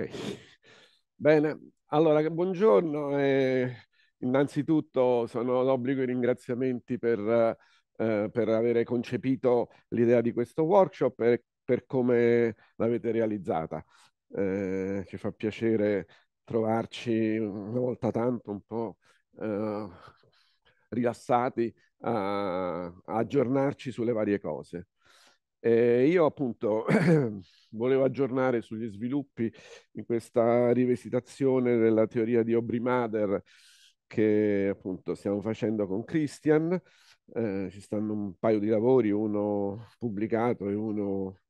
Ok, bene. Allora, buongiorno e innanzitutto sono d'obbligo i ringraziamenti per, eh, per aver concepito l'idea di questo workshop e per come l'avete realizzata. Eh, ci fa piacere trovarci una volta tanto un po' eh, rilassati a, a aggiornarci sulle varie cose. Eh, io appunto volevo aggiornare sugli sviluppi in questa rivisitazione della teoria di Aubrey Mader che appunto stiamo facendo con Christian. Eh, ci stanno un paio di lavori, uno pubblicato e uno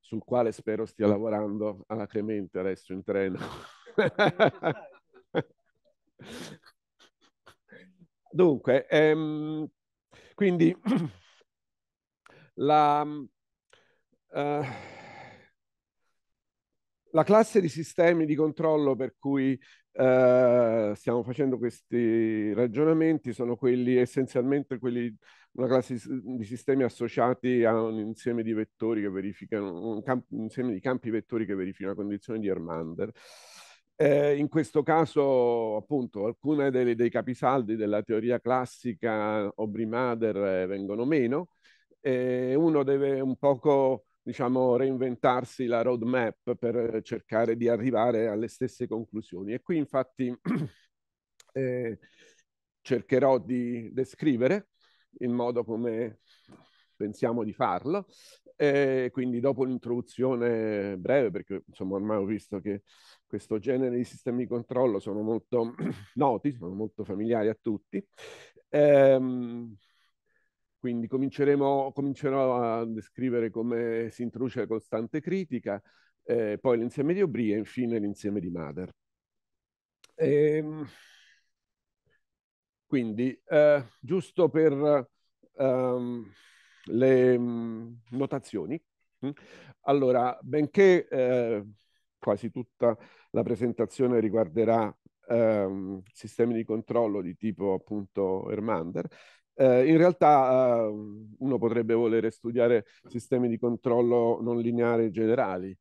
sul quale spero stia lavorando alla Clemente adesso in treno. Dunque, ehm, quindi la, eh, la classe di sistemi di controllo per cui uh, stiamo facendo questi ragionamenti sono quelli essenzialmente quelli, una classe di sistemi associati a un insieme di vettori che verificano, un, un insieme di campi vettori che verificano la condizione di Ermander. Eh, in questo caso, appunto, alcuni dei, dei, capisaldi della teoria classica Obrimader eh, vengono meno. Eh, uno deve un poco diciamo, reinventarsi la roadmap per eh, cercare di arrivare alle stesse conclusioni. E qui infatti eh, cercherò di descrivere il modo come pensiamo di farlo. E quindi dopo un'introduzione breve, perché insomma ormai ho visto che questo genere di sistemi di controllo sono molto noti, sono molto familiari a tutti, ehm, quindi cominceremo, comincerò a descrivere come si introduce la costante critica, eh, poi l'insieme di Obrie e infine l'insieme di Mader. E, ehm, quindi, eh, giusto per ehm, le mh, mm, notazioni, mh? Hm? allora, benché eh, quasi tutta la presentazione riguarderà ehm, sistemi di controllo di tipo appunto Ermander, eh, in realtà eh, uno potrebbe volere studiare sistemi di controllo non lineare generali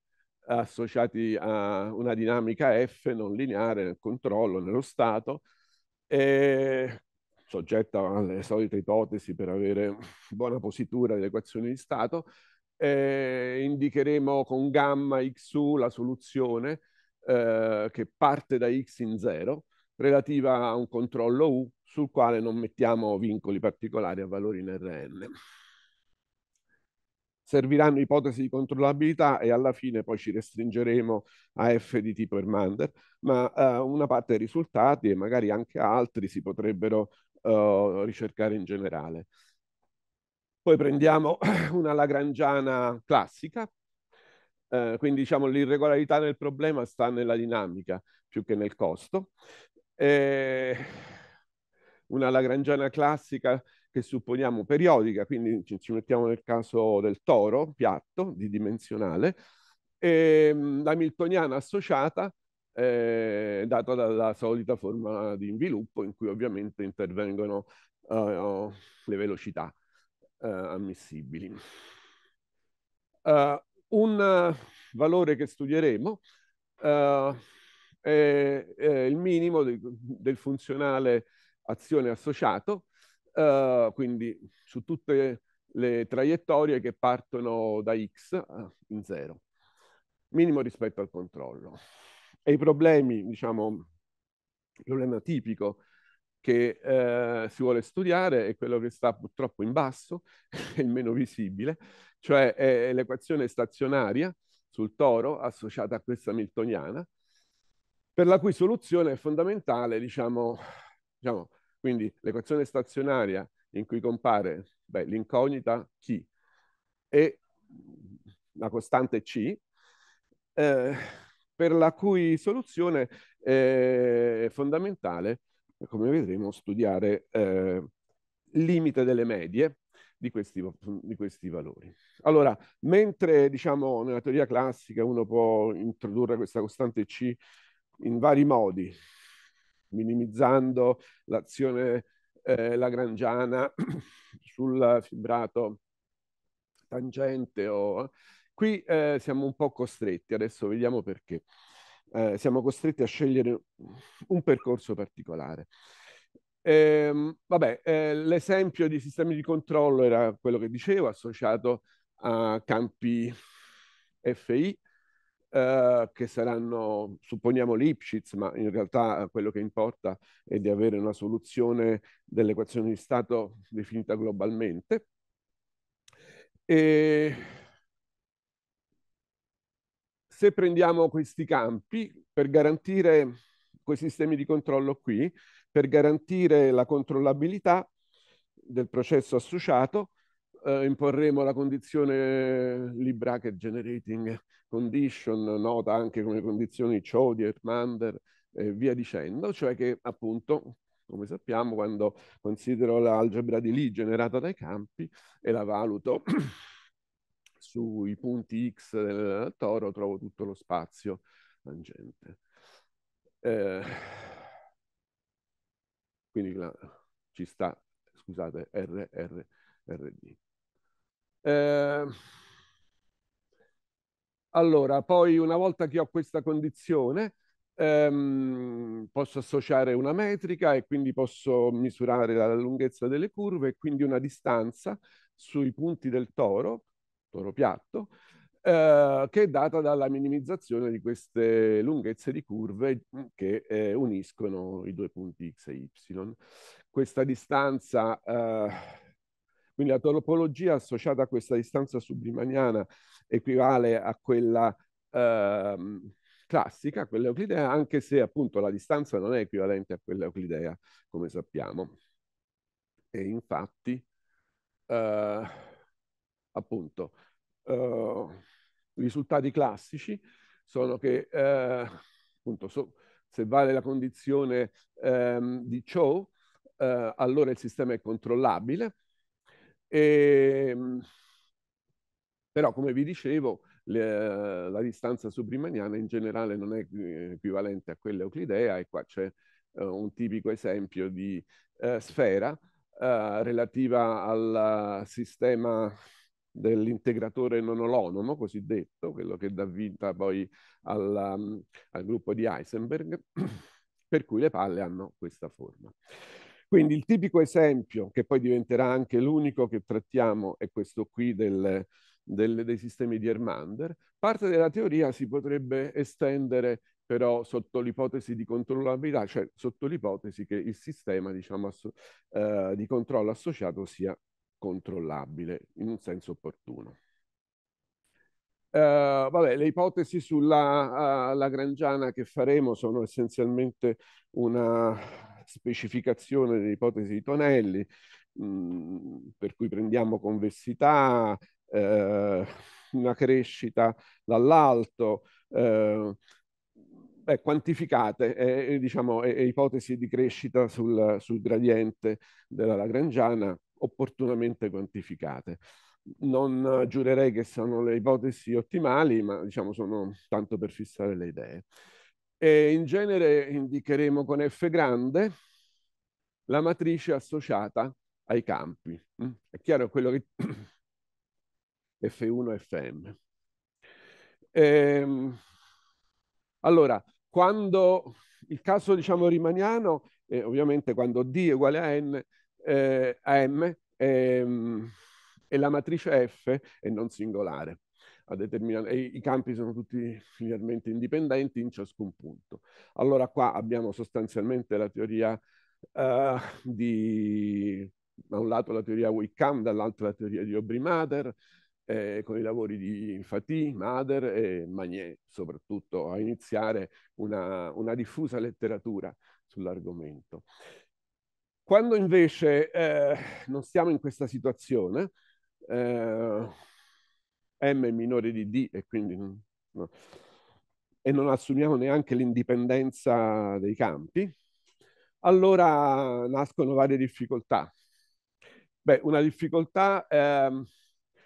associati a una dinamica F non lineare nel controllo, nello stato, e soggetta alle solite ipotesi per avere buona positura delle equazioni di stato, e indicheremo con gamma XU la soluzione eh, che parte da X in 0 relativa a un controllo U sul quale non mettiamo vincoli particolari a valori in RN. Serviranno ipotesi di controllabilità e alla fine poi ci restringeremo a F di tipo Hermander, ma eh, una parte dei risultati e magari anche altri si potrebbero eh, ricercare in generale. Poi prendiamo una lagrangiana classica, eh, quindi diciamo l'irregolarità del problema sta nella dinamica più che nel costo. E una lagrangiana classica che supponiamo periodica, quindi ci, mettiamo nel caso del toro, piatto, dimensionale, e ehm, la miltoniana associata, eh, data dalla solita forma di inviluppo in cui ovviamente intervengono uh, le velocità uh, ammissibili. Uh, un valore che studieremo è, è, il minimo de del funzionale azione associato, eh, quindi su tutte le traiettorie che partono da x eh, in 0, minimo rispetto al controllo. E i problemi, diciamo, il problema tipico che eh, si vuole studiare è quello che sta purtroppo in basso, è il meno visibile, cioè è l'equazione stazionaria sul toro associata a questa miltoniana, per la cui soluzione è fondamentale, diciamo, diciamo quindi l'equazione stazionaria in cui compare l'incognita chi e la costante C, eh, per la cui soluzione eh, è fondamentale, come vedremo, studiare il eh, limite delle medie di questi, di questi, valori. Allora, mentre diciamo nella teoria classica uno può introdurre questa costante C in vari modi, minimizzando l'azione eh, lagrangiana sul fibrato tangente. O... Qui eh, siamo un po' costretti, adesso vediamo perché. Eh, siamo costretti a scegliere un percorso particolare. Ehm, vabbè, eh, l'esempio di sistemi di controllo era quello che dicevo, associato a campi FI, eh, che saranno, supponiamo, Lipschitz, ma in realtà eh, quello che importa è di avere una soluzione dell'equazione di Stato definita globalmente. E se prendiamo questi campi per garantire quei sistemi di controllo qui, per garantire la controllabilità del processo associato, eh, imporremo la condizione LibRacket Generating Condition, nota anche come condizioni Chody, Mander e via dicendo, cioè che appunto come sappiamo, quando considero l'algebra di Lie generata dai campi e la valuto sui punti X del toro, trovo tutto lo spazio tangente. Eh, quindi la, ci sta, scusate, RRRD. Eh, allora, poi una volta che ho questa condizione, ehm, posso associare una metrica e quindi posso misurare la lunghezza delle curve e quindi una distanza sui punti del toro, toro piatto, eh, che è data dalla minimizzazione di queste lunghezze di curve mm, che eh, uniscono i due punti x e y. Questa distanza... Eh, quindi la topologia associata a questa distanza subrimaniana equivale a quella eh, classica, a quella euclidea, anche se appunto la distanza non è equivalente a quella euclidea, come sappiamo. E infatti, eh, appunto, eh, i risultati classici sono che eh, appunto so, se vale la condizione ehm, di Chow, eh, allora il sistema è controllabile, e, ehm, però, come vi dicevo, le, la distanza subrimaniana in generale non è eh, equivalente a quella euclidea e qua c'è uh, un tipico esempio di uh, sfera uh, relativa al sistema dell'integratore non olonomo, cosiddetto, quello che dà vita poi alla, al gruppo di Heisenberg, per cui le palle hanno questa forma. Quindi il tipico esempio, che poi diventerà anche l'unico che trattiamo, è questo qui del, del, dei sistemi di Ermander. Parte della teoria si potrebbe estendere però sotto l'ipotesi di controllabilità, cioè sotto l'ipotesi che il sistema diciamo, eh, di controllo associato sia controllabile in un senso opportuno. Uh, vabbè, le ipotesi sulla uh, eh, lagrangiana che faremo sono essenzialmente una specificazione dell'ipotesi di Tonelli, mh, mm, per cui prendiamo convessità, eh, una crescita dall'alto, eh, beh, quantificate eh, eh diciamo, eh, eh, ipotesi di crescita sul, sul, gradiente della Lagrangiana opportunamente quantificate. Non giurerei che sono le ipotesi ottimali, ma diciamo sono tanto per fissare le idee e in genere indicheremo con F grande la matrice associata ai campi. Mm? È chiaro quello che F1 Fm. Ehm, allora, quando il caso diciamo rimaniano, eh, ovviamente quando D è uguale a N, eh, a M, ehm, è la matrice F è non singolare determinati, e i campi sono tutti linearmente indipendenti in ciascun punto. Allora qua abbiamo sostanzialmente la teoria uh, di, da un lato la teoria Wickham, dall'altro la teoria di Obrimader, eh, con i lavori di Fatih, Mader e Magnet, soprattutto a iniziare una, una diffusa letteratura sull'argomento. Quando invece eh, non stiamo in questa situazione, eh, M è minore di D e quindi no. e non assumiamo neanche l'indipendenza dei campi, allora nascono varie difficoltà. Beh, una difficoltà eh,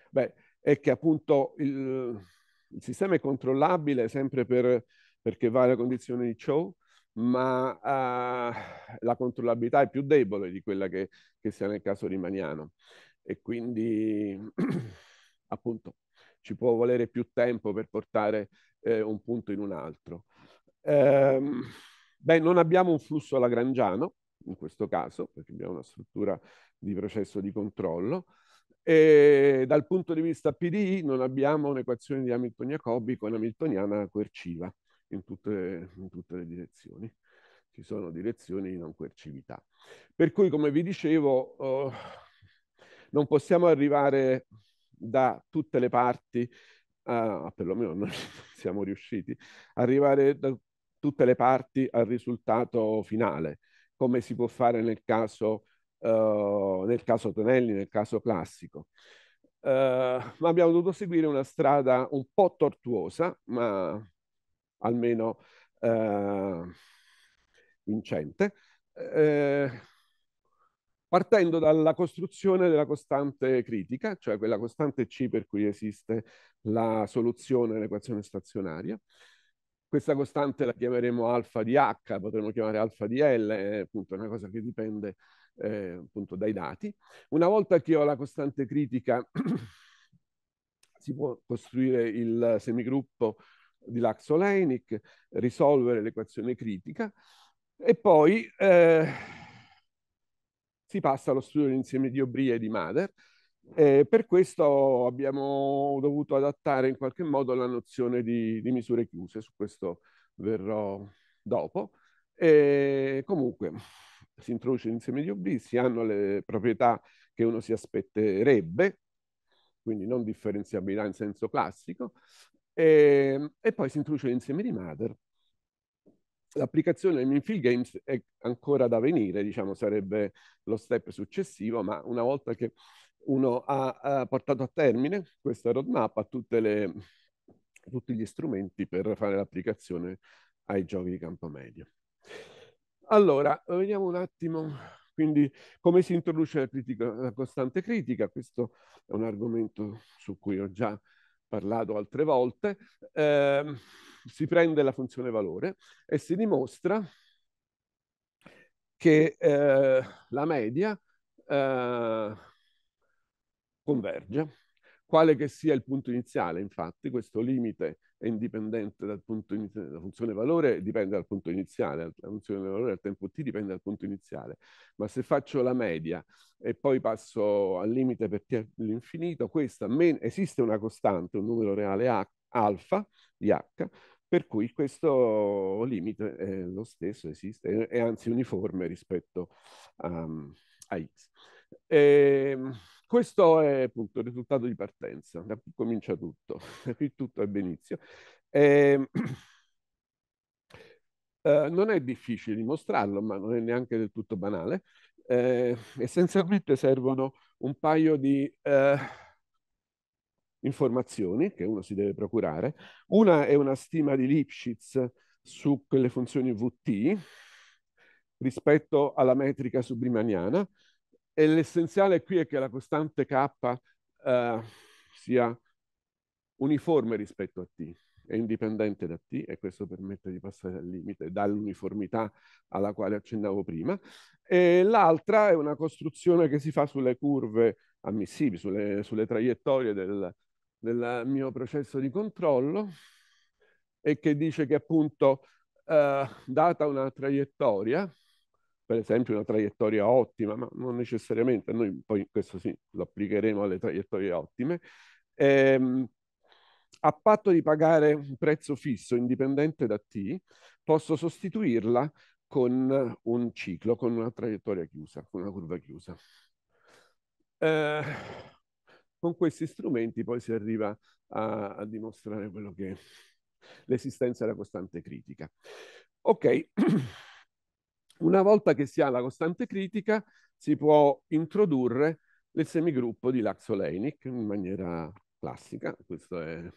beh, è che appunto il, il, sistema è controllabile sempre per, perché va alla condizione di Chow, ma eh, la controllabilità è più debole di quella che, che sia nel caso rimaniano. E quindi appunto ci può volere più tempo per portare eh, un punto in un altro. Ehm, beh, non abbiamo un flusso lagrangiano in questo caso, perché abbiamo una struttura di processo di controllo. E dal punto di vista PDI non abbiamo un'equazione di Hamilton-Jacobi con Hamiltoniana coerciva in tutte, in tutte le direzioni ci sono direzioni di non coercività. Per cui, come vi dicevo, eh, non possiamo arrivare da tutte le parti, uh, perlomeno non siamo riusciti, arrivare da tutte le parti al risultato finale, come si può fare nel caso, uh, nel caso Tonelli, nel caso classico. Uh, ma abbiamo dovuto seguire una strada un po' tortuosa, ma almeno eh, vincente partendo dalla costruzione della costante critica, cioè quella costante C per cui esiste la soluzione all'equazione stazionaria. Questa costante la chiameremo alfa di H, potremmo chiamare alfa di L, è appunto una cosa che dipende eh, appunto dai dati. Una volta che ho la costante critica si può costruire il semigruppo di Lax-Oleinik, risolvere l'equazione critica e poi eh, si passa allo studio dell'insieme di Obrie e di Mader. Eh, per questo abbiamo dovuto adattare in qualche modo la nozione di, di misure chiuse, su questo verrò dopo. E comunque si introduce l'insieme di Obrie, si hanno le proprietà che uno si aspetterebbe, quindi non differenziabilità in senso classico, e, e poi si introduce l'insieme di Mader l'applicazione dell'infill games è ancora da venire, diciamo, sarebbe lo step successivo, ma una volta che uno ha, ha portato a termine questa roadmap, ha le, tutti gli strumenti per fare l'applicazione ai giochi di campo medio. Allora, vediamo un attimo quindi come si introduce la, critica, la, costante critica? Questo è un argomento su cui ho già parlato altre volte, eh, si prende la funzione valore e si dimostra che eh, la media eh, converge, quale che sia il punto iniziale, infatti questo limite è indipendente dal punto iniziale, la funzione valore dipende dal punto iniziale, la funzione valore al tempo t dipende dal punto iniziale, ma se faccio la media e poi passo al limite per t all'infinito, questa men- esiste una costante, un numero reale a, alfa di h, per cui questo limite è lo stesso, esiste, è, anzi uniforme rispetto a, a x. E, ehm, questo è appunto il risultato di partenza, da qui comincia tutto, da qui tutto è benissimo. Eh, eh, non è difficile dimostrarlo, ma non è neanche del tutto banale. Eh, essenzialmente servono un paio di eh, informazioni che uno si deve procurare. Una è una stima di Lipschitz su quelle funzioni VT rispetto alla metrica subrimaniana, e l'essenziale qui è che la costante K eh, sia uniforme rispetto a T, è indipendente da T e questo permette di passare al limite dall'uniformità alla quale accennavo prima. E l'altra è una costruzione che si fa sulle curve ammissibili, sulle, sulle traiettorie del, del mio processo di controllo e che dice che appunto eh, data una traiettoria per esempio una traiettoria ottima, ma non necessariamente, noi poi questo sì lo applicheremo alle traiettorie ottime, ehm, a patto di pagare un prezzo fisso indipendente da t, posso sostituirla con un ciclo, con una traiettoria chiusa, con una curva chiusa. Eh, con questi strumenti poi si arriva a, a dimostrare quello che l'esistenza della costante critica. Ok. Una volta che si ha la costante critica, si può introdurre il semigruppo di Laxoleinic in maniera classica. Questa è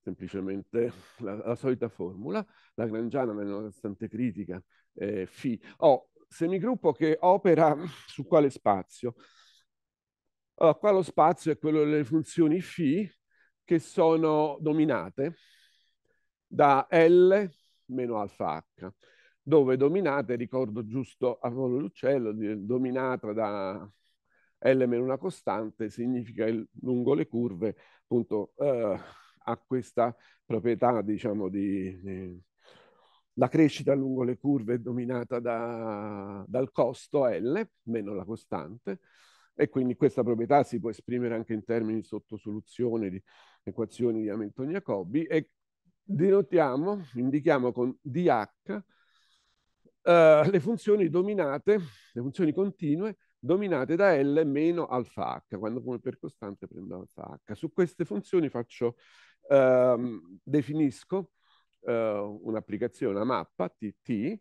semplicemente la, la solita formula. La Grangiana meno la costante critica è eh, φ. Ho semigruppo che opera su quale spazio? Allora, qua lo spazio è quello delle funzioni φ che sono dominate da L meno alfa H dove dominate, ricordo giusto a volo l'uccello, dominata da L meno una costante, significa il, lungo le curve, appunto, eh, ha questa proprietà, diciamo, di, di, la crescita lungo le curve è dominata da, dal costo L, meno la costante, e quindi questa proprietà si può esprimere anche in termini di sottosoluzione di equazioni di Hamilton-Jacobi e denotiamo, indichiamo con DH eh, le funzioni dominate, le funzioni continue dominate da L meno alfa H, quando come per costante prendo alfa H. Su queste funzioni faccio, ehm, definisco eh, un'applicazione, una mappa, TT,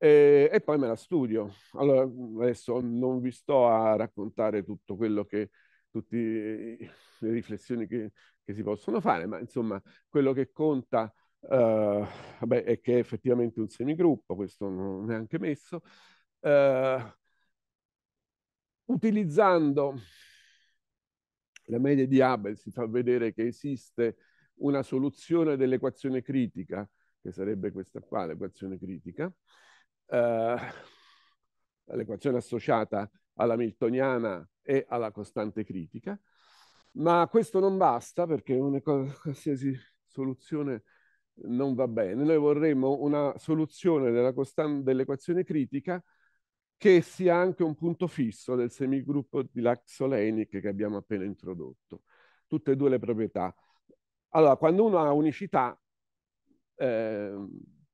e, e, poi me la studio. Allora, adesso non vi sto a raccontare tutto quello che, tutte le riflessioni che, che si possono fare, ma insomma, quello che conta Uh, beh, è che è effettivamente un semigruppo, questo non è anche messo, uh, utilizzando la media di Abel si fa vedere che esiste una soluzione dell'equazione critica, che sarebbe questa qua, l'equazione critica, uh, l'equazione associata alla Miltoniana e alla costante critica, ma questo non basta perché una qualsiasi soluzione non va bene. Noi vorremmo una soluzione della costan- dell'equazione critica che sia anche un punto fisso del semigruppo di Laxolenic che abbiamo appena introdotto. Tutte e due le proprietà. Allora, quando uno ha unicità, eh,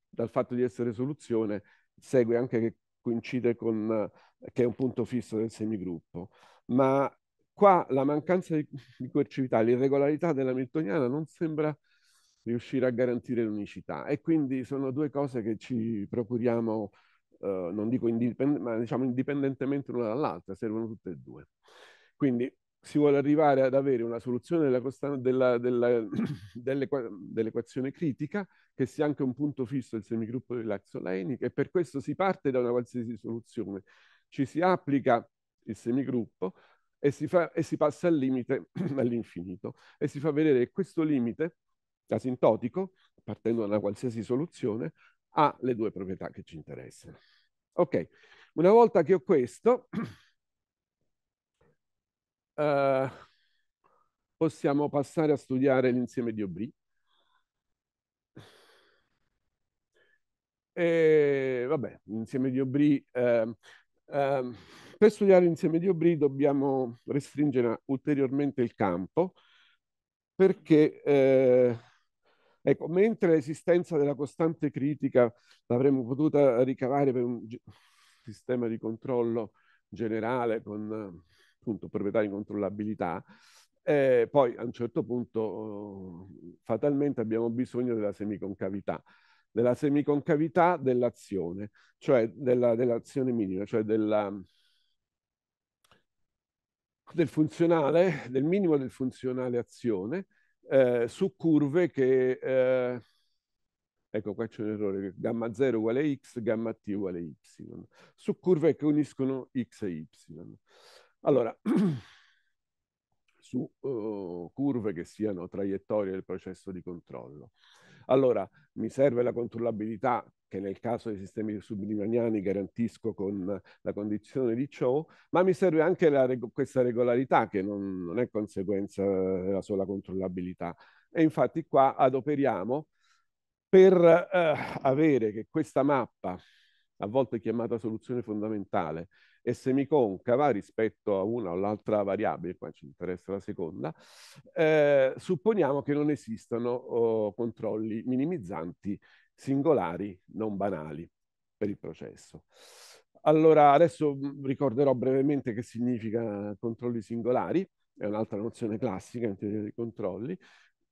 dal fatto di essere soluzione, segue anche che coincide con che è un punto fisso del semigruppo. Ma qua la mancanza di, di coercività, l'irregolarità della Miltoniana non sembra riuscire a garantire l'unicità. E quindi sono due cose che ci procuriamo, eh, non dico indipend- ma diciamo indipendentemente l'una dall'altra, servono tutte e due. Quindi si vuole arrivare ad avere una soluzione della costa- della, della, dell'equa- dell'equazione critica che sia anche un punto fisso del semigruppo di Laxolenic e per questo si parte da una qualsiasi soluzione. Ci si applica il semigruppo e si, fa, e si passa al limite all'infinito e si fa vedere che questo limite asintotico, partendo da una qualsiasi soluzione, ha le due proprietà che ci interessano. Ok, una volta che ho questo, eh, possiamo passare a studiare l'insieme di Aubry. E vabbè, l'insieme di Aubry, eh, eh, per studiare l'insieme di Aubry dobbiamo restringere ulteriormente il campo perché eh, Ecco, mentre l'esistenza della costante critica l'avremmo potuta ricavare per un sistema di controllo generale con appunto proprietà di controllabilità, eh, poi a un certo punto fatalmente abbiamo bisogno della semiconcavità della semiconcavità dell'azione, cioè della, dell'azione minima, cioè della, del funzionale, del minimo del funzionale azione, eh, su curve che, eh, ecco qua c'è un errore, gamma 0 uguale x, gamma t uguale y, su curve che uniscono x e y. Allora, su uh, curve che siano traiettorie del processo di controllo. Allora, mi serve la controllabilità che nel caso dei sistemi sublignaniani garantisco con la condizione di ciò, ma mi serve anche reg questa regolarità che non, non è conseguenza della sola controllabilità. E infatti qua adoperiamo per eh, avere che questa mappa, a volte chiamata soluzione fondamentale, e semiconcava rispetto a una o l'altra variabile, qua ci interessa la seconda, eh, supponiamo che non esistano oh, controlli minimizzanti singolari, non banali per il processo. Allora, adesso mm, ricorderò brevemente che significa controlli singolari, è un'altra nozione classica in teoria dei controlli.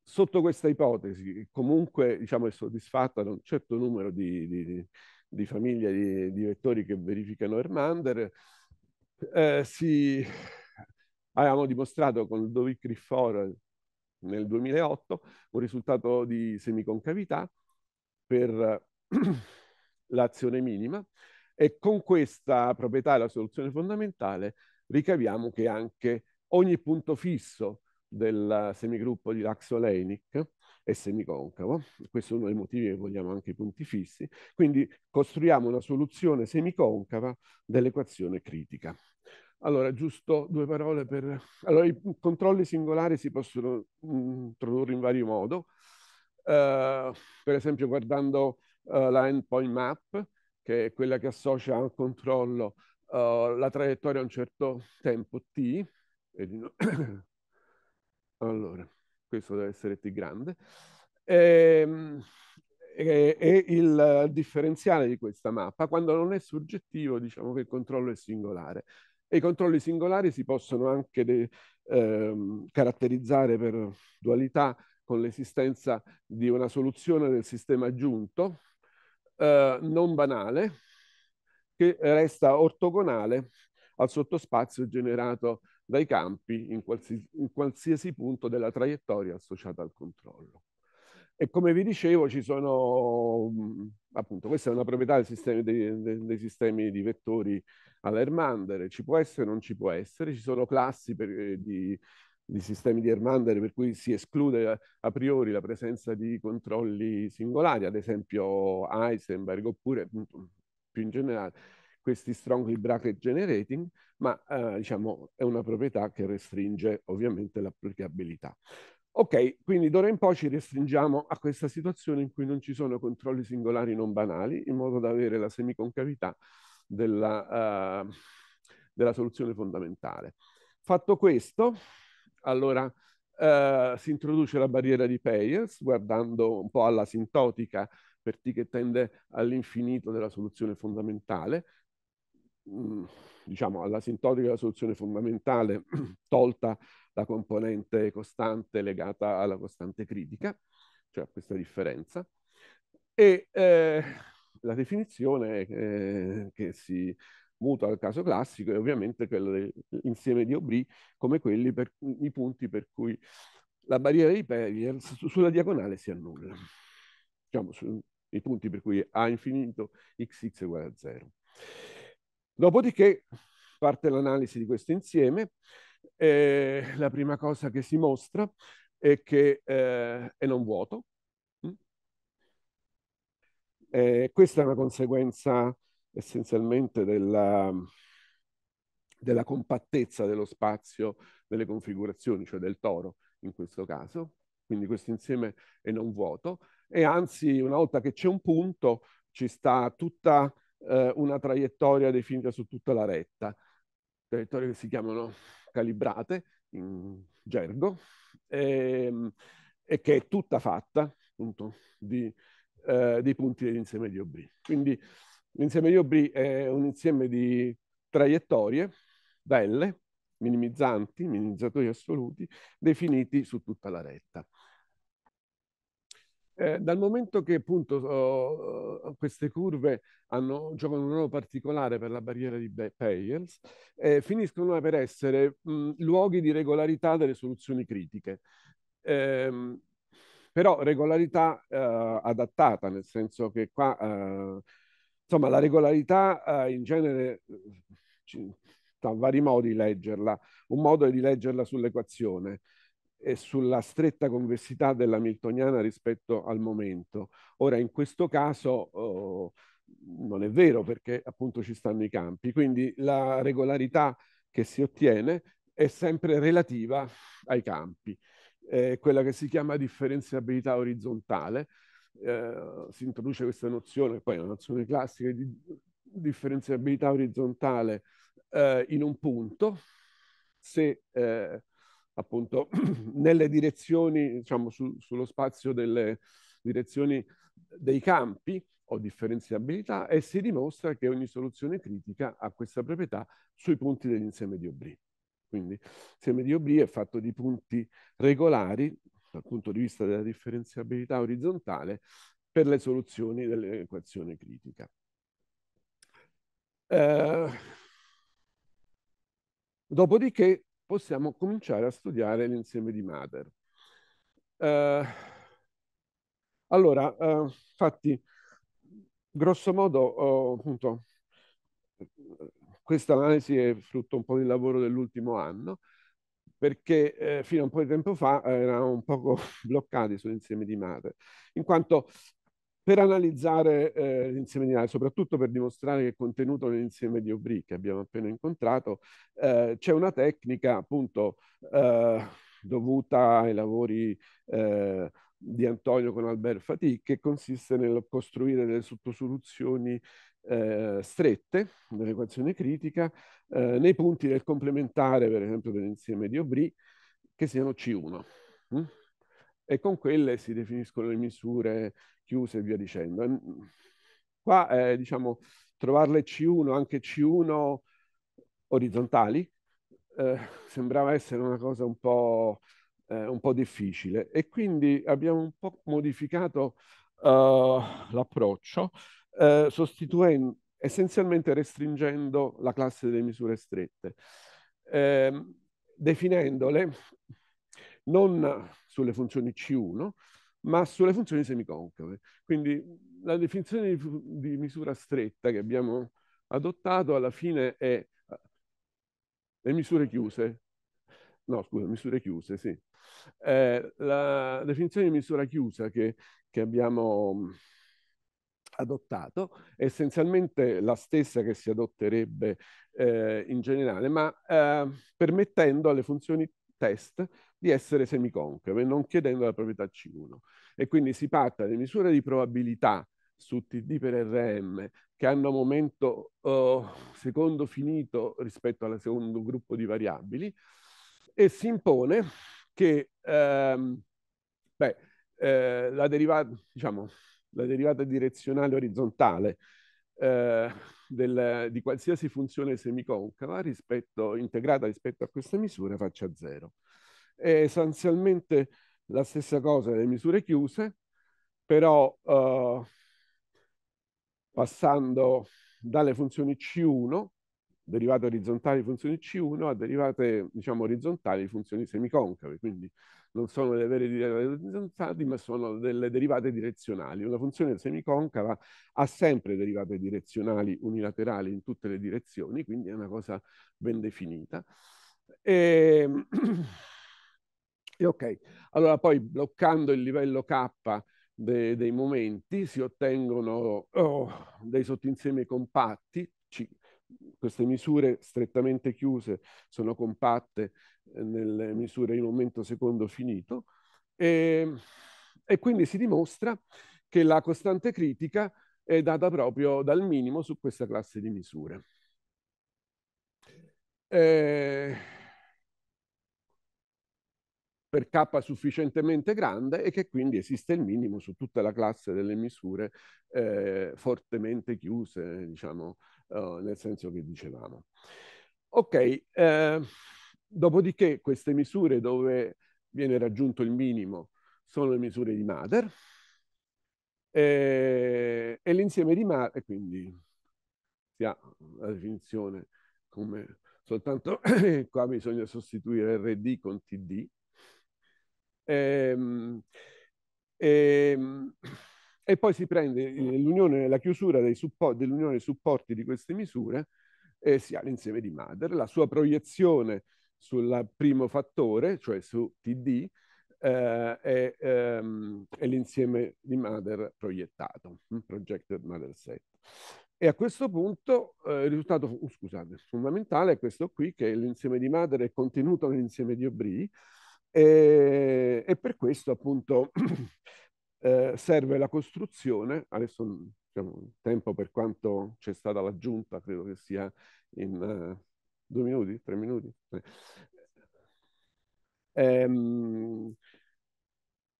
Sotto questa ipotesi, comunque diciamo, è soddisfatta da un certo numero di, di, di famiglie di, di, vettori che verificano Hermander, eh, si... avevamo dimostrato con Dovic Riffor nel 2008 un risultato di semiconcavità, per l'azione minima e con questa proprietà, la soluzione fondamentale, ricaviamo che anche ogni punto fisso del semigruppo di Laxo-Leinik è semiconcavo, questo è uno dei motivi che vogliamo anche i punti fissi, quindi costruiamo una soluzione semiconcava dell'equazione critica. Allora, giusto due parole per... Allora, i controlli singolari si possono mm, introdurre in vario modo, eh, per esempio guardando eh, la endpoint map, che è quella che associa al un controllo eh, la traiettoria a un certo tempo t. allora, questo deve essere t grande. E, ehm, e, e, il differenziale di questa mappa, quando non è soggettivo, diciamo che il controllo è singolare. E i controlli singolari si possono anche de, eh, caratterizzare per dualità con l'esistenza di una soluzione del sistema aggiunto eh, non banale che resta ortogonale al sottospazio generato dai campi in qualsiasi, in qualsiasi punto della traiettoria associata al controllo. E come vi dicevo, ci sono, appunto, questa è una proprietà dei sistemi, dei, dei sistemi di vettori alla ci può essere o non ci può essere, ci sono classi per, eh, di, di sistemi di Ermander per cui si esclude a priori la presenza di controlli singolari, ad esempio Heisenberg oppure più in generale questi strongly bracket generating, ma eh, diciamo è una proprietà che restringe ovviamente l'applicabilità. Ok, quindi d'ora in poi ci restringiamo a questa situazione in cui non ci sono controlli singolari non banali, in modo da avere la semiconcavità della, eh, della soluzione fondamentale. Fatto questo, allora eh, si introduce la barriera di Peyers guardando un po' alla sintotica per T che tende all'infinito della soluzione fondamentale, mh, mm, diciamo all'asintotica della soluzione fondamentale tolta la componente costante legata alla costante critica, cioè a questa differenza. E eh, la definizione eh, che si mutua al caso classico e ovviamente quello dell'insieme di Aubry come quelli per i punti per cui la barriera di Pellier su, sulla diagonale si annulla. Diciamo, su, i punti per cui A infinito, xx è uguale a 0. Dopodiché parte l'analisi di questo insieme. Eh, la prima cosa che si mostra è che eh, è non vuoto. Mm? Eh, questa è una conseguenza essenzialmente della, della compattezza dello spazio delle configurazioni, cioè del toro in questo caso, quindi questo insieme è non vuoto e anzi una volta che c'è un punto ci sta tutta eh, una traiettoria definita su tutta la retta, traiettorie che si chiamano calibrate in gergo e, ehm, e che è tutta fatta appunto di, eh, dei punti dell'insieme di OB. Quindi L'insieme IOB è un insieme di traiettorie belle, minimizzanti, minimizzatori assoluti, definiti su tutta la retta. Eh, dal momento che appunto oh, queste curve hanno, giocano un ruolo particolare per la barriera di Peyers, eh, finiscono per essere mh, luoghi di regolarità delle soluzioni critiche. Eh, però regolarità eh, adattata, nel senso che qua eh, insomma la regolarità eh, in genere eh, ci sono vari modi di leggerla. Un modo è di leggerla sull'equazione e sulla stretta convessità della Miltoniana rispetto al momento. Ora in questo caso oh, non è vero perché appunto ci stanno i campi, quindi la regolarità che si ottiene è sempre relativa ai campi. Eh, quella che si chiama differenziabilità orizzontale, eh, si introduce questa nozione, poi è una nozione classica di differenziabilità orizzontale eh, in un punto, se eh, appunto nelle direzioni, diciamo su, sullo spazio delle direzioni dei campi o differenziabilità e si dimostra che ogni soluzione critica ha questa proprietà sui punti dell'insieme di Aubry. Quindi l'insieme di Aubry è fatto di punti regolari dal punto di vista della differenziabilità orizzontale per le soluzioni dell'equazione critica. Eh, dopodiché possiamo cominciare a studiare l'insieme di Mater. Eh, allora, eh, infatti, grosso modo, oh, appunto, questa analisi è frutto un po' del lavoro dell'ultimo anno perché eh, fino a un po' di tempo fa eh, eravamo un poco bloccati sull'insieme di mare, in quanto per analizzare eh, l'insieme di mare, soprattutto per dimostrare che è contenuto nell'insieme di obrì che abbiamo appena incontrato, eh, c'è una tecnica appunto eh, dovuta ai lavori di Antonio con Albert Fati, che consiste nel costruire delle sottosoluzioni eh, strette, un'equazione critica, eh, nei punti del complementare, per esempio dell'insieme di Aubry, che siano C1. Mm? E con quelle si definiscono le misure chiuse e via dicendo. qua, eh, diciamo, trovarle C1, anche C1 orizzontali, eh, sembrava essere una cosa un po', eh, un po', difficile. E quindi abbiamo un po' modificato eh, l'approccio eh, sostituendo, essenzialmente restringendo la classe delle misure strette, eh, definendole non sulle funzioni C1, ma sulle funzioni semiconcave. Quindi la definizione di, di misura stretta che abbiamo adottato alla fine è eh, le misure chiuse. No, scusa, misure chiuse, sì. Eh, la definizione di misura chiusa che, che abbiamo adottato, essenzialmente la stessa che si adotterebbe eh, in generale, ma eh, permettendo alle funzioni test di essere semiconcave, non chiedendo la proprietà C1. E quindi si parte dalle misure di probabilità su TD per RM che hanno momento eh, secondo finito rispetto al secondo gruppo di variabili e si impone che ehm, beh, eh, la derivata, diciamo, la derivata direzionale orizzontale eh, del, di qualsiasi funzione semiconcava rispetto, integrata rispetto a questa misura faccia zero. È essenzialmente la stessa cosa delle misure chiuse, però eh, passando dalle funzioni C1, derivate orizzontali di funzioni C1, a derivate diciamo, orizzontali di funzioni semiconcave, quindi non sono delle vere direzioni, ma sono delle derivate direzionali. Una funzione semiconcava ha sempre derivate direzionali unilaterali in tutte le direzioni, quindi è una cosa ben definita. E... Ehm, e ok, allora poi bloccando il livello K de dei momenti si ottengono oh, dei sottinsiemi compatti, C, queste misure strettamente chiuse sono compatte eh, nelle mm. misure in aumento secondo finito e, ehm, e quindi si dimostra che la costante critica è data proprio dal minimo su questa classe di misure. Eh, per K sufficientemente grande e che quindi esiste il minimo su tutta la classe delle misure eh, fortemente chiuse, diciamo, eh, nel senso che dicevamo. Ok, eh, dopodiché queste misure dove viene raggiunto il minimo sono le misure di Mader eh, e l'insieme di Mader, quindi si ha la definizione come soltanto qua bisogna sostituire RD con TD. Ehm, ehm, e poi si prende eh, l'unione, la chiusura support, dell'unione dei supporti di queste misure e si ha l'insieme di Mader, la sua proiezione sul primo fattore, cioè su TD, eh, è, ehm, è l'insieme di Mader proiettato, Projected Mother Set. E a questo punto eh, il risultato oh, scusate, fondamentale è questo qui, che l'insieme di Mader è contenuto nell'insieme di Aubry e, e per questo appunto Eh, serve la costruzione, adesso mm, diciamo, il tempo per quanto c'è stata l'aggiunta, credo che sia in uh, due minuti, tre minuti. Eh. Ehm,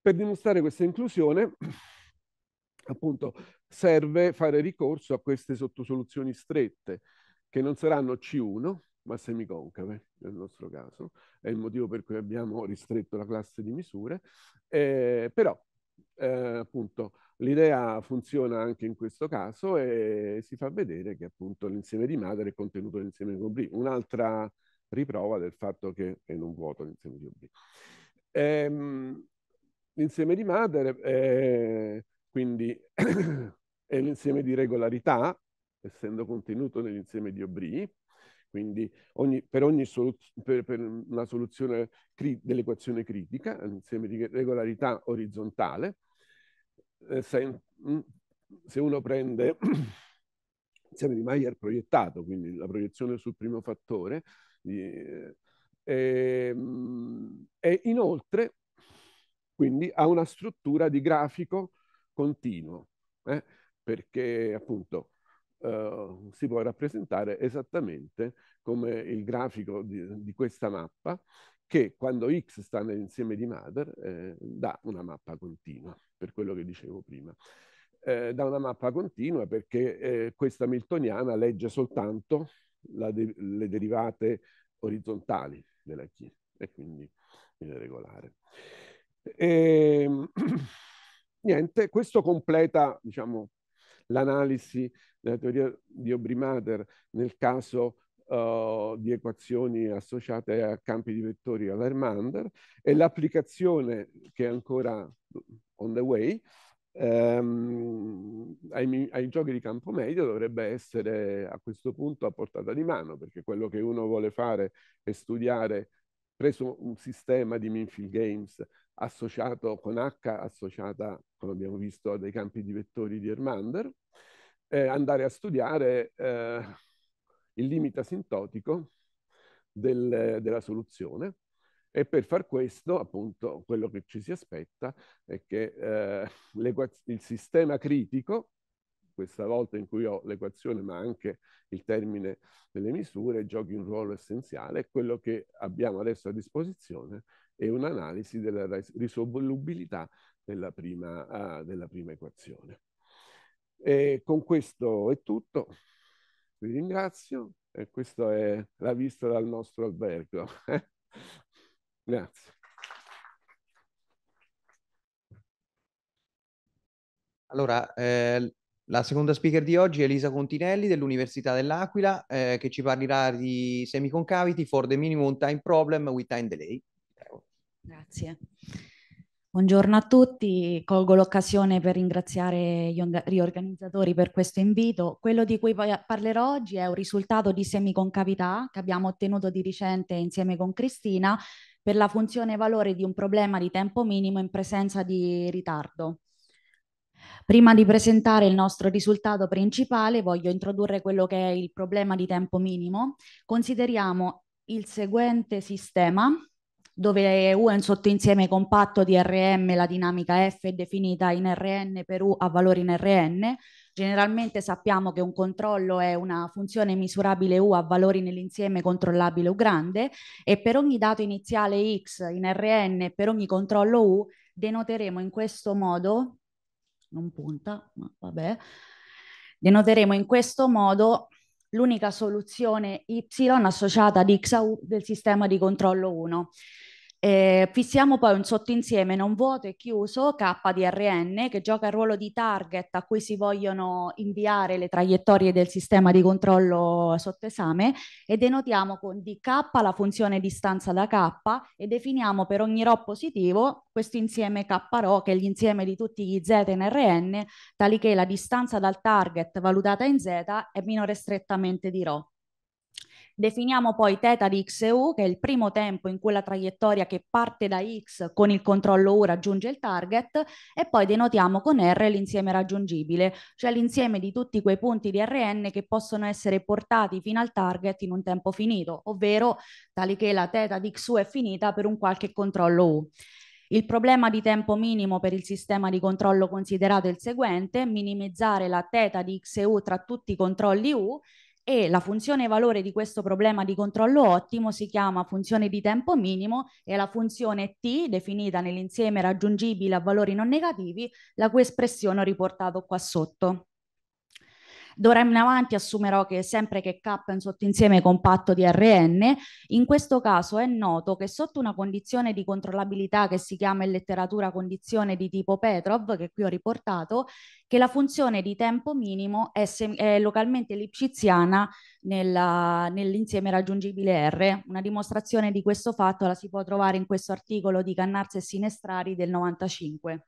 per dimostrare questa inclusione, appunto, serve fare ricorso a queste sottosoluzioni strette, che non saranno C1, ma semiconcave nel nostro caso, è il motivo per cui abbiamo ristretto la classe di misure, eh, però eh, appunto l'idea funziona anche in questo caso e si fa vedere che appunto l'insieme di madre è contenuto nell'insieme di oblì. Un'altra riprova del fatto che è non vuoto l'insieme di oblì. Ehm, l'insieme di madre è, quindi è l'insieme di regolarità, essendo contenuto nell'insieme di oblì, quindi ogni, per, ogni solu- per, per una soluzione cri- dell'equazione critica, un insieme di regolarità orizzontale, eh, se uno prende insieme di Mayer proiettato, quindi la proiezione sul primo fattore, e, eh, ehm, e inoltre quindi ha una struttura di grafico continuo, eh, perché appunto eh, si può rappresentare esattamente come il grafico di, di questa mappa che quando x sta nell'insieme di Mather eh, dà una mappa continua per quello che dicevo prima. Eh, da una mappa continua perché eh, questa miltoniana legge soltanto de- le derivate orizzontali della chi e quindi il regolare. E, ehm, niente, questo completa diciamo, l'analisi della teoria di Obrimader nel caso oh, di equazioni associate a campi di vettori Avermander e l'applicazione che ancora on the way, ehm, ai, ai, giochi di campo medio dovrebbe essere a questo punto a portata di mano, perché quello che uno vuole fare è studiare, preso un sistema di Minfield Games associato con H, associata, come abbiamo visto, a dei campi di vettori di Ermander, eh, andare a studiare eh, il limite asintotico del, della soluzione e per far questo, appunto, quello che ci si aspetta è che eh, il sistema critico, questa volta in cui ho l'equazione ma anche il termine delle misure, giochi un ruolo essenziale. Quello che abbiamo adesso a disposizione è un'analisi della risolubilità della prima, uh, della prima equazione. E con questo è tutto. Vi ringrazio e questa è la vista dal nostro albergo. Grazie. Allora, eh, la seconda speaker di oggi è Elisa Continelli dell'Università dell'Aquila eh, che ci parlerà di semiconcavity for the minimum time problem with time delay. Grazie. Buongiorno a tutti, colgo l'occasione per ringraziare gli organizzatori per questo invito. Quello di cui parlerò oggi è un risultato di semiconcavità che abbiamo ottenuto di recente insieme con Cristina per la funzione valore di un problema di tempo minimo in presenza di ritardo. Prima di presentare il nostro risultato principale voglio introdurre quello che è il problema di tempo minimo. Consideriamo il seguente sistema dove U è un sottoinsieme compatto di Rm, la dinamica F è definita in Rn per U a valori in Rn, Generalmente sappiamo che un controllo è una funzione misurabile U a valori nell'insieme controllabile U grande e per ogni dato iniziale X in Rn per ogni controllo U denoteremo in questo modo, non punta, ma vabbè, denoteremo in questo modo l'unica soluzione Y associata ad X a U del sistema di controllo 1. Eh, fissiamo poi un sottoinsieme non vuoto e chiuso KDRN che gioca il ruolo di target a cui si vogliono inviare le traiettorie del sistema di controllo sotto esame e denotiamo con DK la funzione distanza da K e definiamo per ogni RO positivo questo insieme k che è l'insieme di tutti gli Z in Rn tali che la distanza dal target valutata in Z è minore strettamente di RO. Definiamo poi θ di XU, che è il primo tempo in cui la traiettoria che parte da x con il controllo u raggiunge il target e poi denotiamo con r l'insieme raggiungibile, cioè l'insieme di tutti quei punti di Rn che possono essere portati fino al target in un tempo finito, ovvero tali che la θ di xu è finita per un qualche controllo u. Il problema di tempo minimo per il sistema di controllo considerato è il seguente, minimizzare la θ di XU tra tutti i controlli u e la funzione valore di questo problema di controllo ottimo si chiama funzione di tempo minimo e la funzione t definita nell'insieme raggiungibile a valori non negativi la cui espressione ho riportato qua sotto. D'ora in avanti assumerò che sempre che K è un sottinsieme compatto di Rn, in questo caso è noto che sotto una condizione di controllabilità che si chiama in letteratura condizione di tipo Petrov, che qui ho riportato, che la funzione di tempo minimo è, è localmente lipsciziana nell'insieme raggiungibile R. Una dimostrazione di questo fatto la si può trovare in questo articolo di Cannarsi e Sinestrari del 95.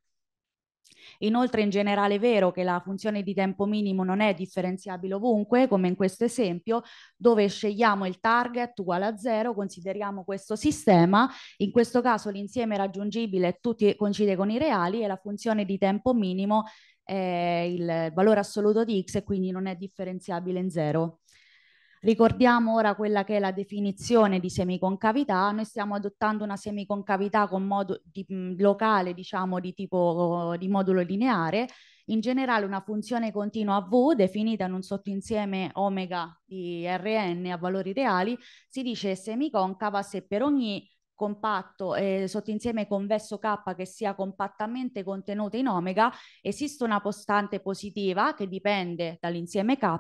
Inoltre in generale è vero che la funzione di tempo minimo non è differenziabile ovunque, come in questo esempio, dove scegliamo il target uguale a zero, consideriamo questo sistema, in questo caso l'insieme raggiungibile tutti coincide con i reali e la funzione di tempo minimo è il valore assoluto di x e quindi non è differenziabile in zero. Ricordiamo ora quella che è la definizione di semiconcavità, noi stiamo adottando una semiconcavità con modo di, mh, locale, diciamo di tipo di modulo lineare, in generale una funzione continua V definita in un sottoinsieme omega di Rn a valori reali si dice semiconcava se per ogni compatto eh, sottoinsieme convesso K che sia compattamente contenuta in omega, esiste una costante positiva che dipende dall'insieme K,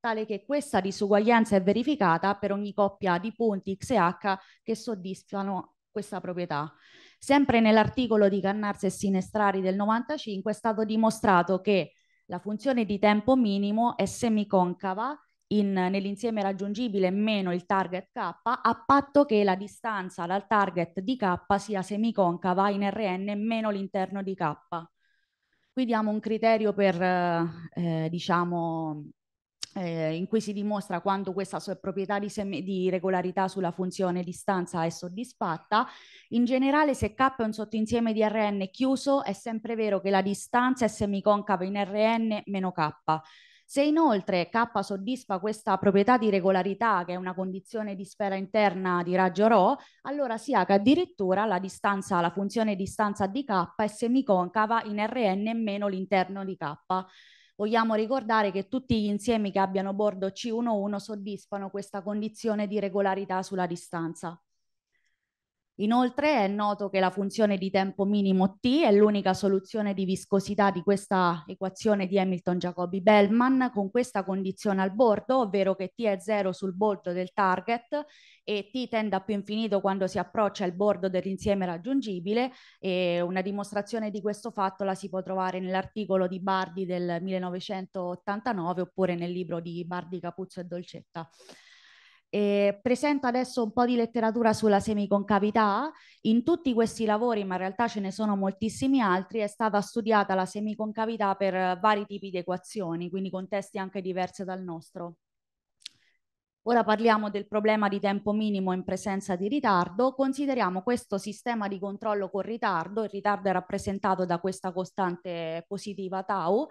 tale che questa disuguaglianza è verificata per ogni coppia di punti X e H che soddisfano questa proprietà. Sempre nell'articolo di Cannars e Sinestrari del 95 è stato dimostrato che la funzione di tempo minimo è semiconcava nell'insieme raggiungibile meno il target K a patto che la distanza dal target di K sia semiconcava in Rn meno l'interno di K. Qui diamo un criterio per, eh, diciamo, eh, in cui si dimostra quando questa proprietà di, di, regolarità sulla funzione distanza è soddisfatta. In generale, se K è un sottoinsieme di Rn chiuso, è sempre vero che la distanza è semiconcava in Rn meno K se inoltre K soddisfa questa proprietà di regolarità, che è una condizione di sfera interna di raggio Rho, allora si ha che addirittura la distanza, la funzione distanza di K è semiconcava in Rn meno l'interno di K. Vogliamo ricordare che tutti gli insiemi che abbiano bordo C11 soddisfano questa condizione di regolarità sulla distanza. Inoltre è noto che la funzione di tempo minimo T è l'unica soluzione di viscosità di questa equazione di Hamilton-Jacobi-Bellman con questa condizione al bordo, ovvero che T è zero sul bordo del target e T tende a più infinito quando si approccia al bordo dell'insieme raggiungibile e una dimostrazione di questo fatto la si può trovare nell'articolo di Bardi del 1989 oppure nel libro di Bardi, Capuzzo e Dolcetta. Eh, presento adesso un po' di letteratura sulla semiconcavità. In tutti questi lavori, ma in realtà ce ne sono moltissimi altri, è stata studiata la semiconcavità per eh, vari tipi di equazioni, quindi contesti anche diversi dal nostro. Ora parliamo del problema di tempo minimo in presenza di ritardo. Consideriamo questo sistema di controllo con ritardo, il ritardo è rappresentato da questa costante positiva tau,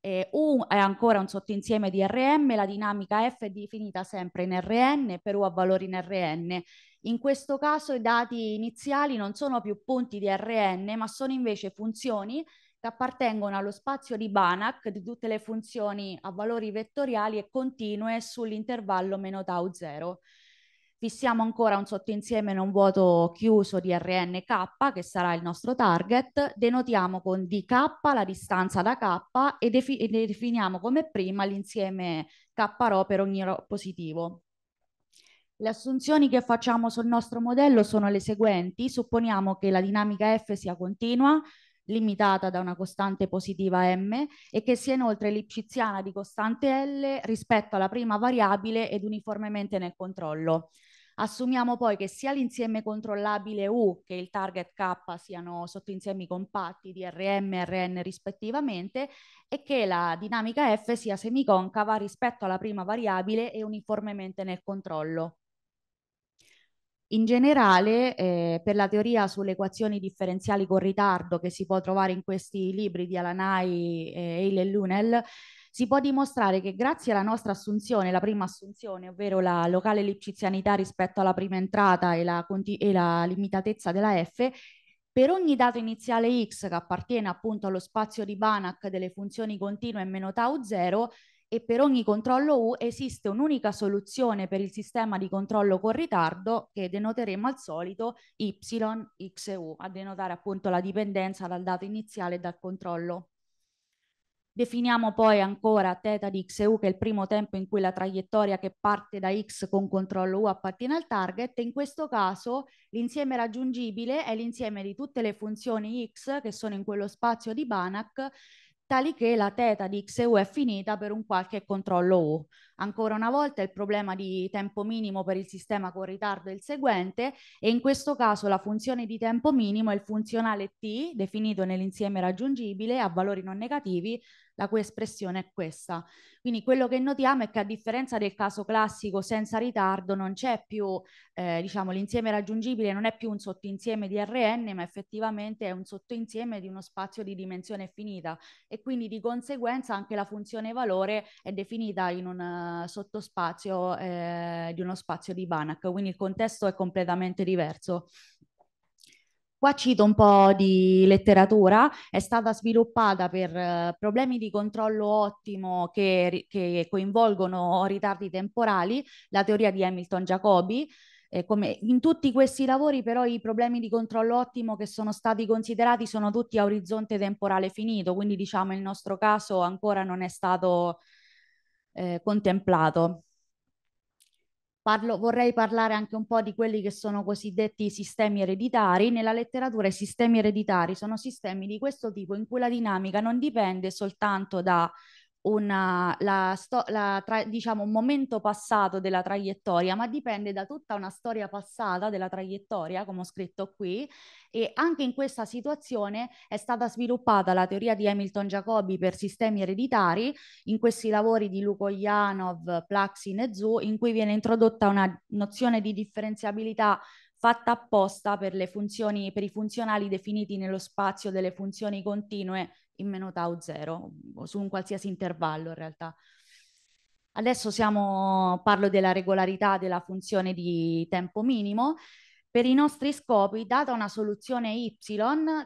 eh, U è ancora un sottinsieme di RM, la dinamica F è definita sempre in Rn per U a valori in Rn. In questo caso i dati iniziali non sono più punti di Rn, ma sono invece funzioni che appartengono allo spazio di Banach di tutte le funzioni a valori vettoriali e continue sull'intervallo meno tau 0. Fissiamo ancora un sottoinsieme non vuoto chiuso di RNK, che sarà il nostro target, denotiamo con DK la distanza da K e, defi- e definiamo come prima l'insieme K-RO per ogni RO positivo. Le assunzioni che facciamo sul nostro modello sono le seguenti. Supponiamo che la dinamica F sia continua, limitata da una costante positiva m e che sia inoltre ellipsiziana di costante l rispetto alla prima variabile ed uniformemente nel controllo. Assumiamo poi che sia l'insieme controllabile U che il target K siano sottoinsiemi compatti di RM e RN rispettivamente e che la dinamica F sia semiconcava rispetto alla prima variabile e uniformemente nel controllo. In generale, eh, per la teoria sulle equazioni differenziali con ritardo che si può trovare in questi libri di Alanai, eh, Eile e Lunel, si può dimostrare che grazie alla nostra assunzione, la prima assunzione, ovvero la locale lipcizianità rispetto alla prima entrata e la, e la limitatezza della F, per ogni dato iniziale X che appartiene appunto allo spazio di Banach delle funzioni continue meno tau 0 e per ogni controllo U esiste un'unica soluzione per il sistema di controllo con ritardo che denoteremo al solito Y, X e U, a denotare appunto la dipendenza dal dato iniziale e dal controllo. Definiamo poi ancora teta di XU che è il primo tempo in cui la traiettoria che parte da X con controllo U appartiene al target. In questo caso l'insieme raggiungibile è l'insieme di tutte le funzioni X che sono in quello spazio di Banach, tali che la teta di XU è finita per un qualche controllo U ancora una volta il problema di tempo minimo per il sistema con ritardo è il seguente e in questo caso la funzione di tempo minimo è il funzionale t definito nell'insieme raggiungibile a valori non negativi la cui espressione è questa. Quindi quello che notiamo è che a differenza del caso classico senza ritardo non c'è più, eh, diciamo, l'insieme raggiungibile non è più un sottoinsieme di Rn, ma effettivamente è un sottoinsieme di uno spazio di dimensione finita e quindi di conseguenza anche la funzione valore è definita in un sottospazio eh, di uno spazio di Banach, quindi il contesto è completamente diverso. Qua cito un po' di letteratura, è stata sviluppata per eh, problemi di controllo ottimo che, che, coinvolgono ritardi temporali, la teoria di Hamilton Jacobi. Eh, in tutti questi lavori però i problemi di controllo ottimo che sono stati considerati sono tutti a orizzonte temporale finito, quindi diciamo il nostro caso ancora non è stato eh, contemplato. Parlo, vorrei parlare anche un po' di quelli che sono cosiddetti sistemi ereditari. Nella letteratura i sistemi ereditari sono sistemi di questo tipo in cui la dinamica non dipende soltanto da una, la sto- la tra- diciamo, un momento passato della traiettoria, ma dipende da tutta una storia passata della traiettoria, come ho scritto qui, e anche in questa situazione è stata sviluppata la teoria di Hamilton Jacobi per sistemi ereditari, in questi lavori di Luko Lukoyanov, Plaxin e Zhu, in cui viene introdotta una nozione di differenziabilità fatta apposta per, le funzioni, per i funzionali definiti nello spazio delle funzioni continue in meno tau 0, su un qualsiasi intervallo in realtà. Adesso siamo, parlo della regolarità della funzione di tempo minimo per i nostri scopi, data una soluzione Y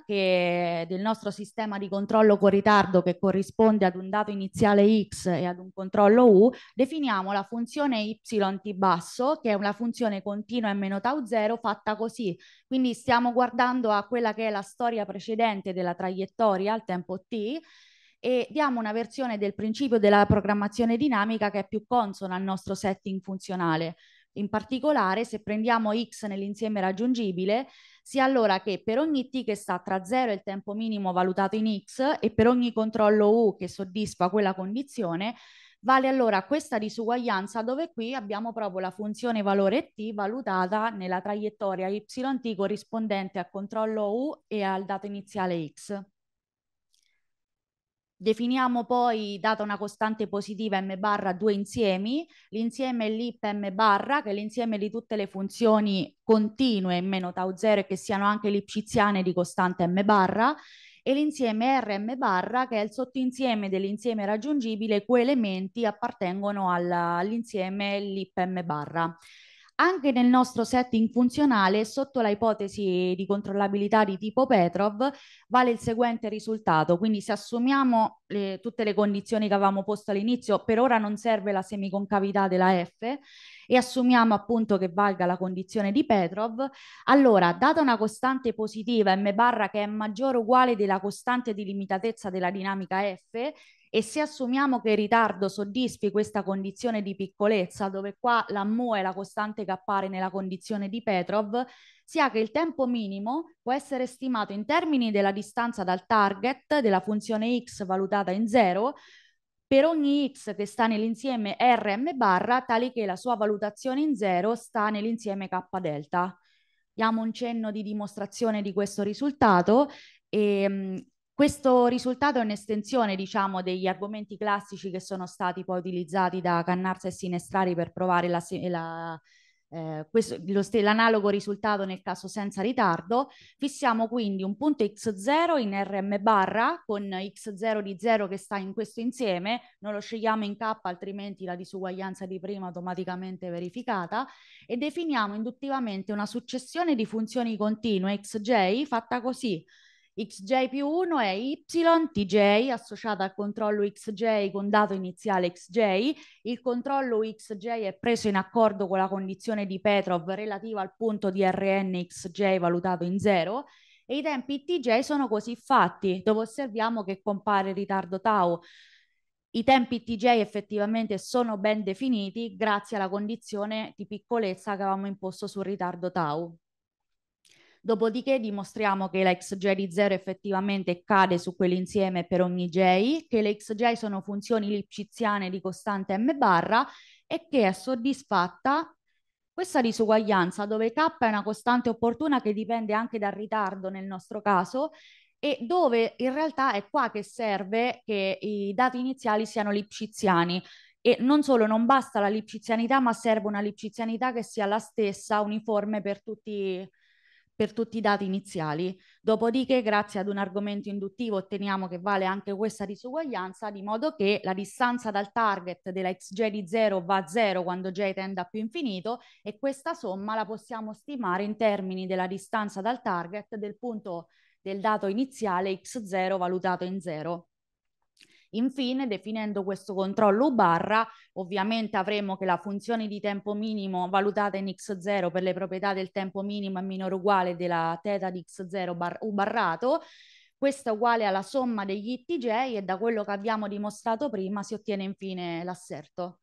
che del nostro sistema di controllo con ritardo che corrisponde ad un dato iniziale X e ad un controllo U, definiamo la funzione Y t basso, che è una funzione continua e meno tau 0 fatta così. Quindi stiamo guardando a quella che è la storia precedente della traiettoria al tempo T e diamo una versione del principio della programmazione dinamica che è più consona al nostro setting funzionale. In particolare, se prendiamo x nell'insieme raggiungibile, si allora che per ogni t che sta tra 0 e il tempo minimo valutato in x e per ogni controllo u che soddisfa quella condizione, vale allora questa disuguaglianza dove qui abbiamo proprio la funzione valore t valutata nella traiettoria yt corrispondente al controllo u e al dato iniziale x. Definiamo poi, data una costante positiva m barra, due insiemi, l'insieme lip m barra, che è l'insieme di tutte le funzioni continue meno tau 0 e che siano anche lipsciziane di costante m barra, e l'insieme rm barra, che è il sottinsieme dell'insieme raggiungibile i cui elementi appartengono all'insieme lip m barra. Anche nel nostro setting funzionale, sotto la ipotesi di controllabilità di tipo Petrov, vale il seguente risultato. Quindi se assumiamo le, tutte le condizioni che avevamo posto all'inizio, per ora non serve la semiconcavità della F, e assumiamo appunto che valga la condizione di Petrov, allora data una costante positiva m barra che è maggiore o uguale della costante di limitatezza della dinamica f, e se assumiamo che il ritardo soddisfi questa condizione di piccolezza, dove qua la mu è la costante che appare nella condizione di Petrov, sia che il tempo minimo può essere stimato in termini della distanza dal target della funzione x valutata in 0 per ogni x che sta nell'insieme rm barra, tale che la sua valutazione in 0 sta nell'insieme k delta. Diamo un cenno di dimostrazione di questo risultato e ehm, questo risultato è un'estensione, diciamo, degli argomenti classici che sono stati poi utilizzati da Cannarsa e Sinestrari per provare la, la eh, questo, st- l'analogo risultato nel caso senza ritardo, fissiamo quindi un punto x0 in rm barra con x0 di 0 che sta in questo insieme, non lo scegliamo in k altrimenti la disuguaglianza di prima automaticamente verificata e definiamo induttivamente una successione di funzioni continue xj fatta così xj più 1 è ytj associata al controllo xj con dato iniziale xj, il controllo xj è preso in accordo con la condizione di Petrov relativa al punto di Rn xj valutato in 0 e i tempi tj sono così fatti, dove osserviamo che compare il ritardo tau. I tempi tj effettivamente sono ben definiti grazie alla condizione di piccolezza che avevamo imposto sul ritardo tau. Dopodiché dimostriamo che la XJ di 0 effettivamente cade su quell'insieme per ogni J, che le XJ sono funzioni lipsciziane di costante m barra e che è soddisfatta questa disuguaglianza dove K è una costante opportuna che dipende anche dal ritardo nel nostro caso e dove in realtà è qua che serve che i dati iniziali siano lipsciziani e non solo non basta la lipscizianità ma serve una lipscizianità che sia la stessa uniforme per tutti per tutti i dati iniziali. Dopodiché, grazie ad un argomento induttivo, otteniamo che vale anche questa disuguaglianza, di modo che la distanza dal target della xj di 0 va a 0 quando j tende a più infinito e questa somma la possiamo stimare in termini della distanza dal target del punto del dato iniziale x0 valutato in 0. Infine, definendo questo controllo U barra, ovviamente avremo che la funzione di tempo minimo valutata in x0 per le proprietà del tempo minimo è minore o uguale della θ di x0 bar U barrato, questa è uguale alla somma degli ITJ e da quello che abbiamo dimostrato prima si ottiene infine l'asserto.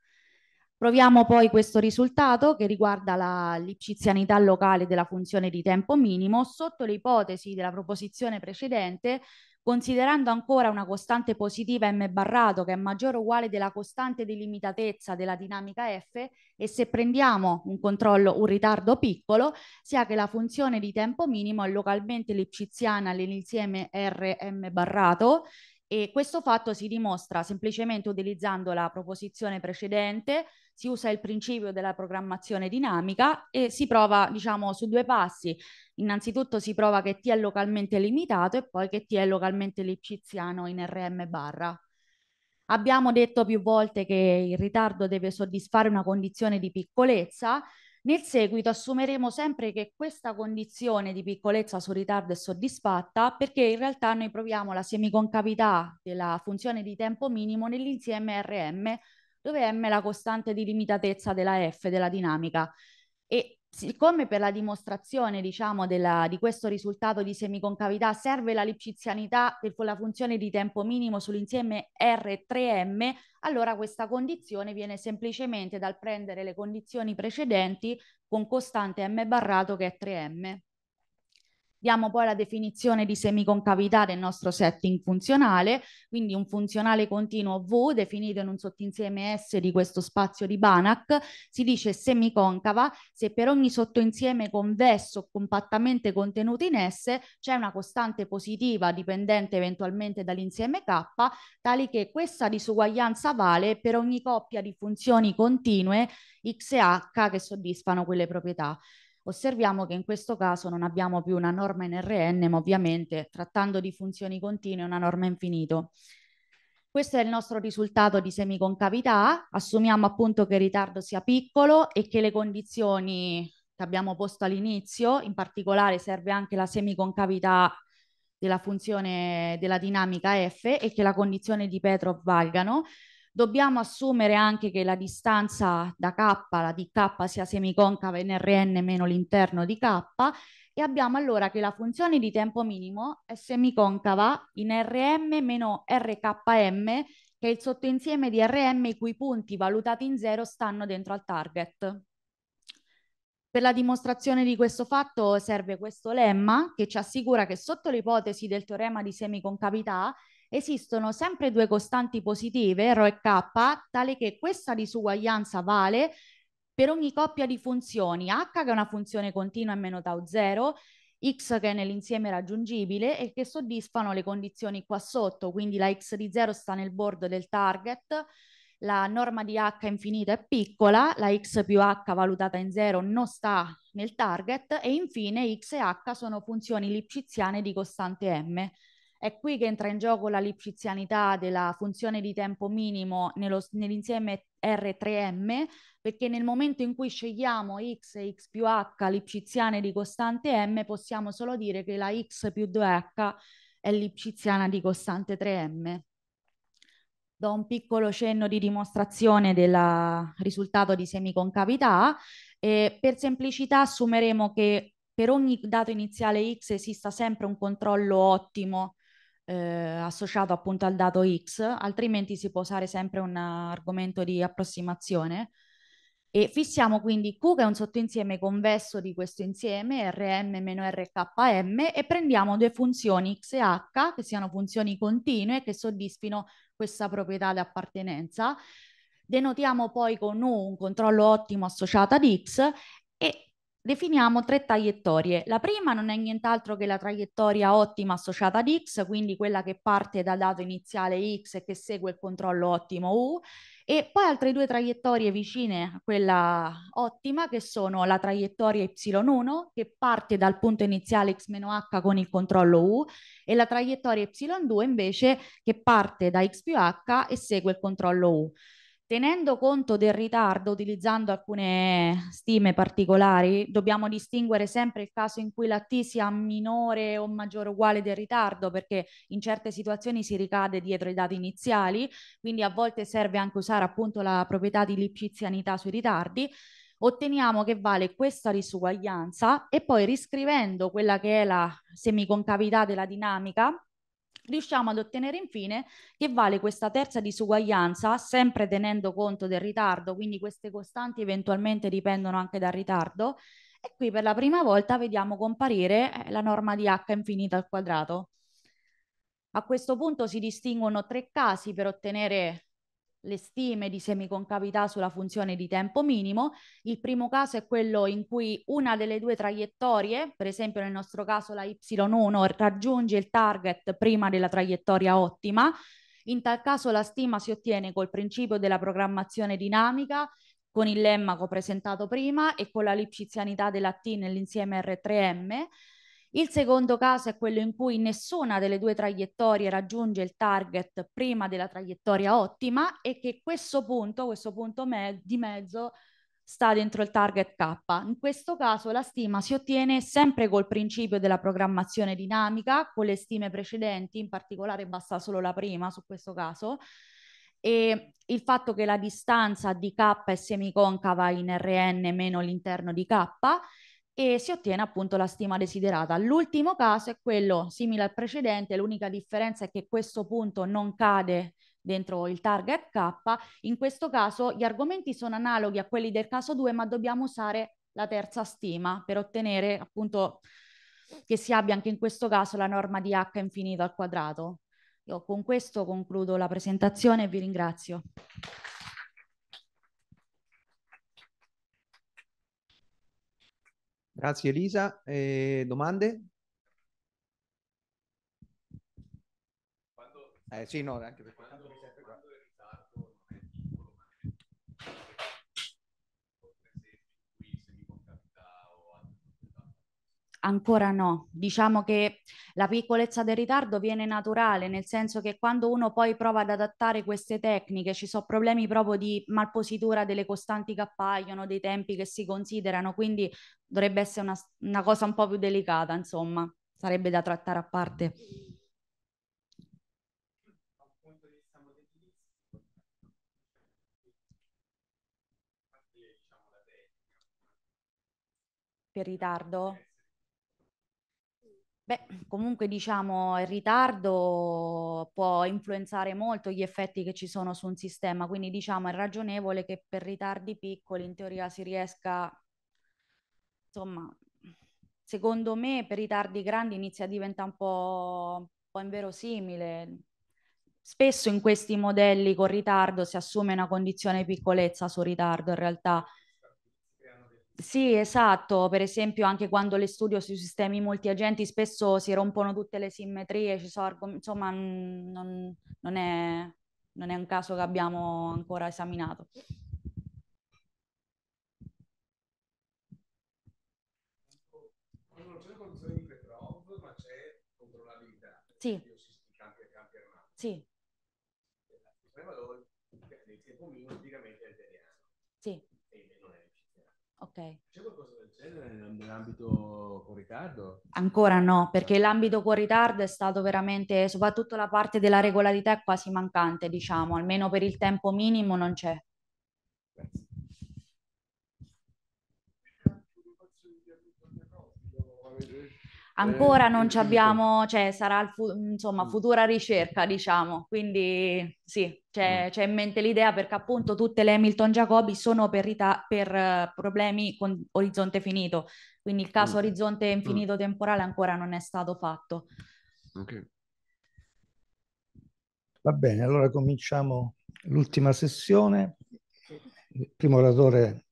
Proviamo poi questo risultato che riguarda l'ipsizianità locale della funzione di tempo minimo. Sotto le ipotesi della proposizione precedente, considerando ancora una costante positiva m barrato che è maggiore o uguale della costante di limitatezza della dinamica f e se prendiamo un controllo, un ritardo piccolo, sia che la funzione di tempo minimo è localmente lipsciziana all'insieme m barrato e questo fatto si dimostra semplicemente utilizzando la proposizione precedente si usa il principio della programmazione dinamica e si prova, diciamo, su due passi. Innanzitutto si prova che T è localmente limitato e poi che T è localmente lipsciziano in RM barra. Abbiamo detto più volte che il ritardo deve soddisfare una condizione di piccolezza, nel seguito assumeremo sempre che questa condizione di piccolezza su ritardo è soddisfatta perché in realtà noi proviamo la semiconcavità della funzione di tempo minimo nell'insieme RM dove M è la costante di limitatezza della F, della dinamica. E siccome per la dimostrazione, diciamo, della, di questo risultato di semiconcavità serve la per della funzione di tempo minimo sull'insieme R3M, allora questa condizione viene semplicemente dal prendere le condizioni precedenti con costante M barrato che è 3M. Diamo poi la definizione di semiconcavità del nostro setting funzionale, quindi un funzionale continuo V definito in un sottinsieme S di questo spazio di Banach, si dice semiconcava se per ogni sottoinsieme convesso o compattamente contenuto in S c'è una costante positiva dipendente eventualmente dall'insieme K, tali che questa disuguaglianza vale per ogni coppia di funzioni continue X e H che soddisfano quelle proprietà. Osserviamo che in questo caso non abbiamo più una norma in Rn, ma ovviamente trattando di funzioni continue una norma infinito. Questo è il nostro risultato di semiconcavità, assumiamo appunto che il ritardo sia piccolo e che le condizioni che abbiamo posto all'inizio, in particolare serve anche la semiconcavità della funzione della dinamica f e che la condizione di Petrov valgano, Dobbiamo assumere anche che la distanza da K, la di K sia semiconcava in Rn meno l'interno di K e abbiamo allora che la funzione di tempo minimo è semiconcava in Rm meno Rkm che è il sottoinsieme di Rm i cui punti valutati in zero stanno dentro al target. Per la dimostrazione di questo fatto serve questo lemma che ci assicura che sotto l'ipotesi del teorema di semiconcavità esistono sempre due costanti positive, ρ e K, tale che questa disuguaglianza vale per ogni coppia di funzioni, H che è una funzione continua e meno tau 0, x che è nell'insieme raggiungibile e che soddisfano le condizioni qua sotto, quindi la x di 0 sta nel bordo del target, la norma di h infinita è piccola, la x più h valutata in 0 non sta nel target e infine x e h sono funzioni lipciziane di costante m. È qui che entra in gioco la lipscizianità della funzione di tempo minimo nello, nell'insieme R3M, perché nel momento in cui scegliamo x e x più h lipsciziane di costante m, possiamo solo dire che la x più 2h è lipsciziana di costante 3m. Do un piccolo cenno di dimostrazione del risultato di semiconcavità e per semplicità assumeremo che per ogni dato iniziale x esista sempre un controllo ottimo eh, associato appunto al dato X, altrimenti si può usare sempre un argomento di approssimazione. E fissiamo quindi Q che è un sottoinsieme convesso di questo insieme, Rm-RKM, e prendiamo due funzioni X e H, che siano funzioni continue, che soddisfino questa proprietà di appartenenza. Denotiamo poi con U un controllo ottimo associato ad X e definiamo tre traiettorie. La prima non è nient'altro che la traiettoria ottima associata ad X, quindi quella che parte dal dato iniziale X e che segue il controllo ottimo U, e poi altre due traiettorie vicine a quella ottima, che sono la traiettoria Y1, che parte dal punto iniziale X-H con il controllo U, e la traiettoria Y2 invece che parte da X più H e segue il controllo U. Tenendo conto del ritardo, utilizzando alcune stime particolari, dobbiamo distinguere sempre il caso in cui la T sia minore o maggiore o uguale del ritardo, perché in certe situazioni si ricade dietro i dati iniziali, quindi a volte serve anche usare appunto la proprietà di lipcizianità sui ritardi. Otteniamo che vale questa disuguaglianza e poi riscrivendo quella che è la semiconcavità della dinamica, riusciamo ad ottenere infine che vale questa terza disuguaglianza, sempre tenendo conto del ritardo, quindi queste costanti eventualmente dipendono anche dal ritardo, e qui per la prima volta vediamo comparire eh, la norma di h infinita al quadrato. A questo punto si distinguono tre casi per ottenere le stime di semiconcavità sulla funzione di tempo minimo. Il primo caso è quello in cui una delle due traiettorie, per esempio nel nostro caso la Y1, raggiunge il target prima della traiettoria ottima. In tal caso la stima si ottiene col principio della programmazione dinamica, con il lemma che ho presentato prima e con la lipcizianità della T nell'insieme R3M il secondo caso è quello in cui nessuna delle due traiettorie raggiunge il target prima della traiettoria ottima e che questo punto, questo punto me di mezzo, sta dentro il target K. In questo caso la stima si ottiene sempre col principio della programmazione dinamica, con le stime precedenti, in particolare basta solo la prima su questo caso, e il fatto che la distanza di K è semiconcava in Rn meno l'interno di K e si ottiene appunto la stima desiderata. L'ultimo caso è quello simile al precedente, l'unica differenza è che questo punto non cade dentro il target K, in questo caso gli argomenti sono analoghi a quelli del caso 2, ma dobbiamo usare la terza stima per ottenere appunto che si abbia anche in questo caso la norma di H infinito al quadrato. Io con questo concludo la presentazione e vi ringrazio. Grazie Elisa. E eh, domande? Quando... Eh, sì, no, anche per quando ancora no. Diciamo che la piccolezza del ritardo viene naturale, nel senso che quando uno poi prova ad adattare queste tecniche ci sono problemi proprio di malpositura delle costanti che appaiono, dei tempi che si considerano, quindi dovrebbe essere una, una cosa un po' più delicata, insomma, sarebbe da trattare a parte. Per ritardo? Beh, comunque diciamo il ritardo può influenzare molto gli effetti che ci sono su un sistema, quindi diciamo è ragionevole che per ritardi piccoli in teoria si riesca, insomma, secondo me per ritardi grandi inizia a diventare un po', un po' inverosimile. Spesso in questi modelli con ritardo si assume una condizione di piccolezza su ritardo in realtà sì, esatto. Per esempio, anche quando le studio sui sistemi multiagenti, spesso si rompono tutte le simmetrie, ci sono insomma, non, non è, non è un caso che abbiamo ancora esaminato. Sì. Sì. C'è qualcosa del genere nell'ambito con ritardo? Ancora no, perché l'ambito con ritardo è stato veramente, soprattutto la parte della regolarità è quasi mancante, diciamo, almeno per il tempo minimo non c'è. Grazie. Ancora eh, non ci abbiamo, cioè sarà fu- insomma mm. futura ricerca, diciamo, quindi sì, c'è, mm. c'è, in mente l'idea perché appunto tutte le Hamilton Jacobi sono per, ita- per eh, problemi con orizzonte finito, quindi il caso mm. orizzonte mm. infinito mm. temporale ancora non è stato fatto. Ok. Va bene, allora cominciamo l'ultima sessione. Il primo oratore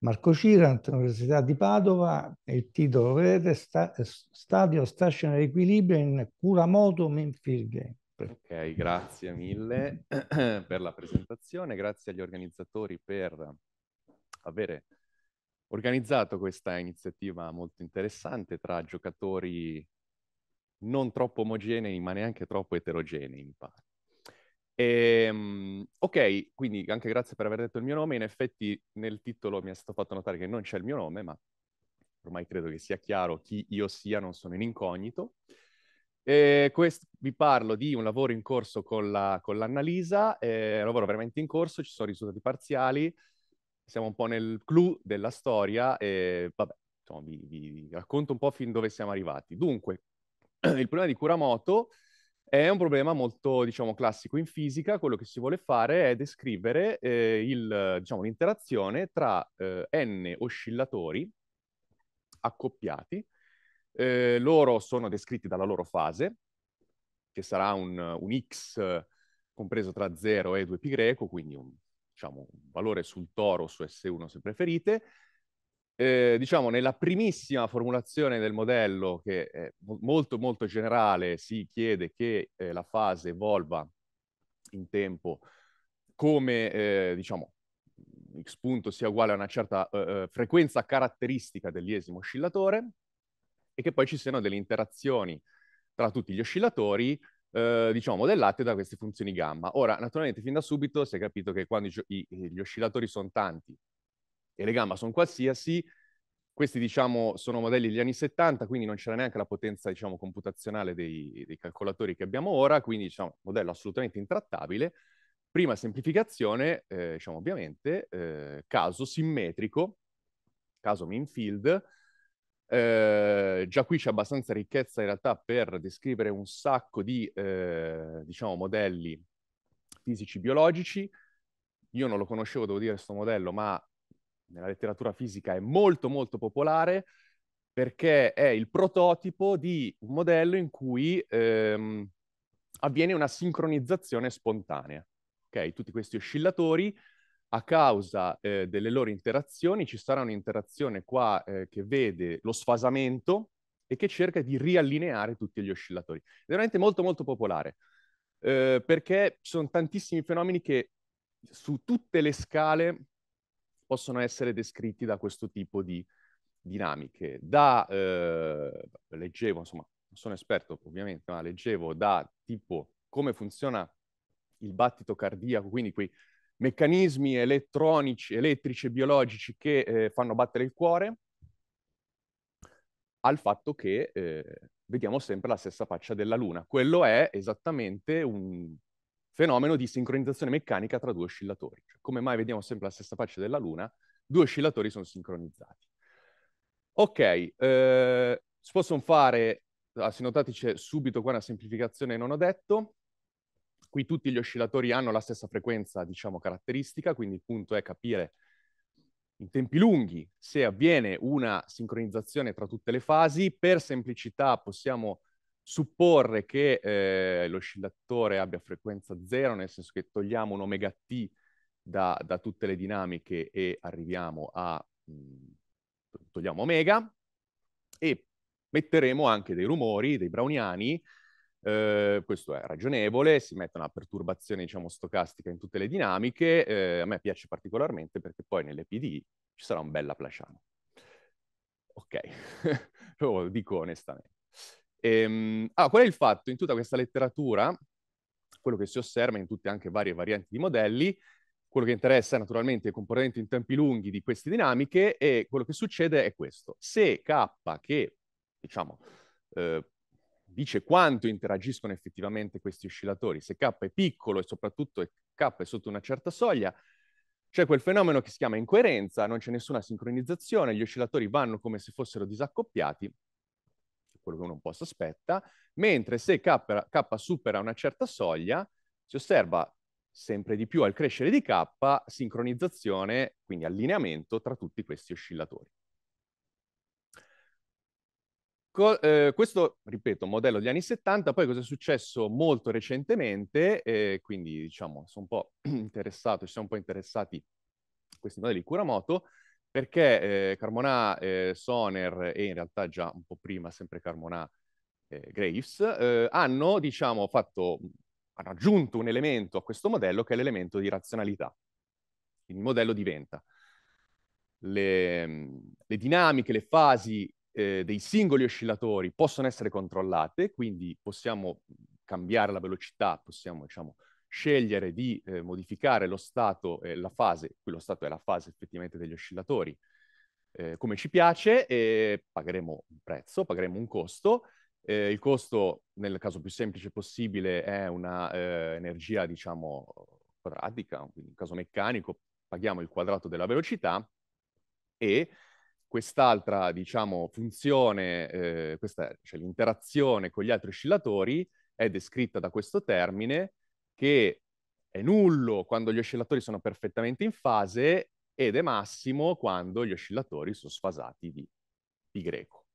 Marco Cirant, Università di Padova, il titolo vedete, sta, eh, Stadio Stationary Equilibrio in Kuramoto Minfield Game. Ok, grazie mille per la presentazione, grazie agli organizzatori per avere organizzato questa iniziativa molto interessante tra giocatori non troppo omogenei ma neanche troppo eterogenei, in parte. E, ehm, ok, quindi anche grazie per aver detto il mio nome. In effetti nel titolo mi è stato fatto notare che non c'è il mio nome, ma ormai credo che sia chiaro chi io sia, non sono in incognito. E quest- vi parlo di un lavoro in corso con, la, con l'Annalisa, eh, lavoro veramente in corso, ci sono risultati parziali, siamo un po' nel clou della storia e vabbè, insomma, vi, vi racconto un po' fin dove siamo arrivati. Dunque, il problema di moto... È un problema molto, diciamo, classico in fisica, quello che si vuole fare è descrivere eh, il, diciamo, l'interazione tra eh, n oscillatori accoppiati, eh, loro sono descritti dalla loro fase, che sarà un, un x compreso tra 0 e 2π, quindi un, diciamo, un valore sul toro su S1 se preferite, eh, diciamo, nella primissima formulazione del modello, che è molto molto generale, si chiede che eh, la fase evolva in tempo come, eh, diciamo, x punto sia uguale a una certa eh, eh, frequenza caratteristica dell'iesimo oscillatore e che poi ci siano delle interazioni tra tutti gli oscillatori eh, diciamo, modellate da queste funzioni gamma. Ora, naturalmente, fin da subito si è capito che quando i, gli oscillatori sono tanti e le gamba sono qualsiasi. Questi, diciamo, sono modelli degli anni 70, quindi non c'era neanche la potenza, diciamo, computazionale dei, dei calcolatori che abbiamo ora, quindi, diciamo, modello assolutamente intrattabile. Prima semplificazione, eh, diciamo, ovviamente, eh, caso simmetrico, caso mean field, eh, già qui c'è abbastanza ricchezza in realtà per descrivere un sacco di, eh, diciamo, modelli fisici biologici. Io non lo conoscevo, devo dire, questo modello, ma nella letteratura fisica è molto molto popolare perché è il prototipo di un modello in cui ehm, avviene una sincronizzazione spontanea. Okay? Tutti questi oscillatori a causa eh, delle loro interazioni ci sarà un'interazione qua eh, che vede lo sfasamento e che cerca di riallineare tutti gli oscillatori. È veramente molto molto popolare eh, perché ci sono tantissimi fenomeni che su tutte le scale possono essere descritti da questo tipo di dinamiche. Da, eh, leggevo, insomma, non sono esperto ovviamente, ma leggevo da tipo come funziona il battito cardiaco, quindi quei meccanismi elettronici, elettrici e biologici che eh, fanno battere il cuore, al fatto che eh, vediamo sempre la stessa faccia della Luna. Quello è esattamente un fenomeno di sincronizzazione meccanica tra due oscillatori. Cioè, come mai vediamo sempre la stessa faccia della Luna? Due oscillatori sono sincronizzati. Ok, eh, si possono fare, ah, se notate c'è subito qua una semplificazione non ho detto, qui tutti gli oscillatori hanno la stessa frequenza, diciamo, caratteristica, quindi il punto è capire in tempi lunghi se avviene una sincronizzazione tra tutte le fasi. Per semplicità possiamo supporre che eh, l'oscillatore abbia frequenza zero, nel senso che togliamo un omega t da, da tutte le dinamiche e arriviamo a, mh, togliamo omega, e metteremo anche dei rumori, dei browniani, eh, questo è ragionevole, si mette una perturbazione diciamo, stocastica in tutte le dinamiche, eh, a me piace particolarmente perché poi nelle PDI ci sarà un bel Laplaciano. Ok, lo dico onestamente. Ehm, allora, ah, qual è il fatto? In tutta questa letteratura, quello che si osserva in tutte anche varie varianti di modelli, quello che interessa naturalmente è il i in tempi lunghi di queste dinamiche e quello che succede è questo. Se K, che diciamo, eh, dice quanto interagiscono effettivamente questi oscillatori, se K è piccolo e soprattutto K è sotto una certa soglia, c'è quel fenomeno che si chiama incoerenza, non c'è nessuna sincronizzazione, gli oscillatori vanno come se fossero disaccoppiati quello che uno un po' si aspetta, mentre se K, K supera una certa soglia, si osserva sempre di più al crescere di K sincronizzazione, quindi allineamento tra tutti questi oscillatori. Co eh, questo, ripeto, modello degli anni 70, poi cosa è successo molto recentemente, eh, quindi diciamo sono un po' interessato, ci siamo un po' interessati a questi modelli di Kuramoto, perché eh, Carmona, eh, Soner e in realtà già un po' prima sempre Carmona eh, Graves eh, hanno, diciamo, fatto, hanno aggiunto un elemento a questo modello che è l'elemento di razionalità. Il modello diventa le, le dinamiche, le fasi eh, dei singoli oscillatori possono essere controllate, quindi possiamo cambiare la velocità, possiamo diciamo, scegliere di eh, modificare lo stato, eh, la fase, qui lo stato è la fase effettivamente degli oscillatori, eh, come ci piace, e pagheremo un prezzo, pagheremo un costo. Eh, il costo, nel caso più semplice possibile, è una eh, energia, diciamo, quadratica, quindi in caso meccanico paghiamo il quadrato della velocità e quest'altra, diciamo, funzione, eh, questa, cioè l'interazione con gli altri oscillatori, è descritta da questo termine che è nullo quando gli oscillatori sono perfettamente in fase ed è massimo quando gli oscillatori sono sfasati di pi greco,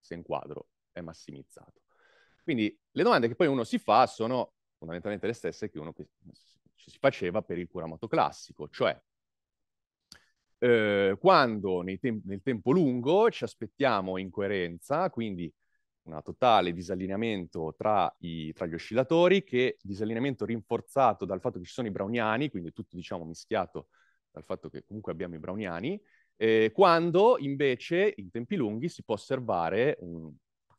se in quadro è massimizzato. Quindi le domande che poi uno si fa sono fondamentalmente le stesse che uno ci si faceva per il curamoto classico, cioè eh, quando tem- nel tempo lungo ci aspettiamo incoerenza, quindi un totale disallineamento tra, i, tra, gli oscillatori, che disallineamento rinforzato dal fatto che ci sono i browniani, quindi tutto diciamo mischiato dal fatto che comunque abbiamo i browniani, eh, quando invece in tempi lunghi si può osservare una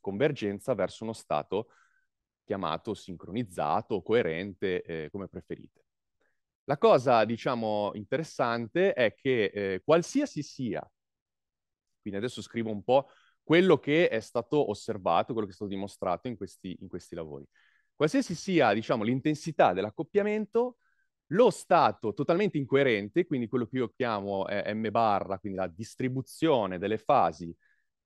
convergenza verso uno stato chiamato sincronizzato, coerente, eh, come preferite. La cosa, diciamo, interessante è che eh, qualsiasi sia, quindi adesso scrivo un po' quello che è stato osservato, quello che è stato dimostrato in questi, in questi lavori. Qualsiasi sia, diciamo, l'intensità dell'accoppiamento, lo stato totalmente incoerente, quindi quello che io chiamo eh, M barra, quindi la distribuzione delle fasi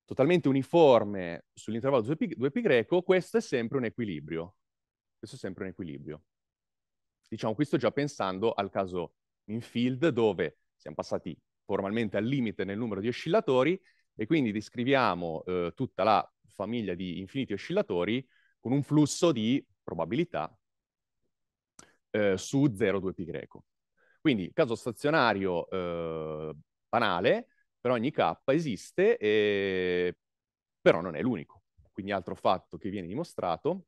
totalmente uniforme sull'intervallo 2π greco, questo è sempre un equilibrio. Questo è sempre un equilibrio. Diciamo, qui sto già pensando al caso in field dove siamo passati formalmente al limite nel numero di oscillatori, e quindi descriviamo eh, tutta la famiglia di infiniti oscillatori con un flusso di probabilità eh, su 0,2π. Quindi caso stazionario eh, banale, per ogni k esiste, e... Eh, però non è l'unico. Quindi altro fatto che viene dimostrato,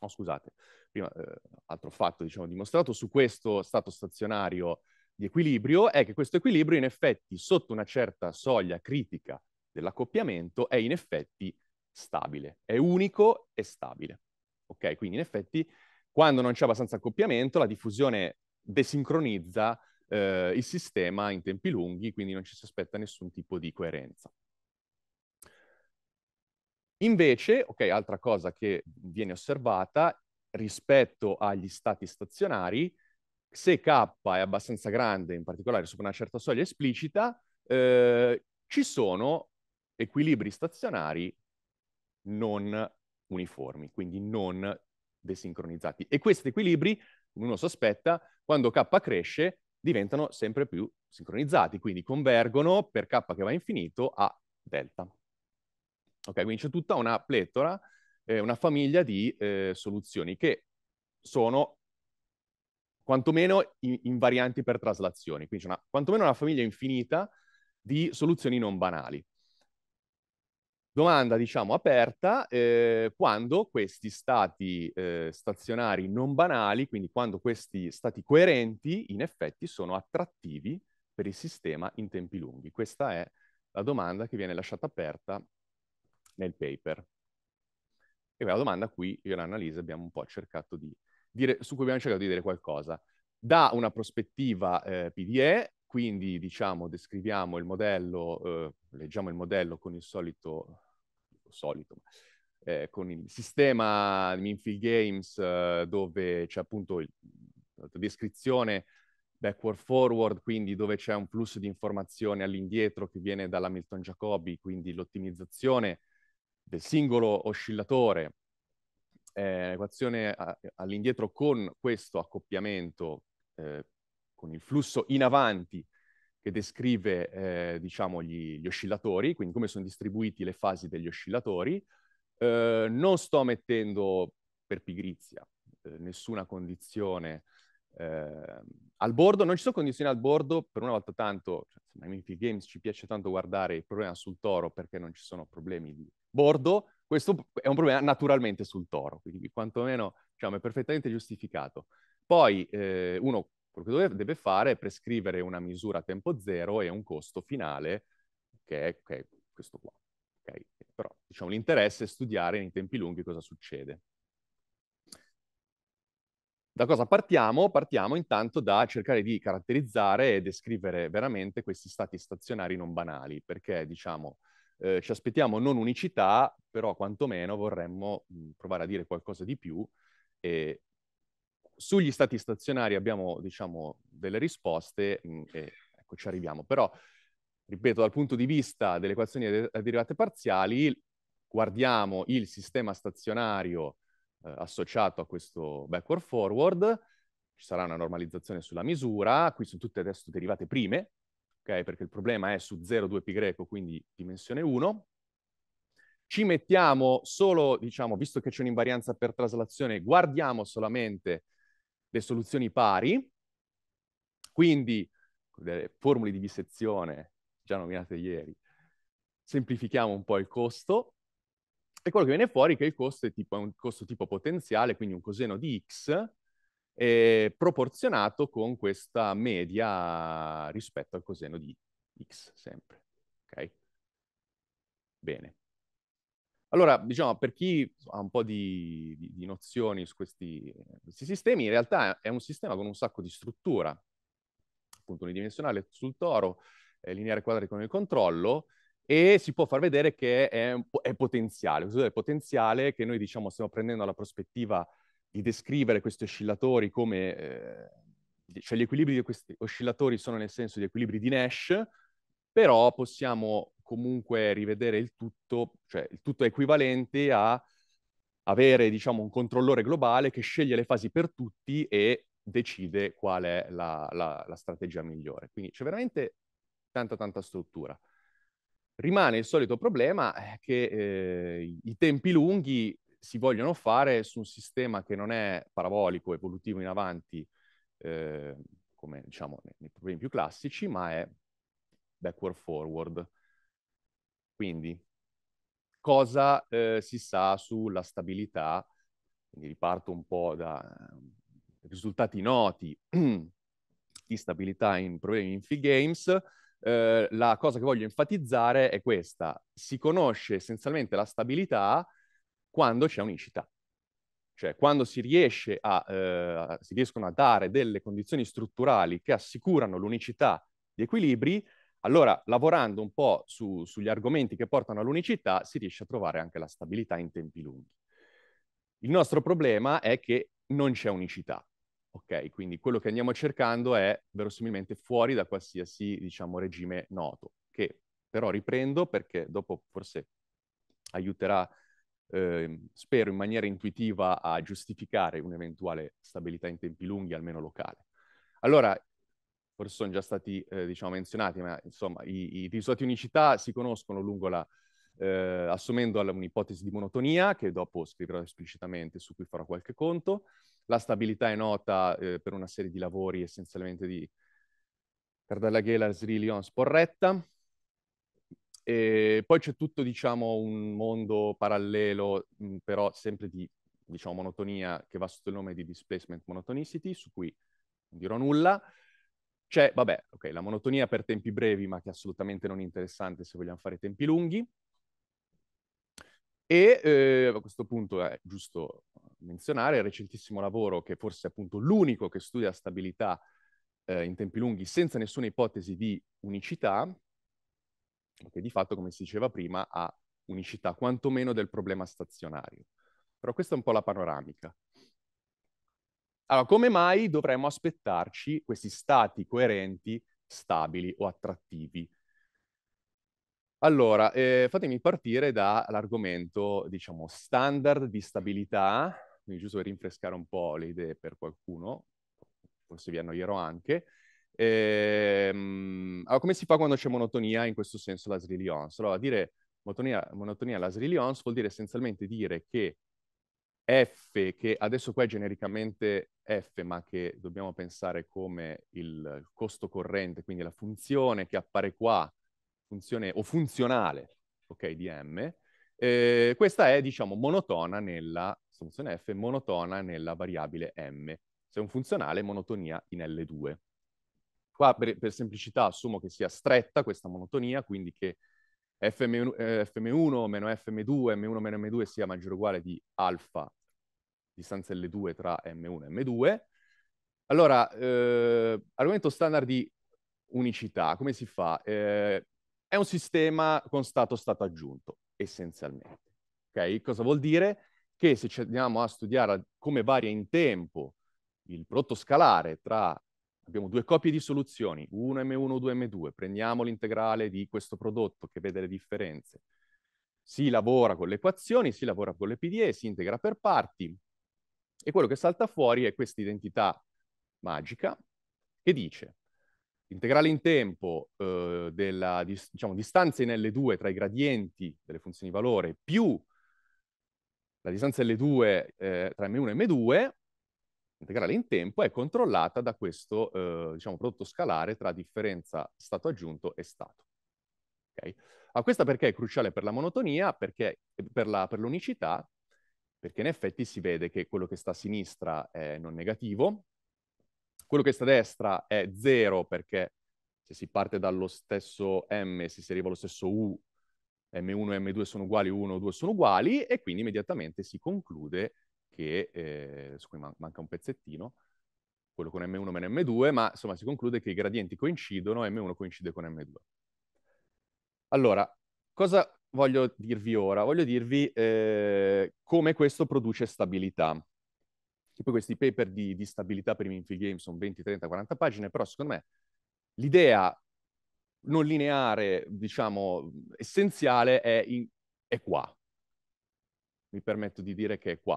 oh scusate, prima, eh, altro fatto diciamo dimostrato su questo stato stazionario di equilibrio è che questo equilibrio in effetti sotto una certa soglia critica dell'accoppiamento è in effetti stabile, è unico e stabile. Ok, quindi in effetti quando non c'è abbastanza accoppiamento la diffusione desincronizza eh, il sistema in tempi lunghi, quindi non ci si aspetta nessun tipo di coerenza. Invece, ok, altra cosa che viene osservata rispetto agli stati stazionari, se K è abbastanza grande, in particolare sopra una certa soglia esplicita, eh, ci sono equilibri stazionari non uniformi, quindi non desincronizzati. E questi equilibri, come uno aspetta, quando K cresce diventano sempre più sincronizzati, quindi convergono per K che va infinito a delta. Ok, quindi c'è tutta una pletora, eh, una famiglia di eh, soluzioni che sono quantomeno in, in per traslazioni, quindi c'è una, quantomeno una famiglia infinita di soluzioni non banali. Domanda, diciamo, aperta, eh, quando questi stati eh, stazionari non banali, quindi quando questi stati coerenti, in effetti sono attrattivi per il sistema in tempi lunghi. Questa è la domanda che viene lasciata aperta nel paper. E la domanda qui io e l'analisi abbiamo un po' cercato di dire, su cui abbiamo cercato di dire qualcosa. Da una prospettiva eh, PDE, quindi diciamo descriviamo il modello, eh, leggiamo il modello con il solito, solito eh, con il sistema di Minfield Games eh, dove c'è appunto il, la descrizione backward forward, quindi dove c'è un flusso di informazione all'indietro che viene dall'Hamilton Jacobi, quindi l'ottimizzazione del singolo oscillatore eh, equazione all'indietro con questo accoppiamento, eh, con il flusso in avanti che descrive eh, diciamo gli, gli, oscillatori, quindi come sono distribuiti le fasi degli oscillatori. Eh, non sto mettendo per pigrizia eh, nessuna condizione eh, al bordo, non ci sono condizioni al bordo, per una volta tanto, cioè, nei Games ci piace tanto guardare il problema sul toro perché non ci sono problemi di bordo, questo è un problema naturalmente sul toro, quindi quantomeno diciamo, è perfettamente giustificato. Poi eh, uno quello che deve fare è prescrivere una misura a tempo zero e un costo finale, che è okay, questo qua. Okay. Però diciamo, l'interesse è studiare in tempi lunghi cosa succede. Da cosa partiamo? Partiamo intanto da cercare di caratterizzare e descrivere veramente questi stati stazionari non banali, perché diciamo, eh, ci aspettiamo non unicità, però quantomeno vorremmo provare a dire qualcosa di più. E sugli stati stazionari abbiamo, diciamo, delle risposte mh, e ecco, ci arriviamo. Però, ripeto, dal punto di vista delle equazioni a derivate parziali, guardiamo il sistema stazionario eh, associato a questo backward forward, ci sarà una normalizzazione sulla misura, qui sono tutte adesso derivate prime, okay? perché il problema è su 0, 2 π quindi dimensione 1. Ci mettiamo solo, diciamo, visto che c'è un'invarianza per traslazione, guardiamo solamente le soluzioni pari, quindi delle formule di bisezione già nominate ieri, semplifichiamo un po' il costo, e quello che viene fuori è che il costo è, tipo, è un costo tipo potenziale, quindi un coseno di x eh, proporzionato con questa media rispetto al coseno di x sempre. Ok? Bene. Allora, diciamo, per chi ha un po' di, di, di nozioni su questi, questi, sistemi, in realtà è un sistema con un sacco di struttura, appunto unidimensionale sul toro, eh, lineare quadri con il controllo, e si può far vedere che è, è potenziale. Questo è potenziale che noi diciamo stiamo prendendo la prospettiva di descrivere questi oscillatori come, eh, cioè gli equilibri di questi oscillatori sono nel senso di equilibri di Nash, però possiamo comunque rivedere il tutto, cioè il tutto è equivalente a avere, diciamo, un controllore globale che sceglie le fasi per tutti e decide qual è la, la, la strategia migliore. Quindi c'è veramente tanta, tanta struttura. Rimane il solito problema eh, che eh, i tempi lunghi si vogliono fare su un sistema che non è parabolico, evolutivo in avanti, eh, come diciamo nei, nei problemi più classici, ma è backward forward. Quindi cosa eh, si sa sulla stabilità? Quindi riparto un po' da eh, risultati noti di stabilità in problemi in free games. Eh, la cosa che voglio enfatizzare è questa. Si conosce essenzialmente la stabilità quando c'è unicità. Cioè quando si, a, eh, si riescono a dare delle condizioni strutturali che assicurano l'unicità di equilibri, allora, lavorando un po' su, sugli argomenti che portano all'unicità, si riesce a trovare anche la stabilità in tempi lunghi. Il nostro problema è che non c'è unicità, ok? Quindi quello che andiamo cercando è verosimilmente fuori da qualsiasi, diciamo, regime noto, che però riprendo perché dopo forse aiuterà Ehm, spero in maniera intuitiva a giustificare un'eventuale stabilità in tempi lunghi, almeno locale. Allora, forse sono già stati eh, diciamo, menzionati, ma insomma i, i risultati unicità si conoscono lungo la, eh, assumendo un'ipotesi di monotonia, che dopo scriverò esplicitamente, su cui farò qualche conto. La stabilità è nota eh, per una serie di lavori essenzialmente di Cardalaghela, Sri, Lyon, Sporretta. E ehm, poi c'è tutto, diciamo, un mondo parallelo, mhmm, però sempre di, diciamo, monotonia, che va sotto il nome di displacement monotonicity, su cui non dirò nulla. C'è, vabbè, ok, la monotonia per tempi brevi, ma che è assolutamente non interessante se vogliamo fare tempi lunghi. E eh, a questo punto è giusto menzionare il recentissimo lavoro, che forse è appunto l'unico che studia stabilità eh, in tempi lunghi senza nessuna ipotesi di unicità, che di fatto, come si diceva prima, ha unicità quantomeno del problema stazionario. Però questa è un po' la panoramica. Allora, come mai dovremmo aspettarci questi stati coerenti, stabili o attrattivi? Allora, eh, fatemi partire dall'argomento, diciamo, standard di stabilità, quindi giusto per rinfrescare un po' le idee per qualcuno, forse vi annoierò anche, e, ehm, allora, ah, come si fa quando c'è monotonia in questo senso la resilience? Allora, dire monotonia, monotonia la resilience vuol dire essenzialmente dire che F, che adesso qua è genericamente F, ma che dobbiamo pensare come il costo corrente, quindi la funzione che appare qua, funzione o funzionale, ok, di M, eh, questa è, diciamo, monotona nella, funzione F, monotona nella variabile M. Se è un funzionale, monotonia in L2. Qua per, per semplicità assumo che sia stretta questa monotonia, quindi che FM, eh, FM1 meno FM2, M1 meno M2 sia maggiore o uguale di alfa, distanza L2 tra M1 e M2. Allora, eh, argomento standard di unicità, come si fa? Eh, è un sistema con stato stato aggiunto, essenzialmente. Okay? Cosa vuol dire? Che se ci andiamo a studiare come varia in tempo il prodotto scalare tra abbiamo due copie di soluzioni, 1M1, 2M2, prendiamo l'integrale di questo prodotto che vede le differenze, si lavora con le equazioni, si lavora con le PDE, si integra per parti e quello che salta fuori è questa identità magica che dice integrale in tempo eh, della diciamo, distanza in L2 tra i gradienti delle funzioni valore più la distanza L2 eh, tra M1 e M2 integrale in tempo è controllata da questo eh, diciamo, prodotto scalare tra differenza stato aggiunto e stato. Okay? Ma questa perché è cruciale per la monotonia, perché, per, la, per l'unicità, perché in effetti si vede che quello che sta a sinistra è non negativo, quello che sta a destra è 0 perché se si parte dallo stesso m si, si arriva allo stesso u, m1 e m2 sono uguali, 1 e 2 sono uguali e quindi immediatamente si conclude che, eh, su cui man- manca un pezzettino, quello con M1 meno M2, ma insomma si conclude che i gradienti coincidono, M1 coincide con M2. Allora, cosa voglio dirvi ora? Voglio dirvi eh, come questo produce stabilità. Che poi questi paper di, di stabilità per i Minfield Games sono 20, 30, 40 pagine, però secondo me l'idea non lineare, diciamo, essenziale è, in, è qua. Mi permetto di dire che è qua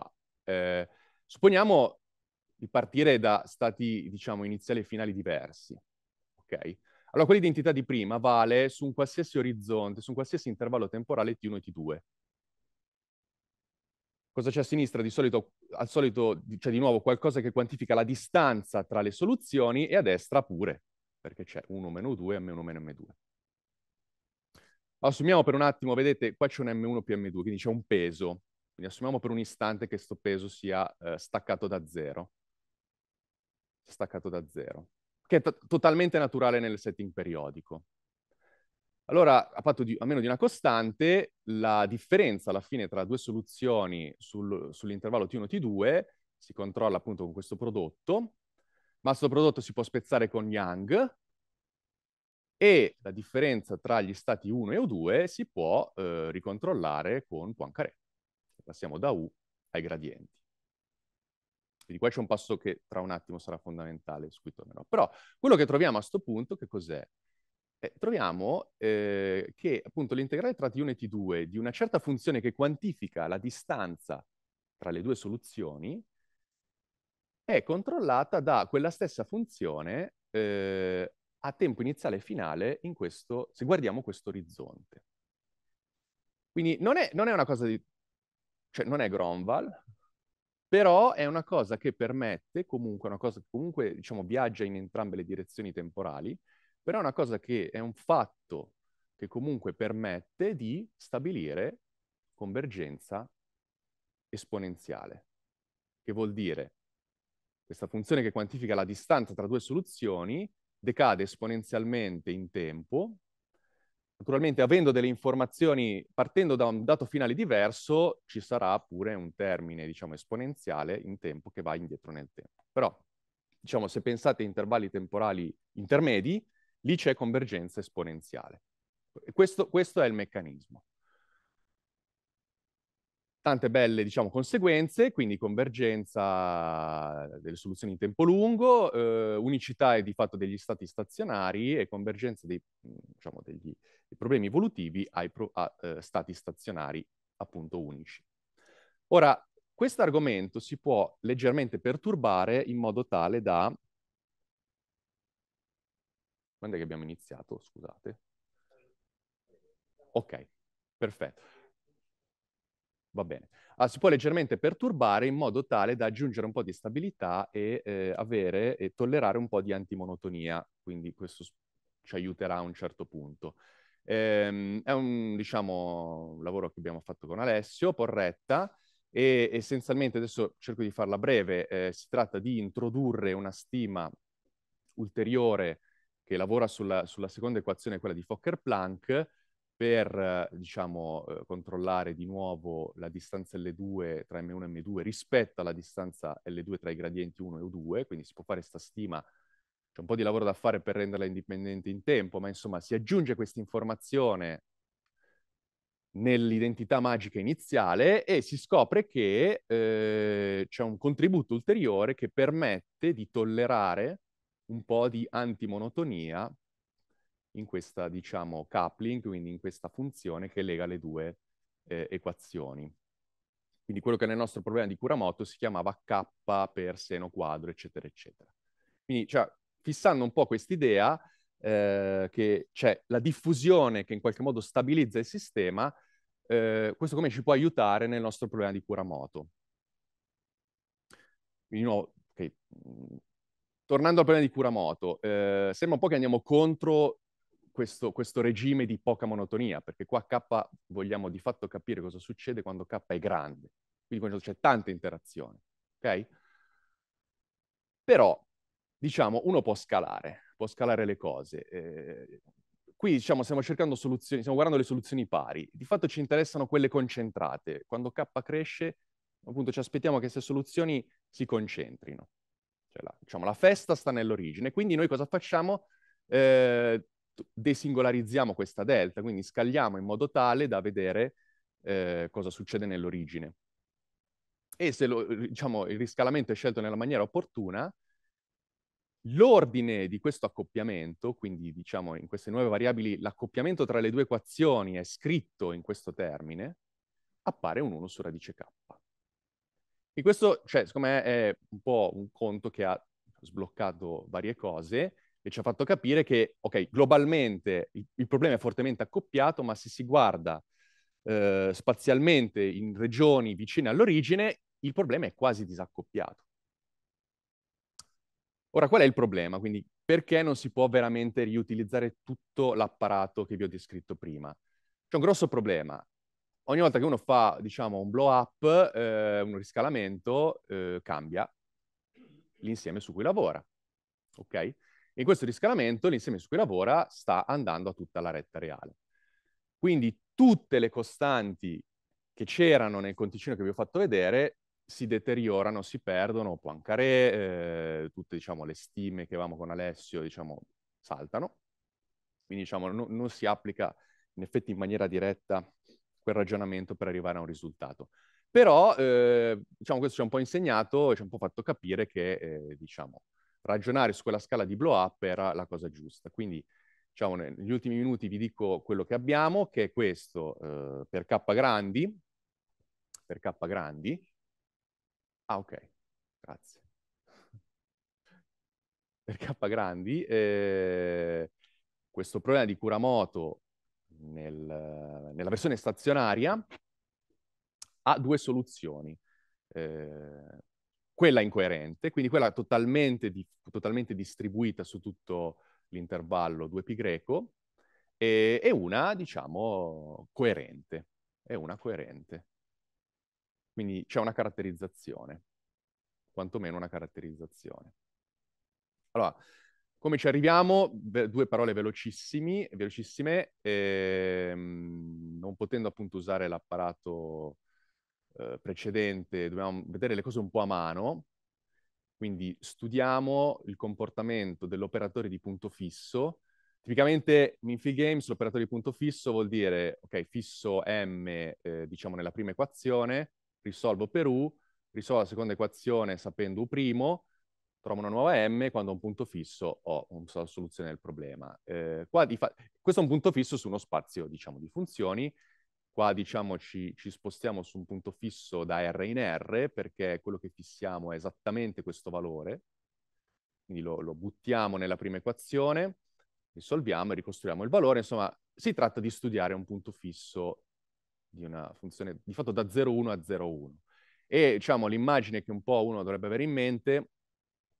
eh, supponiamo di partire da stati, diciamo, iniziali e finali diversi, ok? Allora, quell'identità di prima vale su un qualsiasi orizzonte, su un qualsiasi intervallo temporale T1 e T2. Cosa c'è a sinistra? Di solito, al solito c'è di nuovo qualcosa che quantifica la distanza tra le soluzioni e a destra pure, perché c'è 1 meno 2 e M1 meno M2. Assumiamo per un attimo, vedete, qua c'è un M1 più M2, quindi c'è un peso. Quindi assumiamo per un istante che questo peso sia eh, staccato da zero. Staccato da zero. Che è totalmente naturale nel setting periodico. Allora, a, patto di, a meno di una costante, la differenza alla fine tra due soluzioni sul, sull'intervallo T1 T2 si controlla appunto con questo prodotto, ma questo prodotto si può spezzare con Young e la differenza tra gli stati 1 e O2 si può eh, ricontrollare con Poincaré passiamo da U ai gradienti. Quindi qua c'è un passo che tra un attimo sarà fondamentale, su cui tornerò. Però quello che troviamo a questo punto, che cos'è? Eh, troviamo eh, che appunto l'integrale tra T1 e T2 di una certa funzione che quantifica la distanza tra le due soluzioni è controllata da quella stessa funzione eh, a tempo iniziale e finale questo, se guardiamo questo orizzonte. Quindi non è, non è una cosa di, cioè non è Gronval, però è una cosa che permette comunque, una cosa che comunque diciamo, viaggia in entrambe le direzioni temporali, però è una cosa che è un fatto che comunque permette di stabilire convergenza esponenziale, che vuol dire questa funzione che quantifica la distanza tra due soluzioni decade esponenzialmente in tempo Naturalmente, avendo delle informazioni partendo da un dato finale diverso, ci sarà pure un termine, diciamo, esponenziale in tempo che va indietro nel tempo. Però, diciamo, se pensate a intervalli temporali intermedi, lì c'è convergenza esponenziale. Questo, questo è il meccanismo tante belle, diciamo, conseguenze, quindi convergenza delle soluzioni in tempo lungo, eh, unicità e di fatto degli stati stazionari e convergenza dei, mm, diciamo, degli, dei problemi evolutivi ai pro, a, eh, stati stazionari appunto unici. Ora, questo argomento si può leggermente perturbare in modo tale da... Quando è che abbiamo iniziato? Scusate. Ok, perfetto. Va bene. Ah, si può leggermente perturbare in modo tale da aggiungere un po' di stabilità e eh, avere e tollerare un po' di antimonotonia, quindi questo ci aiuterà a un certo punto. Ehm, è un, diciamo, un lavoro che abbiamo fatto con Alessio, Porretta, e essenzialmente, adesso cerco di farla breve, eh, si tratta di introdurre una stima ulteriore che lavora sulla, sulla seconda equazione, quella di Fokker-Planck, per diciamo, eh, controllare di nuovo la distanza L2 tra M1 e M2 rispetto alla distanza L2 tra i gradienti 1 e U2, quindi si può fare questa stima, c'è un po' di lavoro da fare per renderla indipendente in tempo, ma insomma si aggiunge questa informazione nell'identità magica iniziale e si scopre che eh, c'è un contributo ulteriore che permette di tollerare un po' di antimonotonia in questa, diciamo, coupling, quindi in questa funzione che lega le due eh, equazioni. Quindi quello che nel nostro problema di Curamoto si chiamava K per seno quadro, eccetera, eccetera. Quindi, cioè, fissando un po' quest'idea eh, che c'è la diffusione che in qualche modo stabilizza il sistema, eh, questo come ci può aiutare nel nostro problema di Curamoto. Quindi, no, okay. Mm, tornando al problema di Curamoto, eh, sembra un po' che andiamo contro questo, questo, regime di poca monotonia, perché qua K vogliamo di fatto capire cosa succede quando K è grande, quindi quando c'è tanta interazione, ok? Però, diciamo, uno può scalare, può scalare le cose. Eh, qui, diciamo, stiamo cercando soluzioni, stiamo guardando le soluzioni pari. Di fatto ci interessano quelle concentrate. Quando K cresce, appunto, ci aspettiamo che queste soluzioni si concentrino. Cioè la, diciamo, la festa sta nell'origine, quindi noi cosa facciamo? Eh, desingolarizziamo questa delta, quindi scagliamo in modo tale da vedere eh, cosa succede nell'origine. E se lo, diciamo, il riscalamento è scelto nella maniera opportuna, l'ordine di questo accoppiamento, quindi diciamo in queste nuove variabili l'accoppiamento tra le due equazioni è scritto in questo termine, appare un 1 su radice k. E questo, cioè, secondo me è un po' un conto che ha sbloccato varie cose, e ci ha fatto capire che, ok, globalmente il, il problema è fortemente accoppiato, ma se si guarda eh, spazialmente in regioni vicine all'origine, il problema è quasi disaccoppiato. Ora, qual è il problema? Quindi, perché non si può veramente riutilizzare tutto l'apparato che vi ho descritto prima? C'è un grosso problema. Ogni volta che uno fa, diciamo, un blow up, eh, un riscalamento, eh, cambia l'insieme su cui lavora. Ok? In questo riscalamento l'insieme su cui lavora sta andando a tutta la retta reale. Quindi tutte le costanti che c'erano nel conticino che vi ho fatto vedere si deteriorano, si perdono, Poincaré, eh, tutte diciamo, le stime che avevamo con Alessio diciamo, saltano, quindi diciamo, no, non si applica in effetti in maniera diretta quel ragionamento per arrivare a un risultato. Però eh, diciamo, questo ci ha un po' insegnato e ci ha un po' fatto capire che eh, diciamo, ragionare su quella scala di blow up era la cosa giusta. Quindi diciamo, negli ultimi minuti vi dico quello che abbiamo, che è questo eh, per K grandi, per K grandi. Ah, ok, grazie. per K grandi, eh, questo problema di Curamoto nel, nella versione stazionaria ha due soluzioni. Eh, quella incoerente, quindi quella totalmente, di, totalmente distribuita su tutto l'intervallo 2π greco, e, e, una, diciamo, coerente. È una coerente. Quindi c'è una caratterizzazione, quantomeno una caratterizzazione. Allora, come ci arriviamo? Ve due parole velocissime, ehm, non potendo appunto usare l'apparato eh, precedente dobbiamo vedere le cose un po' a mano, quindi studiamo il comportamento dell'operatore di punto fisso. Tipicamente in fill games l'operatore di punto fisso vuol dire, ok, fisso m, eh, diciamo nella prima equazione, risolvo per u, risolvo la seconda equazione sapendo u', trovo una nuova m, quando ho un punto fisso ho una soluzione del problema. Eh, questo è un punto fisso su uno spazio, diciamo, di funzioni, Qua diciamo ci, ci, spostiamo su un punto fisso da R in R perché quello che fissiamo è esattamente questo valore, quindi lo, lo buttiamo nella prima equazione, risolviamo e ricostruiamo il valore, insomma si tratta di studiare un punto fisso di una funzione di fatto da 0,1 a 0,1. E diciamo l'immagine che un po' uno dovrebbe avere in mente,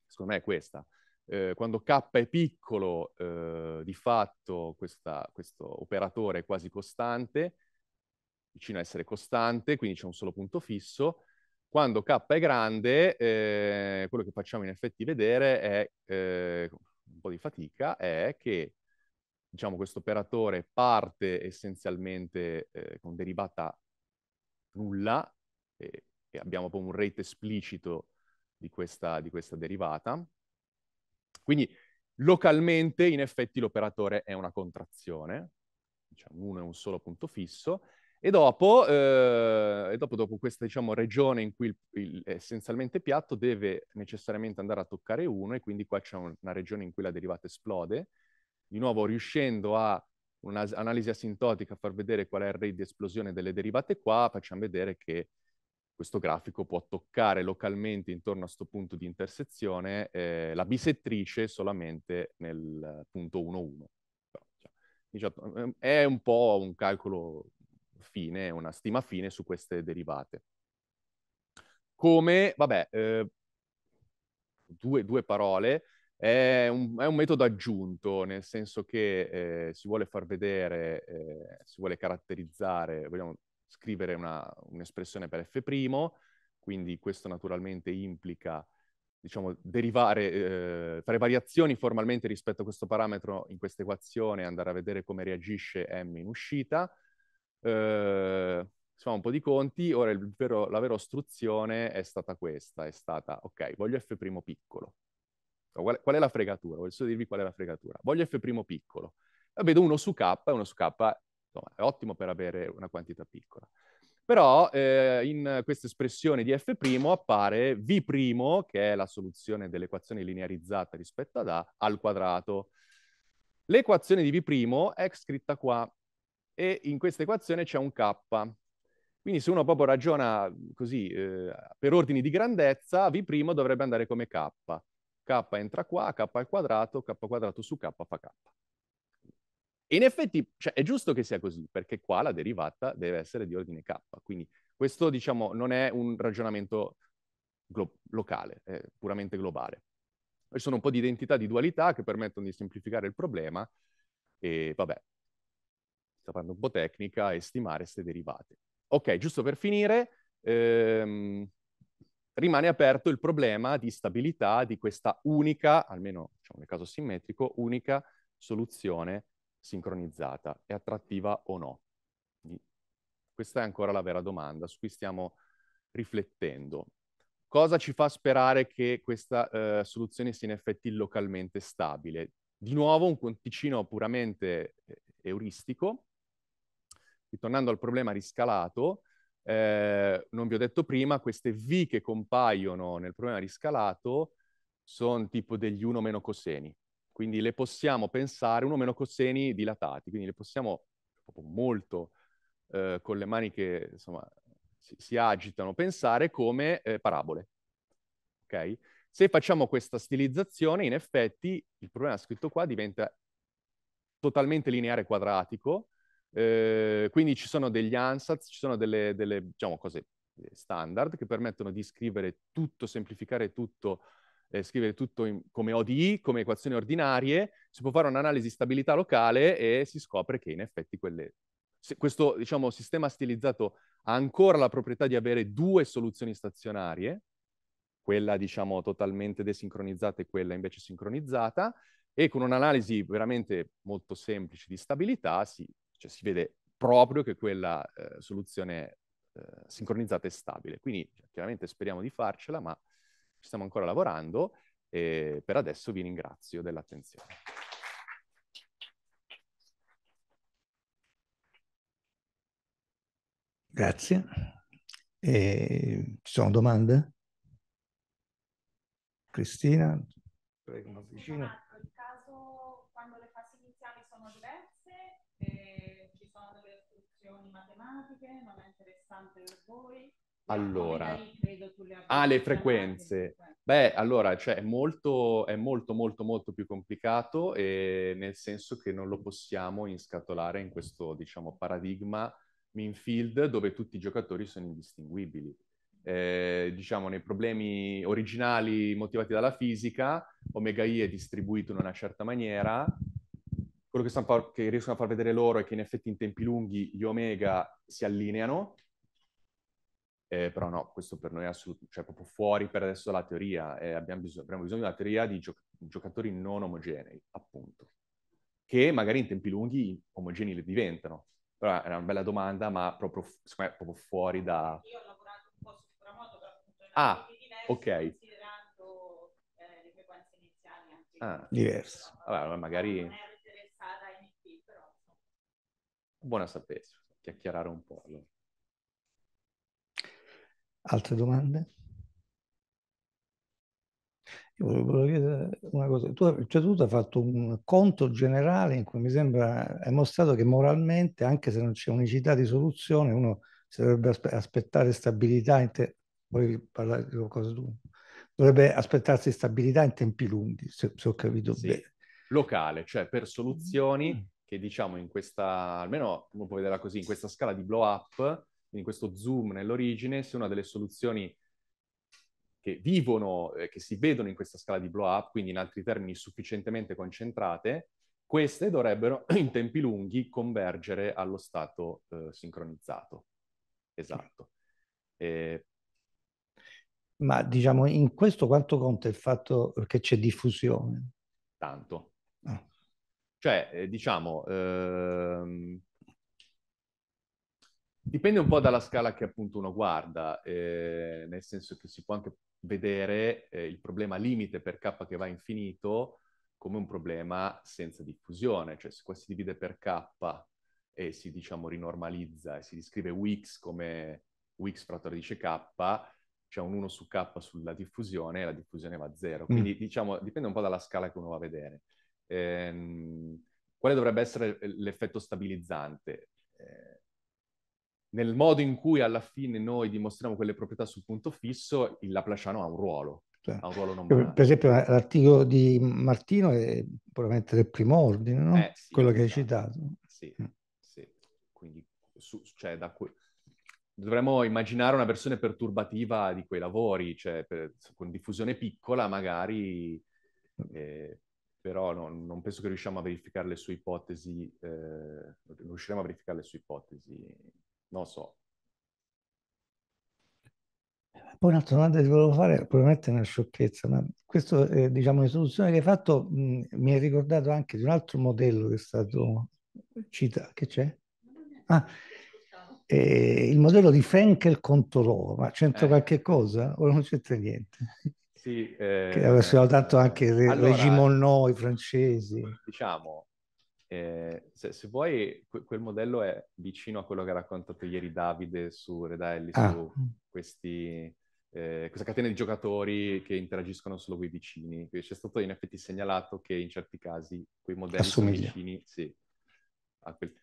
secondo me è questa, eh, quando k è piccolo, eh, di fatto questa, questo operatore è quasi costante, vicino a essere costante, quindi c'è un solo punto fisso. Quando k è grande, eh, quello che facciamo in effetti vedere è, eh, un po' di fatica, è che diciamo, questo operatore parte essenzialmente eh, con derivata nulla, e, e abbiamo poi un rate esplicito di questa, di questa derivata. Quindi localmente in effetti l'operatore è una contrazione, diciamo uno è un solo punto fisso, e dopo, eh, e dopo, dopo questa diciamo, regione in cui il, il, è essenzialmente piatto, deve necessariamente andare a toccare 1 e quindi qua c'è un, una regione in cui la derivata esplode, di nuovo riuscendo a un'analisi asintotica a far vedere qual è il rate di esplosione delle derivate qua, facciamo vedere che questo grafico può toccare localmente intorno a questo punto di intersezione eh, la bisettrice solamente nel punto 1,1. Diciamo, è un po' un calcolo fine, una stima fine su queste derivate. Come, vabbè, eh, due, due, parole, è un, è un, metodo aggiunto, nel senso che eh, si vuole far vedere, eh, si vuole caratterizzare, vogliamo scrivere una, un'espressione per f', quindi questo naturalmente implica diciamo, derivare, eh, fare variazioni formalmente rispetto a questo parametro in questa equazione e andare a vedere come reagisce m in uscita eh, si fa un po' di conti, ora vero, la vera ostruzione è stata questa, è stata, ok, voglio f' piccolo. Qual, qual è la fregatura? Voglio solo dirvi qual è la fregatura. Voglio f' piccolo. La eh, vedo 1 su k, 1 su k insomma, è ottimo per avere una quantità piccola. Però eh, in questa espressione di f' appare v', che è la soluzione dell'equazione linearizzata rispetto ad a, al quadrato. L'equazione di v' è scritta qua, e in questa equazione c'è un k. Quindi se uno proprio ragiona così, eh, per ordini di grandezza, V' dovrebbe andare come k. k entra qua, k al quadrato, k quadrato su k fa k. E in effetti cioè, è giusto che sia così, perché qua la derivata deve essere di ordine k. Quindi questo, diciamo, non è un ragionamento locale, è puramente globale. Ci sono un po' di identità, di dualità che permettono di semplificare il problema e vabbè, sta parlando un po' tecnica, e stimare queste derivate. Ok, giusto per finire, ehm, rimane aperto il problema di stabilità di questa unica, almeno diciamo nel caso simmetrico, unica soluzione sincronizzata. È attrattiva o no? Quindi questa è ancora la vera domanda su cui stiamo riflettendo. Cosa ci fa sperare che questa eh, soluzione sia in effetti localmente stabile? Di nuovo un conticino puramente eh, euristico, ritornando al problema riscalato, eh, non vi ho detto prima, queste V che compaiono nel problema riscalato sono tipo degli 1 meno coseni. Quindi le possiamo pensare 1 meno coseni dilatati, quindi le possiamo molto eh, con le mani che insomma, si, si, agitano pensare come eh, parabole. Okay? Se facciamo questa stilizzazione, in effetti il problema scritto qua diventa totalmente lineare quadratico, Ehm, quindi ci sono degli ansatz, ci sono delle, delle diciamo, cose eh, standard che permettono di scrivere tutto, semplificare tutto, eh, scrivere tutto in, come ODI, come equazioni ordinarie, si può fare un'analisi di stabilità locale e si scopre che in effetti quelle... Se questo diciamo, sistema stilizzato ha ancora la proprietà di avere due soluzioni stazionarie, quella diciamo totalmente desincronizzata e quella invece sincronizzata, e con un'analisi veramente molto semplice di stabilità si cioè si vede proprio che quella eh, soluzione eh, sincronizzata è stabile. Quindi cioè, chiaramente speriamo di farcela, ma ci stiamo ancora lavorando e per adesso vi ringrazio dell'attenzione. Grazie. E ci sono domande? Cristina, prego, mi una esatto, Il Caso, quando le fasi iniziali sono diverse, eh questioni matematiche, non è interessante per voi? Allora, ah, le frequenze. Cioè. Beh, allora, cioè, è molto, è molto, molto, molto più complicato e nel senso che non lo possiamo inscatolare in questo, diciamo, paradigma minfield dove tutti i giocatori sono indistinguibili. Mm. Eh, diciamo, nei problemi originali motivati dalla fisica, omega i è distribuito in una certa maniera quello che, par- che, riescono a far vedere loro è che in effetti in tempi lunghi gli omega si allineano, eh, però no, questo per noi è assolut- cioè proprio fuori per adesso la teoria, eh, abbiamo, bisog- abbiamo, bisogno di una teoria di gio- giocatori non omogenei, appunto, che magari in tempi lunghi omogenei le diventano. Però è una bella domanda, ma proprio, secondo me, proprio fuori da... Io ho lavorato un po' su Promoto, però appunto in ah, diversi, ok. considerando eh, le frequenze iniziali anche. Ah, diverse. Vabbè, magari buona sapersi, chiacchierare un po'. Allora. Altre domande? Io volevo chiedere una cosa, tu, cioè, tu hai fatto un conto generale in cui mi sembra hai mostrato che moralmente, anche se non c'è unicità di soluzione, uno si dovrebbe aspe- aspettare stabilità, in te- volevi parlare di qualcosa tu? Dovrebbe aspettarsi stabilità in tempi lunghi, se, se ho capito sì. bene. Locale, cioè per soluzioni mm che diciamo in questa, almeno uno può vederla così, in questa scala di blow up, in questo zoom nell'origine, se una delle soluzioni che vivono, eh, che si vedono in questa scala di blow up, quindi in altri termini sufficientemente concentrate, queste dovrebbero in tempi lunghi convergere allo stato eh, sincronizzato. Esatto. E... Eh, Ma diciamo, in questo quanto conta il fatto che c'è diffusione? Tanto. Ah. Cioè, eh, diciamo, ehm, dipende un po' dalla scala che appunto uno guarda, eh, nel senso che si può anche vedere eh, il problema limite per k che va infinito come un problema senza diffusione, cioè se qua si divide per k e si diciamo rinormalizza e si descrive Wix come Wix fratto radice k, c'è un 1 su k sulla diffusione e la diffusione va a 0. Mm. Quindi mm. diciamo dipende un po' dalla scala che uno va a vedere. Ehm, quale dovrebbe essere l'effetto stabilizzante? Eh, nel modo in cui alla fine noi dimostriamo quelle proprietà sul punto fisso, il Laplaciano ha un ruolo. Cioè, per esempio l'articolo di Martino è probabilmente del primo ordine, no? eh, sì, quello che hai esatto. citato. Sì, mm. sì. quindi su, cioè, da que- dovremmo immaginare una versione perturbativa di quei lavori, cioè per, con diffusione piccola magari mm. eh, però no, non penso che riusciamo a verificare le sue ipotesi, eh, non riusciremo a verificare le sue ipotesi, non so. Poi un'altra domanda che volevo fare, probabilmente è una sciocchezza, ma questa eh, diciamo, risoluzione che hai fatto mh, mi ha ricordato anche di un altro modello che è stato citato, che c'è? Ah, eh, il modello di Frenkel Contorò, ma c'entra eh. qualche cosa o non c'entra niente? Sì, eh, che avessero dato anche il re, allora, Regimonnò, i francesi. Diciamo, eh, se, se, vuoi, quel modello è vicino a quello che ha raccontato ieri Davide su Redaelli, ah. su questi, eh, questa catena di giocatori che interagiscono solo con i vicini. C'è stato in effetti segnalato che in certi casi quei modelli Assomiglia. sono vicini sì, a quel...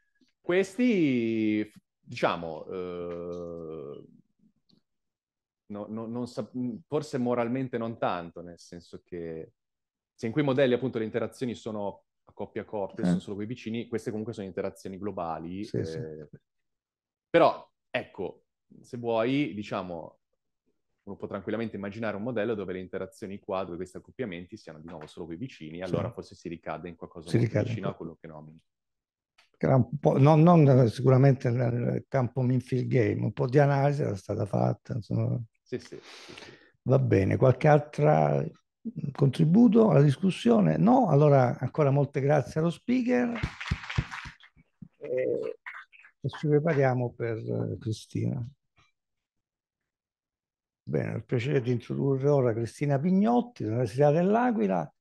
Questi, diciamo, eh, no, no, non sa- mm, forse moralmente non tanto, nel senso che se in quei modelli appunto le interazioni sono a coppia a coppia, eh. sono solo quei vicini, queste comunque sono interazioni globali. Sì, eh... sì. Però, ecco, se vuoi, diciamo, uno può tranquillamente immaginare un modello dove le interazioni qua, dove questi accoppiamenti siano di nuovo solo quei vicini, allora sì. forse si ricade in qualcosa di vicino a quello che nomini. Non, non, sicuramente nel campo Minfield Game, un po' di analisi era stata fatta, insomma, sì, sì. Va bene, qualche altro mm, contributo alla discussione? No? Allora ancora molte grazie allo speaker e, e ci prepariamo per eh, Cristina. Bene, ho il piacere di introdurre ora Cristina Pignotti dell'Università dell'Aquila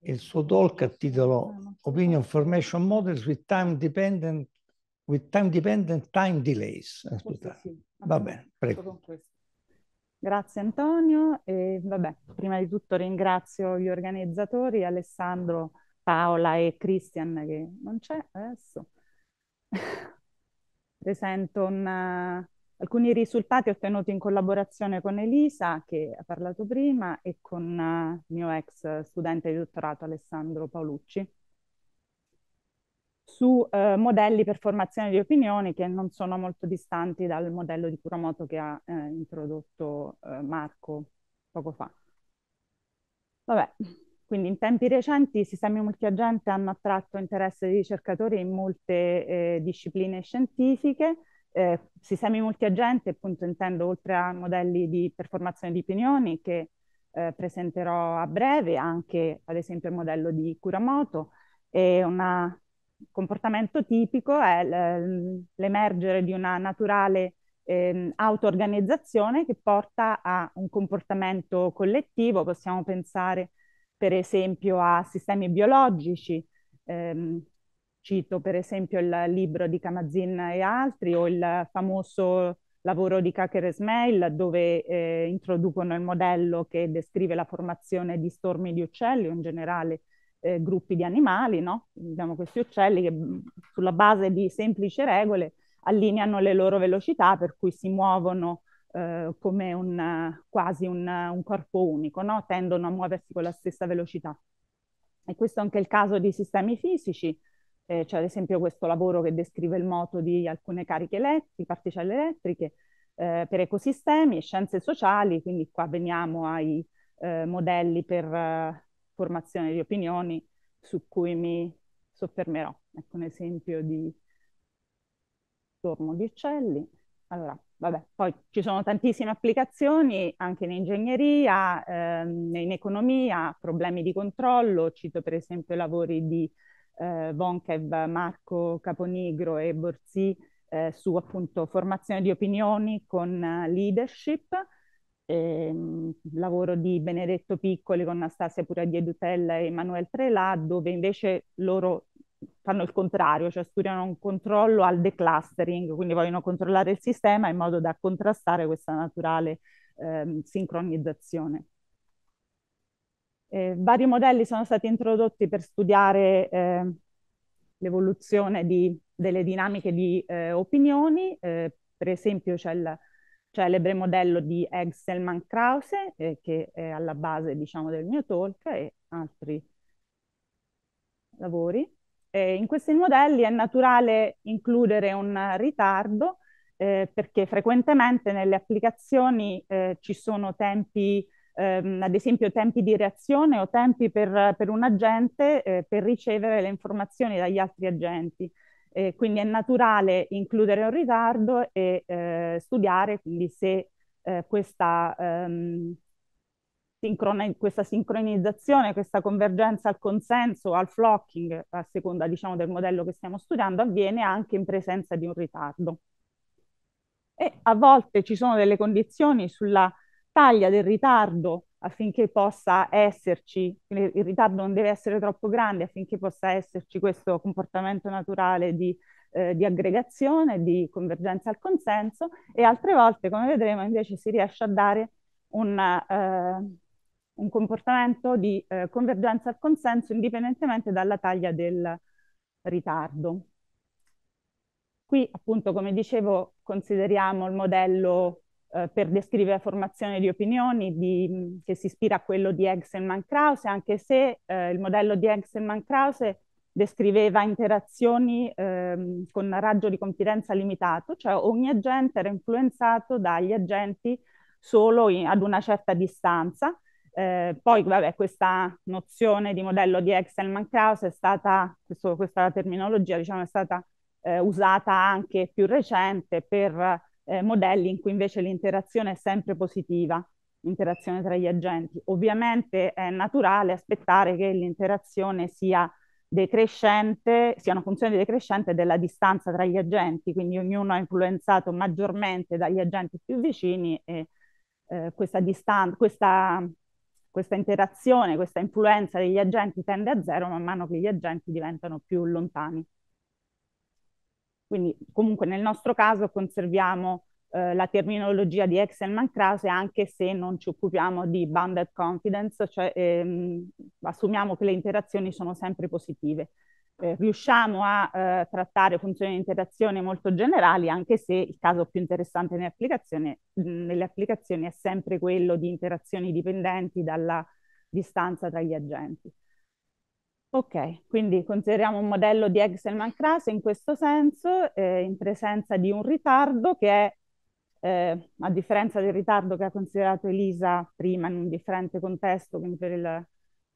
e il suo talk a titolo Opinion Formation Models with Time Dependent, with time, dependent time Delays. Scusate, va bene, prego. Grazie Antonio e vabbè, prima di tutto ringrazio gli organizzatori, Alessandro, Paola e Christian che non c'è adesso. Presento una, eh, alcuni risultati ottenuti in collaborazione con Elisa che ha parlato prima e con uh, il mio ex studente di dottorato Alessandro Paolucci su eh, modelli per formazione di opinioni che non sono molto distanti dal modello di Kuramoto che ha eh, introdotto eh, Marco poco fa. Vabbè, quindi in tempi recenti i sistemi multiagente hanno attratto interesse di ricercatori in molte eh, discipline scientifiche. Eh, sistemi multiagente, appunto, intendo oltre a modelli di, performazione di opinioni che eh, presenterò a breve, anche ad esempio il modello di Kuramoto, e una comportamento tipico è ehm, l'emergere di una naturale eh, auto-organizzazione che porta a un comportamento collettivo. Possiamo pensare per esempio a sistemi biologici, eh, cito per esempio il libro di Kamazin e altri o il famoso lavoro di Kaker e Smail dove eh, introducono il modello che descrive la formazione di stormi di uccelli o in generale eh, gruppi di animali, no? Abbiamo questi uccelli che mm, sulla base di semplici regole allineano le loro velocità, per cui si muovono eh, come un, quasi un, un corpo unico, no? Tendono a muoversi con la stessa velocità. E questo è anche il caso di sistemi fisici, eh, c'è cioè, ad esempio questo lavoro che descrive il moto di alcune cariche elettriche, particelle elettriche, eh, per ecosistemi e scienze sociali, quindi qua veniamo ai eh, modelli per formazione di opinioni su cui mi soffermerò. Ecco un esempio di stormo di uccelli. Allora, vabbè, poi ci sono tantissime applicazioni anche in ingegneria, ehm, in economia, problemi di controllo, cito per esempio i lavori di eh, Vonkev, Marco Caponigro e Borsi eh, su appunto formazione di opinioni con eh, leadership, ehm, lavoro di Benedetto Piccoli con Anastasia Puradier Dutella e Emanuele Trelà, dove invece loro fanno il contrario, cioè studiano un controllo al declustering, quindi vogliono controllare il sistema in modo da contrastare questa naturale ehm, sincronizzazione. Eh, vari modelli sono stati introdotti per studiare eh, l'evoluzione di, delle dinamiche di eh, opinioni, eh, per esempio c'è il celebre cioè, modello di Egselman Krause, eh, che è alla base, diciamo, del mio talk e altri lavori. Eh, in questi modelli è naturale includere un ritardo eh, perché frequentemente nelle applicazioni eh, ci sono tempi, ehm, ad esempio tempi di reazione o tempi per, per un agente eh, per ricevere le informazioni dagli altri agenti eh, quindi è naturale includere un ritardo e eh, studiare quindi se eh, questa, ehm, sincron- questa, sincronizzazione, questa convergenza al consenso, al flocking, a seconda diciamo, del modello che stiamo studiando, avviene anche in presenza di un ritardo. E a volte ci sono delle condizioni sulla taglia del ritardo affinché possa esserci, il ritardo non deve essere troppo grande affinché possa esserci questo comportamento naturale di, eh, di aggregazione, di convergenza al consenso e altre volte, come vedremo, invece si riesce a dare una, eh, un comportamento di eh, convergenza al consenso indipendentemente dalla taglia del ritardo. Qui appunto, come dicevo, consideriamo il modello eh, per descrivere la formazione di opinioni di, che si ispira a quello di Exelman-Krause, anche se eh, il modello di Exelman-Krause descriveva interazioni ehm, con raggio di confidenza limitato, cioè ogni agente era influenzato dagli agenti solo in, ad una certa distanza. Eh, poi vabbè, questa nozione di modello di Exelman-Krause è stata, questo, questa terminologia diciamo, è stata eh, usata anche più recente per eh, modelli in cui invece l'interazione è sempre positiva, l'interazione tra gli agenti. Ovviamente è naturale aspettare che l'interazione sia decrescente, sia una funzione decrescente della distanza tra gli agenti, quindi ognuno è influenzato maggiormente dagli agenti più vicini e eh, questa, distan- questa, questa interazione, questa influenza degli agenti tende a zero man mano che gli agenti diventano più lontani. Quindi comunque nel nostro caso conserviamo eh, la terminologia di Excelman Krause anche se non ci occupiamo di bounded confidence, cioè ehm, assumiamo che le interazioni sono sempre positive. Eh, riusciamo a eh, trattare funzioni di interazione molto generali, anche se il caso più interessante nelle applicazioni è sempre quello di interazioni dipendenti dalla distanza tra gli agenti. Ok, quindi consideriamo un modello di excel krause in questo senso, eh, in presenza di un ritardo che è, eh, a differenza del ritardo che ha considerato Elisa prima in un differente contesto, quindi per il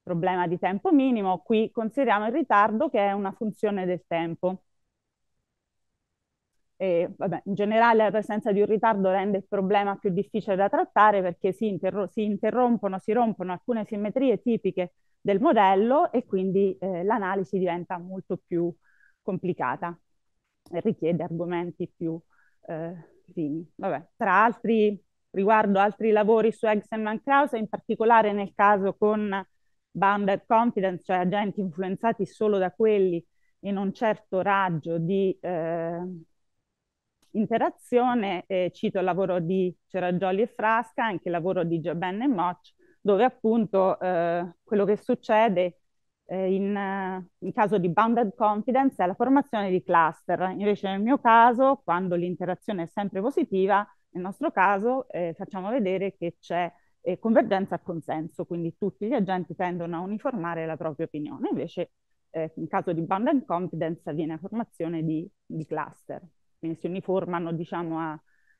problema di tempo minimo, qui consideriamo il ritardo che è una funzione del tempo e vabbè, in generale la presenza di un ritardo rende il problema più difficile da trattare perché si, interro- si interrompono, si rompono alcune simmetrie tipiche del modello e quindi eh, l'analisi diventa molto più complicata e richiede argomenti più eh, fini. Vabbè, tra altri, riguardo altri lavori su Eggsman Krause, in particolare nel caso con bounded confidence, cioè agenti influenzati solo da quelli in un certo raggio di eh, interazione, eh, cito il lavoro di Ceragioli e Frasca, anche il lavoro di Giobenne e Moch, dove appunto eh, quello che succede eh, in, eh, in, caso di bounded confidence è la formazione di cluster. Invece nel mio caso, quando l'interazione è sempre positiva, nel nostro caso eh, facciamo vedere che c'è eh, convergenza a consenso, quindi tutti gli agenti tendono a uniformare la propria opinione, invece eh, in caso di bounded confidence avviene la formazione di, di cluster quindi si uniformano diciamo, a,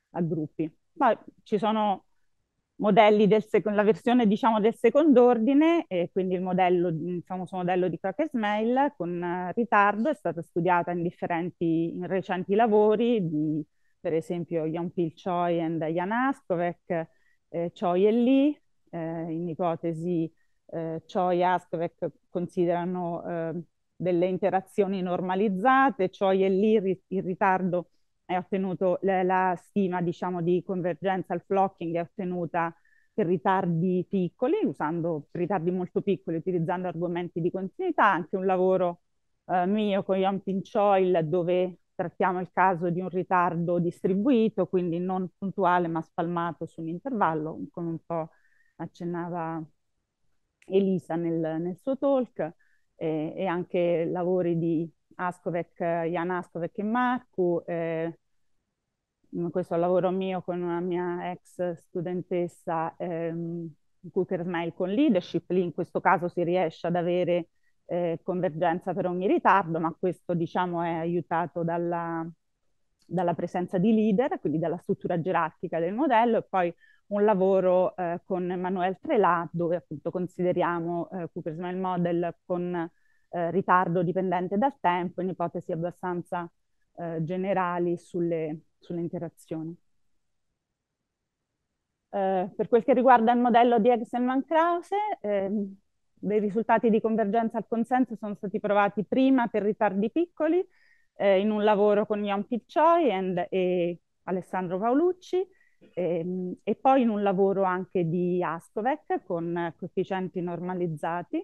a gruppi. Poi ci sono modelli del sec- la versione diciamo del secondo ordine, e quindi il modello, il famoso modello di cracker Smail con eh, ritardo, è stata studiata in differenti, in recenti lavori di per esempio Jan Pil Choi e Jan Askovec, eh, Choi e Lee, eh, in ipotesi eh, Choi e Askovec considerano delle interazioni normalizzate, cioè lì ri- il ritardo è ottenuto, la, la stima diciamo, di convergenza al flocking è ottenuta per ritardi piccoli, usando ritardi molto piccoli, utilizzando argomenti di continuità, anche un lavoro eh, mio con Yom Choil dove trattiamo il caso di un ritardo distribuito, quindi non puntuale ma spalmato su un intervallo, come un po' accennava Elisa nel, nel suo talk eh, e anche lavori di Ascovec, Jan Ascovec e Marku, eh, questo è un lavoro mio con una mia ex studentessa ehm, Cooker Smile con leadership, lì in questo caso si riesce ad avere eh, convergenza per ogni ritardo, ma questo diciamo è aiutato dalla, dalla presenza di leader, quindi dalla struttura gerarchica del modello e poi un lavoro eh, con Manuel Trelà dove appunto consideriamo eh, Cooper's Mile Model con eh, ritardo dipendente dal tempo in ipotesi abbastanza eh, generali sulle, sulle interazioni. Eh, per quel che riguarda il modello di Exelman Krause, ehm, dei risultati di convergenza al consenso sono stati provati prima per ritardi piccoli eh, in un lavoro con Yon Pichoi e Alessandro Paolucci, e, ehm, e poi in un lavoro anche di Ascovec con coefficienti normalizzati.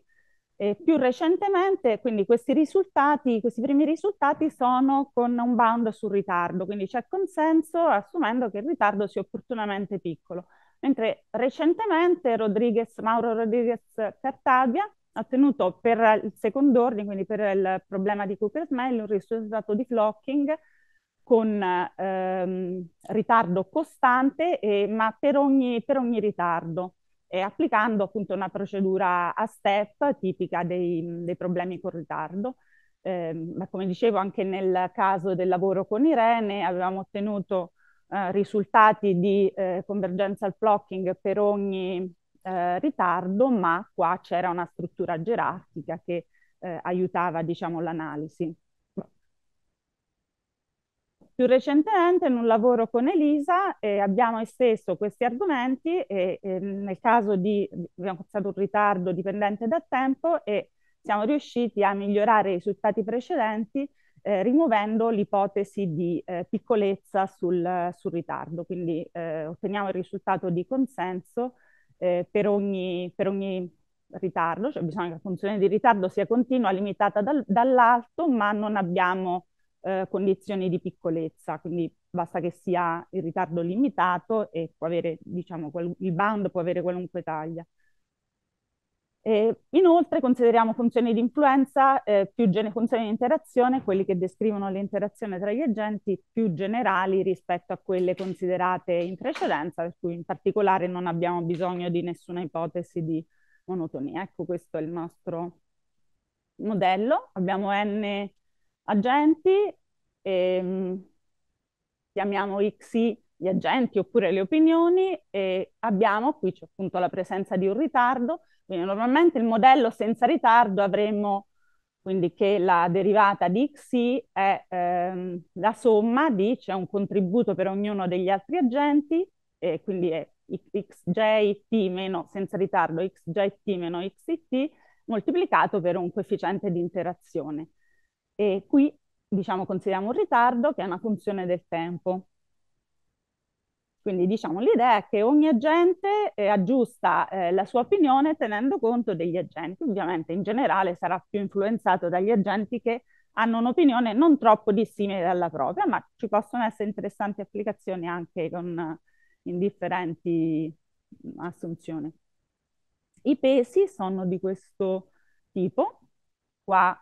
E più recentemente, quindi questi risultati, questi primi risultati sono con un bound sul ritardo, quindi c'è consenso assumendo che il ritardo sia opportunamente piccolo. Mentre recentemente Rodriguez, Mauro Rodriguez Cartabia ha ottenuto per il second ordine, quindi per il problema di Cooper's Mail, un risultato di flocking con ehm, ritardo costante, eh, ma per ogni, per ogni ritardo, eh, applicando appunto una procedura a step tipica dei, dei problemi con ritardo. Eh, ma come dicevo anche nel caso del lavoro con Irene avevamo ottenuto eh, risultati di eh, convergenza al blocking per ogni eh, ritardo, ma qua c'era una struttura gerarchica che aiutava diciamo, l'analisi. Più recentemente in un lavoro con Elisa eh, abbiamo esteso questi argomenti e, e nel caso di, abbiamo stato un ritardo dipendente da tempo e siamo riusciti a migliorare i risultati precedenti eh, rimuovendo l'ipotesi di eh, piccolezza sul, sul, ritardo, quindi eh, otteniamo il risultato di consenso eh, per ogni, per ogni ritardo, cioè bisogna che la funzione di ritardo sia continua, limitata dal, dall'alto, ma non abbiamo eh, condizioni di piccolezza, quindi basta che sia il ritardo limitato e può avere, diciamo, quel, il bound può avere qualunque taglia. E inoltre consideriamo funzioni di influenza eh, più funzioni di interazione, quelli che descrivono l'interazione tra gli agenti più generali rispetto a quelle considerate in precedenza, per cui in particolare non abbiamo bisogno di nessuna ipotesi di monotonia. Ecco, questo è il nostro modello. Abbiamo n agenti, e, ehm, chiamiamo XI gli agenti oppure le opinioni e abbiamo, qui c'è appunto la presenza di un ritardo, quindi normalmente il modello senza ritardo avremmo quindi che la derivata di XI è ehm, la somma di, c'è un contributo per ognuno degli altri agenti, e quindi è xjt meno, senza ritardo, xjt meno xit moltiplicato per un coefficiente di interazione. E qui, diciamo, consideriamo un ritardo che è una funzione del tempo. Quindi diciamo l'idea è che ogni agente eh, aggiusta eh, la sua opinione tenendo conto degli agenti. Ovviamente in generale sarà più influenzato dagli agenti che hanno un'opinione non troppo dissimile alla propria, ma ci possono essere interessanti applicazioni anche con indifferenti assunzioni. I pesi sono di questo tipo. Qua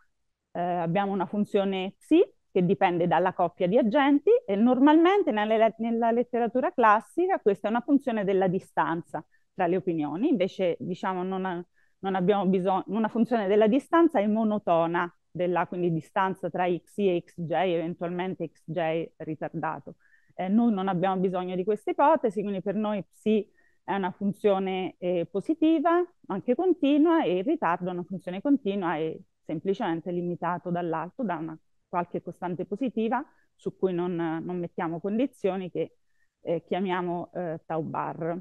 eh, abbiamo una funzione psi che dipende dalla coppia di agenti e normalmente nella, nella letteratura classica questa è una funzione della distanza tra le opinioni, invece diciamo non, ha, non abbiamo bisogno, una funzione della distanza è monotona, della quindi distanza tra x e xj, eventualmente xj ritardato. Eh, noi non abbiamo bisogno di questa ipotesi, quindi per noi psi è una funzione eh, positiva, anche continua, e il ritardo è una funzione continua e semplicemente limitato dall'alto da una qualche costante positiva su cui non, non mettiamo condizioni che eh, chiamiamo eh, tau bar.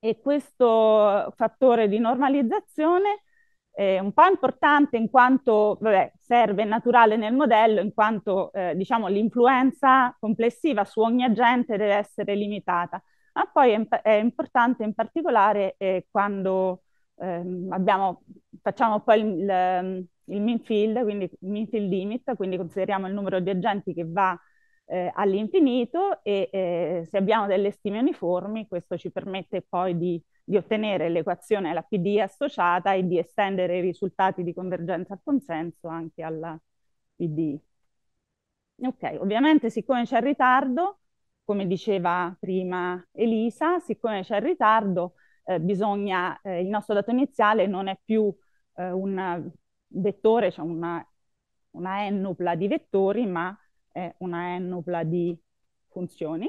E questo fattore di normalizzazione è un po' importante in quanto vabbè, serve naturale nel modello, in quanto eh, diciamo, l'influenza complessiva su ogni agente deve essere limitata, ma poi è, imp- è importante in particolare eh, quando ehm, abbiamo, facciamo poi il, ehm, il mean field, quindi il mean field limit, quindi consideriamo il numero di agenti che va eh, all'infinito e eh, se abbiamo delle stime uniformi questo ci permette poi di, di ottenere l'equazione alla PD associata e di estendere i risultati di convergenza al consenso anche alla PD. Ok, ovviamente siccome c'è il ritardo, come diceva prima Elisa, siccome c'è il ritardo eh, bisogna, eh, il nostro dato iniziale non è più eh, un vettore, cioè una, una n-nupla di vettori, ma è una n-nupla di funzioni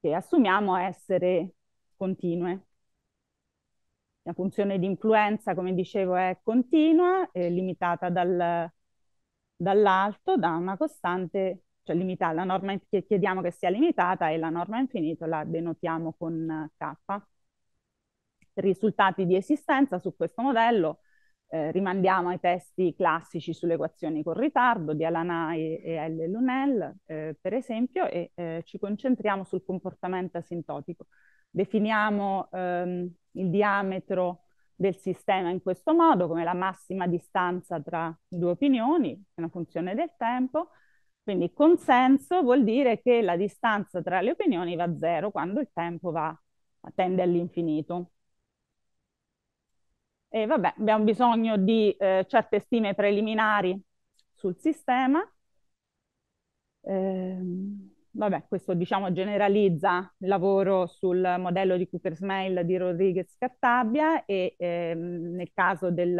che assumiamo essere continue. La funzione di influenza, come dicevo, è continua, è limitata dal, dall'alto, da una costante, cioè limitata, la norma che chiediamo che sia limitata e la norma infinita, la denotiamo con eh, K risultati di esistenza su questo modello. Eh, rimandiamo ai testi classici sulle equazioni con ritardo di Alanai e, L. Lunel, eh, per esempio, e eh, ci concentriamo sul comportamento asintotico. Definiamo ehm, il diametro del sistema in questo modo, come la massima distanza tra due opinioni, una funzione del tempo, quindi consenso vuol dire che la distanza tra le opinioni va a zero quando il tempo va, tende all'infinito. E vabbè, abbiamo bisogno di eh, certe stime preliminari sul sistema. Eh, vabbè, questo diciamo generalizza il lavoro sul modello di Cooper's di Rodriguez Cartabia e eh, nel caso del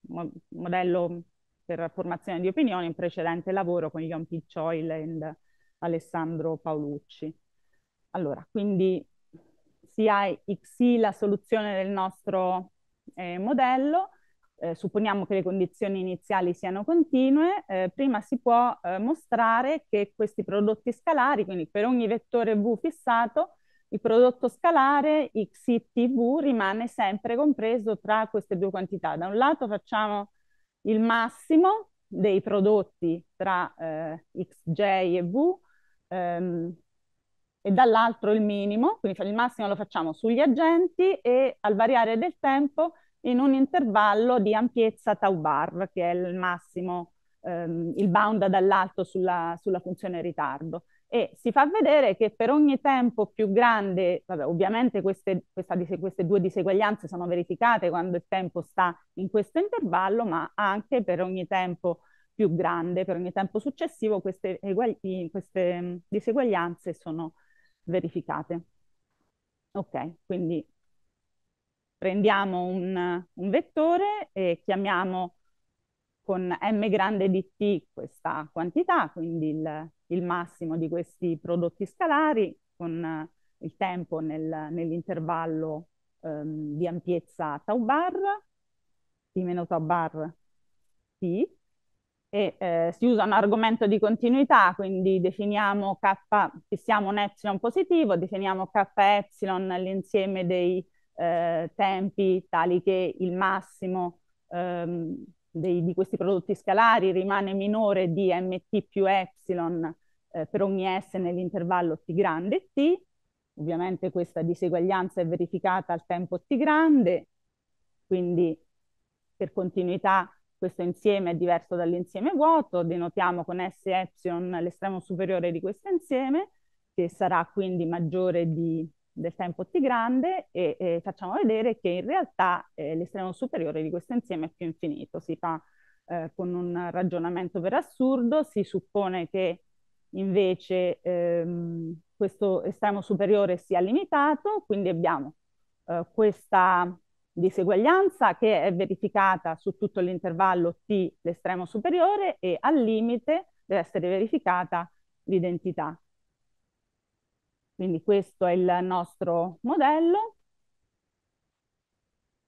mo modello per formazione di opinioni un precedente lavoro con Ion P. Choil e Alessandro Paolucci. Allora, quindi sia XI la soluzione del nostro eh, modello, eh, supponiamo che le condizioni iniziali siano continue, eh, prima si può eh, mostrare che questi prodotti scalari, quindi per ogni vettore V fissato, il prodotto scalare XITV rimane sempre compreso tra queste due quantità. Da un lato facciamo il massimo dei prodotti tra eh, XJ e V, ehm, e dall'altro il minimo, quindi il massimo lo facciamo sugli agenti e al variare del tempo in un intervallo di ampiezza tau bar, che è il massimo, ehm, il bound dall'alto sulla, sulla funzione ritardo e si fa vedere che per ogni tempo più grande, vabbè, ovviamente queste, questa, queste, due diseguaglianze sono verificate quando il tempo sta in questo intervallo, ma anche per ogni tempo più grande, per ogni tempo successivo, queste, queste diseguaglianze sono verificate. Ok, quindi prendiamo un, un vettore e chiamiamo con m grande di t questa quantità, quindi il, il massimo di questi prodotti scalari con eh, il tempo nel, nell'intervallo ehm, di ampiezza tau bar, t meno tau bar t, e eh, si usa un argomento di continuità, quindi definiamo K, fissiamo un epsilon positivo, definiamo K epsilon l'insieme dei eh, tempi tali che il massimo ehm, dei, di questi prodotti scalari rimane minore di mt più epsilon eh, per ogni s nell'intervallo t grande t. Ovviamente questa diseguaglianza è verificata al tempo t grande, quindi per continuità questo insieme è diverso dall'insieme vuoto, denotiamo con S e Y l'estremo superiore di questo insieme, che sarà quindi maggiore di, del tempo t grande, e, e facciamo vedere che in realtà eh, l'estremo superiore di questo insieme è più infinito. Si fa eh, con un ragionamento per assurdo, si suppone che invece ehm, questo estremo superiore sia limitato, quindi abbiamo eh, questa diseguaglianza che è verificata su tutto l'intervallo T l'estremo superiore e al limite deve essere verificata l'identità. Quindi questo è il nostro modello.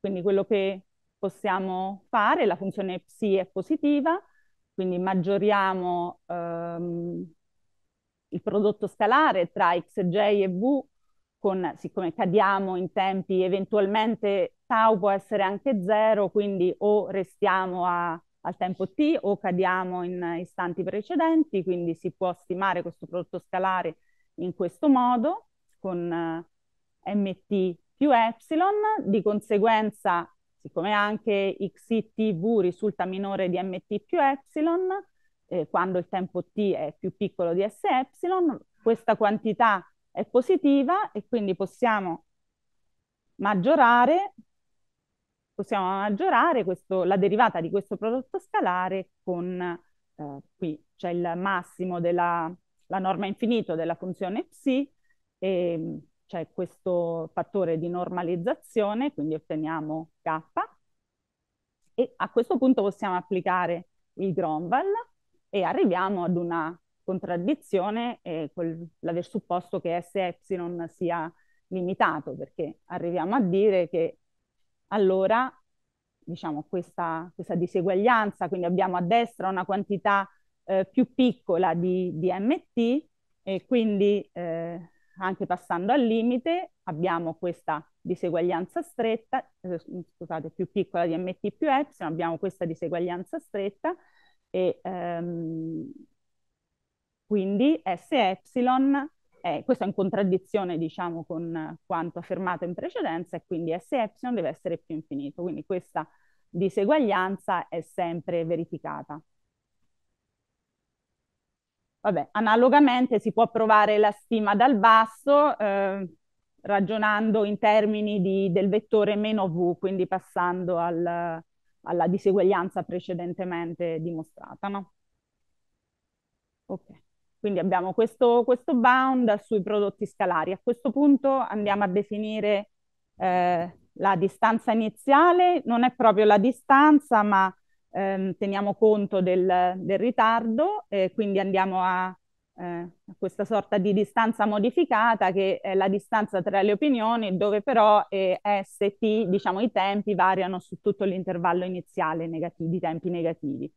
Quindi quello che possiamo fare, la funzione psi è positiva, quindi maggioriamo ehm, il prodotto scalare tra xj e v con, siccome cadiamo in tempi eventualmente tau può essere anche zero, quindi o restiamo a, al tempo t o cadiamo in istanti precedenti, quindi si può stimare questo prodotto scalare in questo modo con uh, mt più epsilon, di conseguenza siccome anche xitv risulta minore di mt più epsilon, eh, quando il tempo t è più piccolo di s epsilon, questa quantità è positiva e quindi possiamo maggiorare, possiamo maggiorare questo, la derivata di questo prodotto scalare con, eh, qui c'è il massimo della norma infinito della funzione psi, e mm, c'è questo fattore di normalizzazione, quindi otteniamo k, e a questo punto possiamo applicare il Gronval e arriviamo ad una contraddizione è eh, con l'aver supposto che S epsilon sia limitato, perché arriviamo a dire che allora diciamo, questa, questa diseguaglianza, quindi abbiamo a destra una quantità eh, più piccola di, di MT e quindi eh, anche passando al limite abbiamo questa diseguaglianza stretta, eh, scusate, più piccola di MT più epsilon, abbiamo questa diseguaglianza stretta e ehm, quindi SY, eh, questo è in contraddizione diciamo con quanto affermato in precedenza e quindi SY deve essere più infinito. Quindi questa diseguaglianza è sempre verificata. Vabbè, analogamente si può provare la stima dal basso eh, ragionando in termini di, del vettore meno v, quindi passando al, alla diseguaglianza precedentemente dimostrata. No? Okay. Quindi abbiamo questo, questo bound sui prodotti scalari. A questo punto andiamo a definire eh, la distanza iniziale, non è proprio la distanza, ma ehm, teniamo conto del, del ritardo, eh, quindi andiamo a eh, questa sorta di distanza modificata che è la distanza tra le opinioni, dove però eh, S, T, diciamo i tempi variano su tutto l'intervallo iniziale negativi, di tempi negativi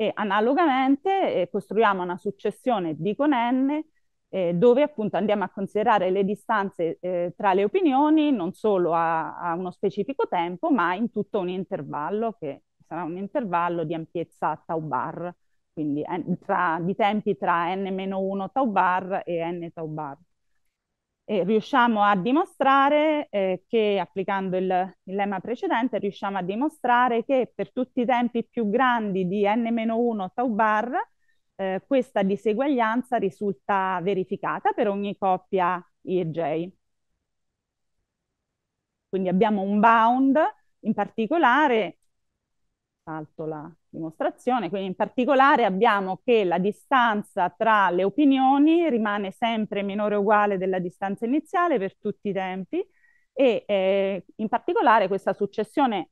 e analogamente eh, costruiamo una successione D con N eh, dove appunto andiamo a considerare le distanze eh, tra le opinioni non solo a, a, uno specifico tempo ma in tutto un intervallo che sarà un intervallo di ampiezza tau bar, quindi eh, tra, di tempi tra n-1 tau bar e n tau bar eh, riusciamo a dimostrare eh, che applicando il, il, lemma precedente riusciamo a dimostrare che per tutti i tempi più grandi di n-1 tau bar eh, questa diseguaglianza risulta verificata per ogni coppia I e J. Quindi abbiamo un bound in particolare salto la dimostrazione, quindi in particolare abbiamo che la distanza tra le opinioni rimane sempre minore o uguale della distanza iniziale per tutti i tempi e eh, in particolare questa successione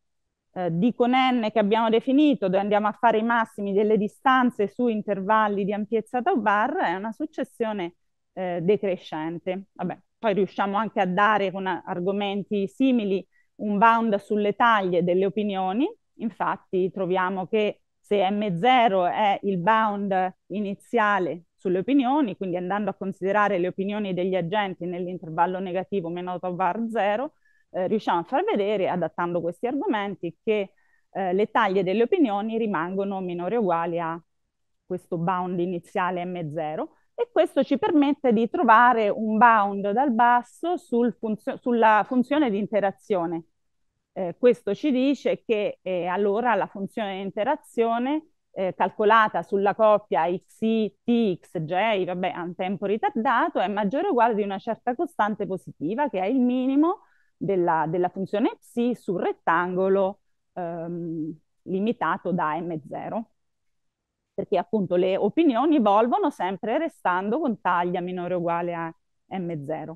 eh, di con n che abbiamo definito, dove andiamo a fare i massimi delle distanze su intervalli di ampiezza tau bar, è una successione eh, decrescente. Vabbè, poi riusciamo anche a dare con argomenti simili un bound sulle taglie delle opinioni Infatti troviamo che se M0 è il bound iniziale sulle opinioni, quindi andando a considerare le opinioni degli agenti nell'intervallo negativo meno var 0, eh, riusciamo a far vedere, adattando questi argomenti, che eh, le taglie delle opinioni rimangono minori o uguali a questo bound iniziale M0 e questo ci permette di trovare un bound dal basso sul funzio sulla funzione di interazione eh, questo ci dice che eh, allora la funzione di interazione eh, calcolata sulla coppia xi, tx, j, vabbè, a un tempo ritardato, è maggiore o uguale di una certa costante positiva che è il minimo della, della funzione psi sul rettangolo ehm, limitato da m0. Perché appunto le opinioni evolvono sempre restando con taglia minore o uguale a m0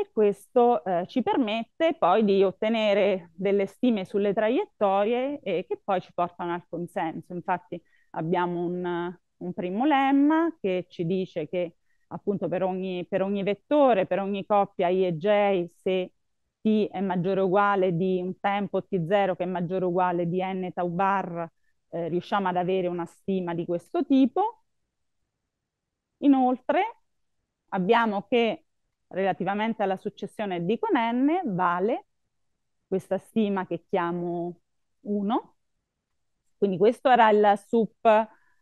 e questo eh, ci permette poi di ottenere delle stime sulle traiettorie eh, che poi ci portano al consenso. Infatti abbiamo un, un primo lemma che ci dice che appunto per ogni, per ogni, vettore, per ogni coppia I e J, se T è maggiore o uguale di un tempo T0 che è maggiore o uguale di N tau bar, eh, riusciamo ad avere una stima di questo tipo. Inoltre abbiamo che relativamente alla successione di con n vale questa stima che chiamo 1. Quindi questo era il sup,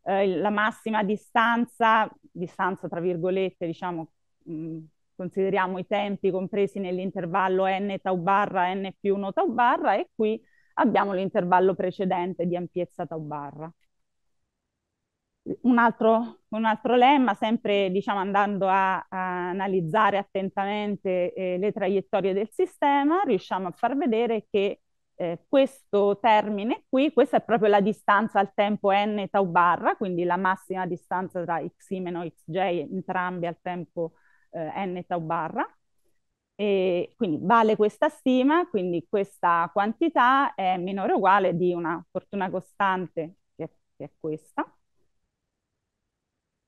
eh, la massima distanza, distanza tra virgolette, diciamo, mh, mm, consideriamo i tempi compresi nell'intervallo n tau barra, n più 1 tau barra e qui abbiamo l'intervallo precedente di ampiezza tau barra. Un altro un altro lemma, sempre diciamo, andando a, a analizzare attentamente eh, le traiettorie del sistema, riusciamo a far vedere che eh, questo termine qui, questa è proprio la distanza al tempo n tau barra, quindi la massima distanza tra xi meno xj, entrambi al tempo eh, n tau barra. E quindi vale questa stima, quindi questa quantità è minore o uguale di una fortuna costante, che è, che è questa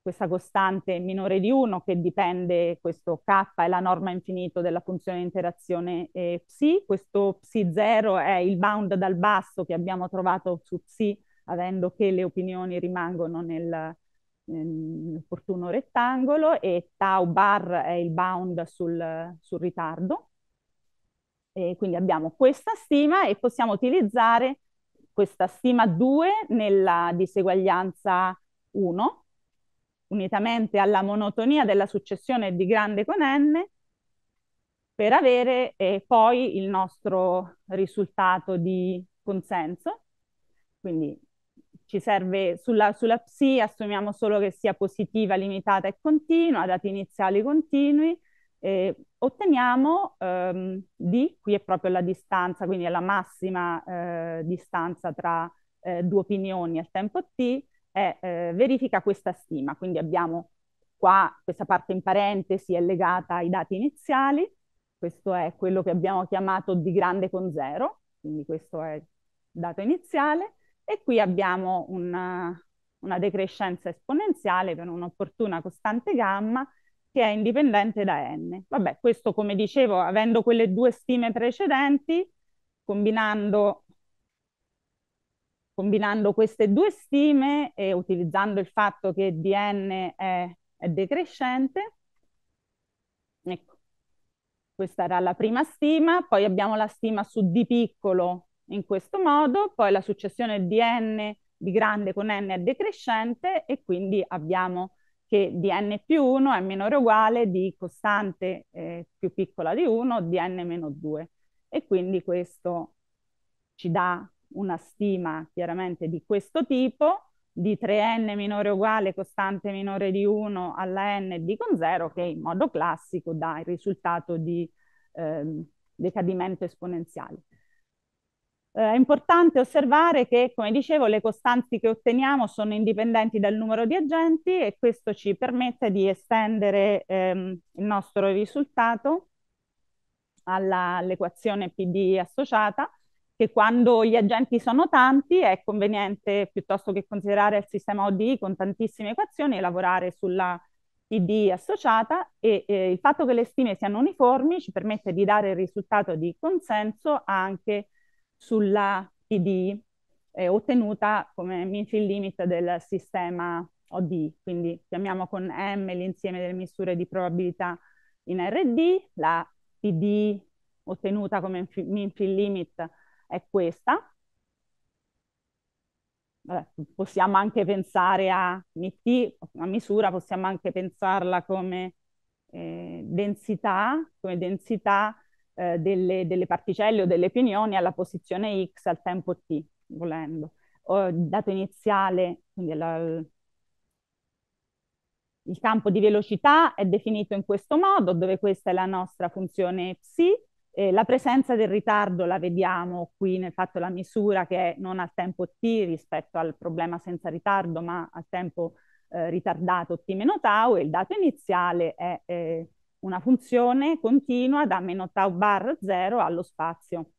questa costante minore di 1 che dipende, questo k è la norma infinito della funzione di interazione eh, psi, questo psi 0 è il bound dal basso che abbiamo trovato su psi avendo che le opinioni rimangono nel, nel opportuno rettangolo e tau bar è il bound sul, sul ritardo. E quindi abbiamo questa stima e possiamo utilizzare questa stima 2 nella diseguaglianza 1 unitamente alla monotonia della successione di grande con n, per avere eh, poi il nostro risultato di consenso. Quindi ci serve sulla, sulla psi, assumiamo solo che sia positiva, limitata e continua, dati iniziali continui, eh, otteniamo ehm, D, qui è proprio la distanza, quindi è la massima eh, distanza tra eh, due opinioni al tempo T, è eh, verifica questa stima, quindi abbiamo qua questa parte in parentesi è legata ai dati iniziali, questo è quello che abbiamo chiamato di grande con zero, quindi questo è il dato iniziale, e qui abbiamo una, una decrescenza esponenziale per un'opportuna costante gamma che è indipendente da n. Vabbè, questo come dicevo, avendo quelle due stime precedenti, combinando Combinando queste due stime e utilizzando il fatto che dn è, è decrescente, ecco, questa era la prima stima, poi abbiamo la stima su d piccolo in questo modo, poi la successione DN di grande con n è decrescente e quindi abbiamo che dn più 1 è minore o uguale di costante eh, più piccola di 1 dn meno 2. E quindi questo ci dà una stima chiaramente di questo tipo, di 3n minore o uguale costante minore di 1 alla n d con 0, che in modo classico dà il risultato di eh, decadimento esponenziale. Eh, è importante osservare che, come dicevo, le costanti che otteniamo sono indipendenti dal numero di agenti e questo ci permette di estendere ehm, il nostro risultato all'equazione PD associata, che quando gli agenti sono tanti è conveniente, piuttosto che considerare il sistema ODI con tantissime equazioni, lavorare sulla ID associata e eh, il fatto che le stime siano uniformi ci permette di dare il risultato di consenso anche sulla ID eh, ottenuta come minfield limit del sistema ODI, quindi chiamiamo con M l'insieme delle misure di probabilità in RD, la PD ottenuta come minfield limit è questa. Vabbè, possiamo anche pensare a MT, una misura, possiamo anche pensarla come eh, densità, come densità eh, delle, delle, particelle o delle pionioni alla posizione x al tempo t, volendo. O dato iniziale, quindi la, il campo di velocità è definito in questo modo, dove questa è la nostra funzione psi, eh, la presenza del ritardo la vediamo qui nel fatto la misura che è non al tempo t rispetto al problema senza ritardo, ma al tempo eh, ritardato t meno tau e il dato iniziale è eh, una funzione continua da meno tau bar 0 allo spazio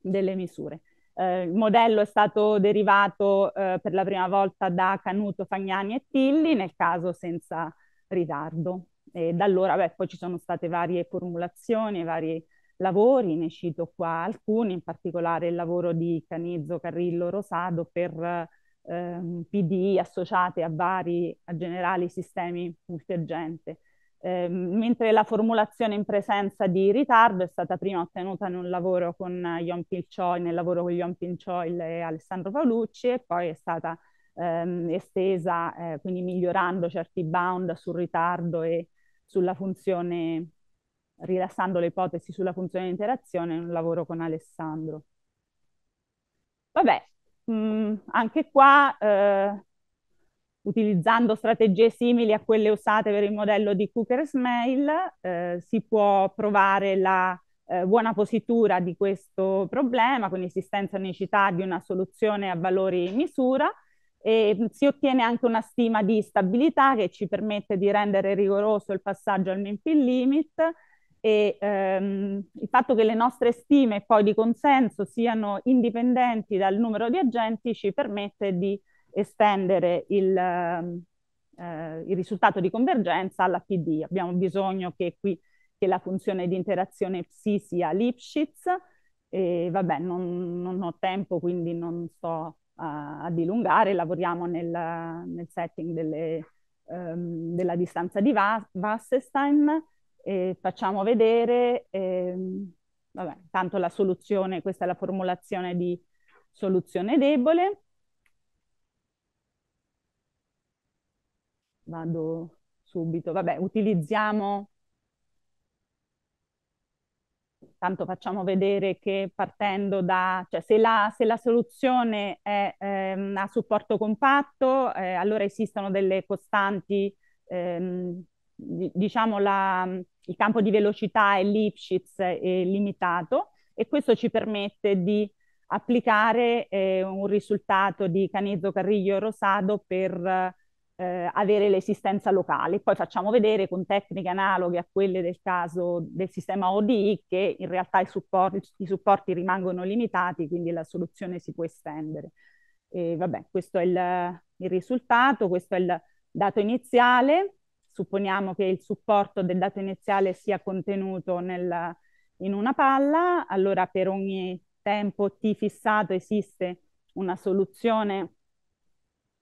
delle misure. Eh, il modello è stato derivato eh, per la prima volta da Canuto, Fagnani e Tilli nel caso senza ritardo. E da allora, beh, poi ci sono state varie formulazioni, vari lavori, ne cito qua alcuni, in particolare il lavoro di Canizzo, Carrillo, Rosado per ehm, PD associate a vari, a generali sistemi multiagente. Eh, mentre la formulazione in presenza di ritardo è stata prima ottenuta in un lavoro con Ion Pilcioi, nel lavoro con Ion Pilcioi e Alessandro Paolucci e poi è stata ehm, estesa, eh, quindi migliorando certi bound sul ritardo e sulla funzione, rilassando le ipotesi sulla funzione di interazione, un lavoro con Alessandro. Vabbè, mh, mm, anche qua eh, utilizzando strategie simili a quelle usate per il modello di Cooker-Smale, eh, si può provare la eh, buona positura di questo problema, con l'esistenza e unicità di una soluzione a valori misura, e mm, si ottiene anche una stima di stabilità che ci permette di rendere rigoroso il passaggio al NIMPIL limit e ehm, il fatto che le nostre stime poi di consenso siano indipendenti dal numero di agenti ci permette di estendere il, ehm, eh, il risultato di convergenza alla PD. Abbiamo bisogno che, qui, che la funzione di interazione psi sia Lipschitz e vabbè non, non ho tempo quindi non sto a, dilungare, lavoriamo nel, nel setting delle, um, della distanza di Va- Wasserstein e facciamo vedere, ehm, vabbè, tanto la soluzione, questa è la formulazione di soluzione debole. Vado subito, vabbè, utilizziamo tanto facciamo vedere che partendo da, cioè se la, se la soluzione è ehm, a supporto compatto, eh, allora esistono delle costanti, ehm, diciamo la, il campo di velocità e Lipschitz eh, è limitato e questo ci permette di applicare eh, un risultato di Canizzo, Carriglio e Rosado per eh, avere l'esistenza locale. Poi facciamo vedere con tecniche analoghe a quelle del caso del sistema ODI che in realtà i supporti, i supporti rimangono limitati, quindi la soluzione si può estendere. E vabbè, questo è il, il risultato, questo è il dato iniziale. Supponiamo che il supporto del dato iniziale sia contenuto nel, in una palla, allora per ogni tempo t fissato esiste una soluzione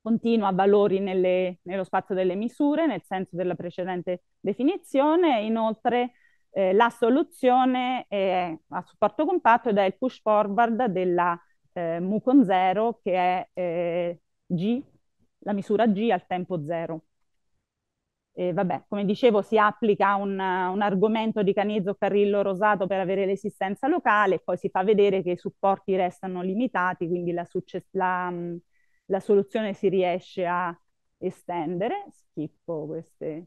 continua valori nelle, nello spazio delle misure, nel senso della precedente definizione, inoltre eh, la soluzione è a supporto compatto ed è il push forward della eh, Mucon 0 che è eh, G, la misura G al tempo zero. E vabbè, come dicevo, si applica un, un argomento di Canizzo Carrillo Rosato per avere l'esistenza locale, poi si fa vedere che i supporti restano limitati, quindi la, success- la, la soluzione si riesce a estendere, schippo queste,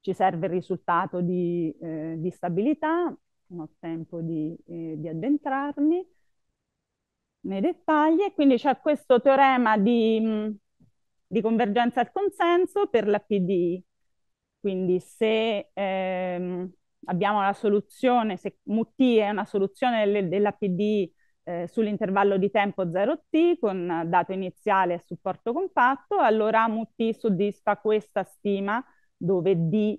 ci serve il risultato di, eh, di stabilità, non ho tempo di, eh, di addentrarmi nei dettagli, quindi c'è questo teorema di, mm, di convergenza al consenso per la PDI, quindi se ehm, abbiamo la soluzione, se Mutti è una soluzione della PDI, eh, sull'intervallo di tempo 0t con dato iniziale e supporto compatto, allora mu t soddisfa questa stima dove d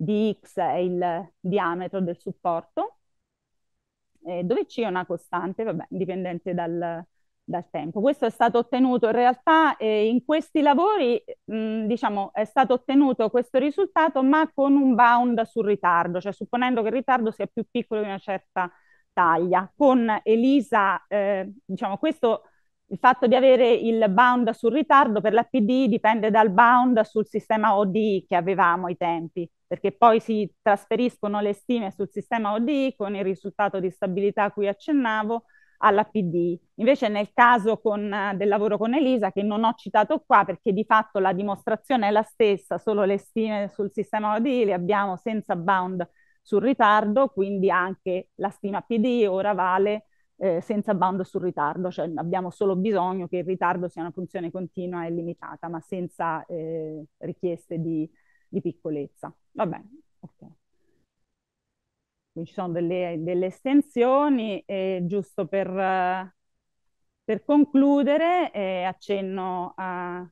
di x è il diametro del supporto, eh, dove c è una costante, vabbè, dipendente dal, dal tempo. Questo è stato ottenuto in realtà eh, in questi lavori, mh, diciamo, è stato ottenuto questo risultato ma con un bound sul ritardo, cioè supponendo che il ritardo sia più piccolo di una certa dimensione battaglia con Elisa, eh, diciamo questo il fatto di avere il bound sul ritardo per la PD dipende dal bound sul sistema ODI che avevamo ai tempi, perché poi si trasferiscono le stime sul sistema ODI con il risultato di stabilità a cui accennavo alla PD. Invece nel caso con, del lavoro con Elisa, che non ho citato qua perché di fatto la dimostrazione è la stessa, solo le stime sul sistema ODI le abbiamo senza bound sul ritardo, quindi anche la stima PD ora vale eh, senza bando sul ritardo, cioè abbiamo solo bisogno che il ritardo sia una funzione continua e limitata, ma senza eh, richieste di, di, piccolezza. Va bene, ok. Qui ci sono delle, delle estensioni, eh, giusto per, per concludere accenno a,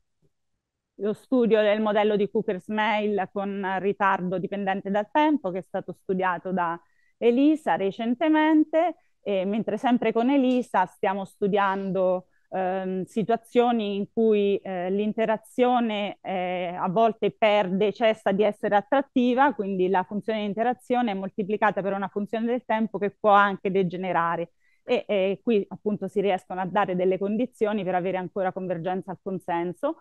lo studio del modello di Cooper's-Mail con ritardo dipendente dal tempo che è stato studiato da Elisa recentemente, e mentre sempre con Elisa stiamo studiando ehm, situazioni in cui eh, l'interazione eh, a volte perde, cessa di essere attrattiva, quindi la funzione di interazione è moltiplicata per una funzione del tempo che può anche degenerare. E, e eh, qui appunto si riescono a dare delle condizioni per avere ancora convergenza al consenso,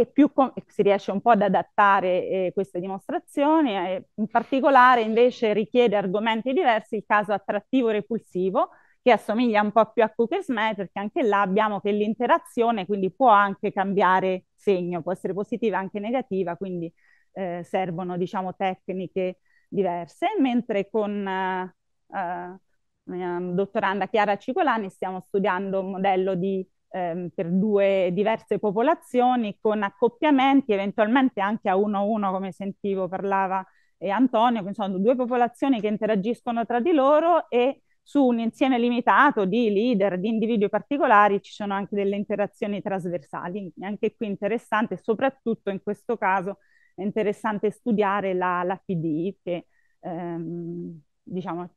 e più com- si riesce un po' ad adattare eh, queste dimostrazioni, eh, in particolare invece richiede argomenti diversi il caso attrattivo repulsivo che assomiglia un po' più a Cooker's May perché anche là abbiamo che l'interazione quindi può anche cambiare segno, può essere positiva anche negativa, quindi eh, servono diciamo tecniche diverse, mentre con eh, eh, dottoranda Chiara Cicolani stiamo studiando un modello di ehm, per due diverse popolazioni con accoppiamenti, eventualmente anche a uno a uno, come sentivo parlava eh, Antonio, insomma due popolazioni che interagiscono tra di loro e su un insieme limitato di leader, di individui particolari, ci sono anche delle interazioni trasversali, anche qui interessante, soprattutto in questo caso è interessante studiare la, la PDI che ehm, diciamo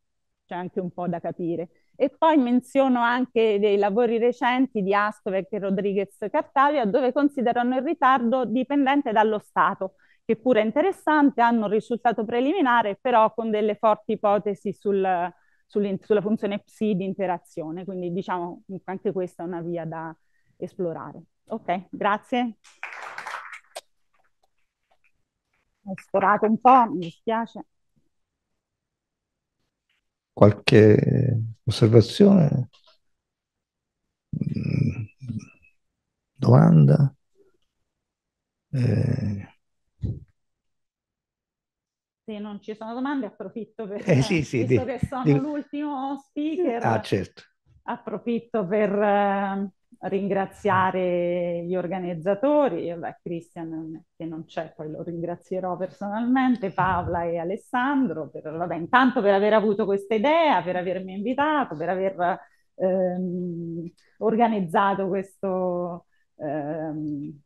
c'è anche un po' da capire. E poi menziono anche dei lavori recenti di Astovec e Rodriguez Cartavia, dove considerano il ritardo dipendente dallo Stato, che pure è interessante, hanno un risultato preliminare, però con delle forti ipotesi sul, sulla funzione psi di interazione. Quindi diciamo anche questa è una via da esplorare. Ok, grazie. Ho sforato un po', mi dispiace qualche osservazione? Domanda? Eh... Se non ci sono domande approfitto per... Eh sì, sì, visto di, che sono di... l'ultimo speaker. Ah, certo. Approfitto per eh, ringraziare gli organizzatori, vabbè, Christian che non c'è, poi lo ringrazierò personalmente, Paola e Alessandro, per, vabbè, intanto per aver avuto questa idea, per avermi invitato, per aver ehm, organizzato questo ehm,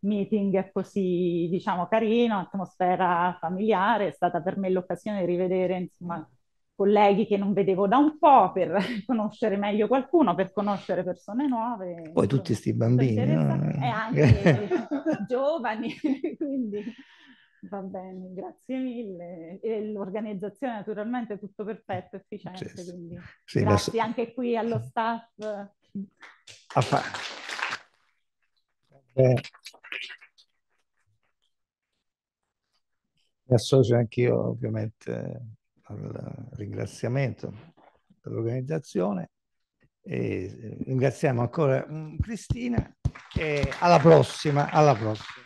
meeting così, diciamo, carino, atmosfera familiare, è stata per me l'occasione di rivedere, insomma, colleghi che non vedevo da un po' per conoscere meglio qualcuno, per conoscere persone nuove. Poi tutti questi bambini. No? E anche giovani, quindi va bene, grazie mille. E l'organizzazione naturalmente è tutto perfetto, efficiente, certo. quindi sì, grazie so. anche qui allo staff. Affa- eh. Mi associo anch'io ovviamente al ringraziamento dell'organizzazione e eh, ringraziamo ancora mm, Cristina e alla prossima. Alla prossima.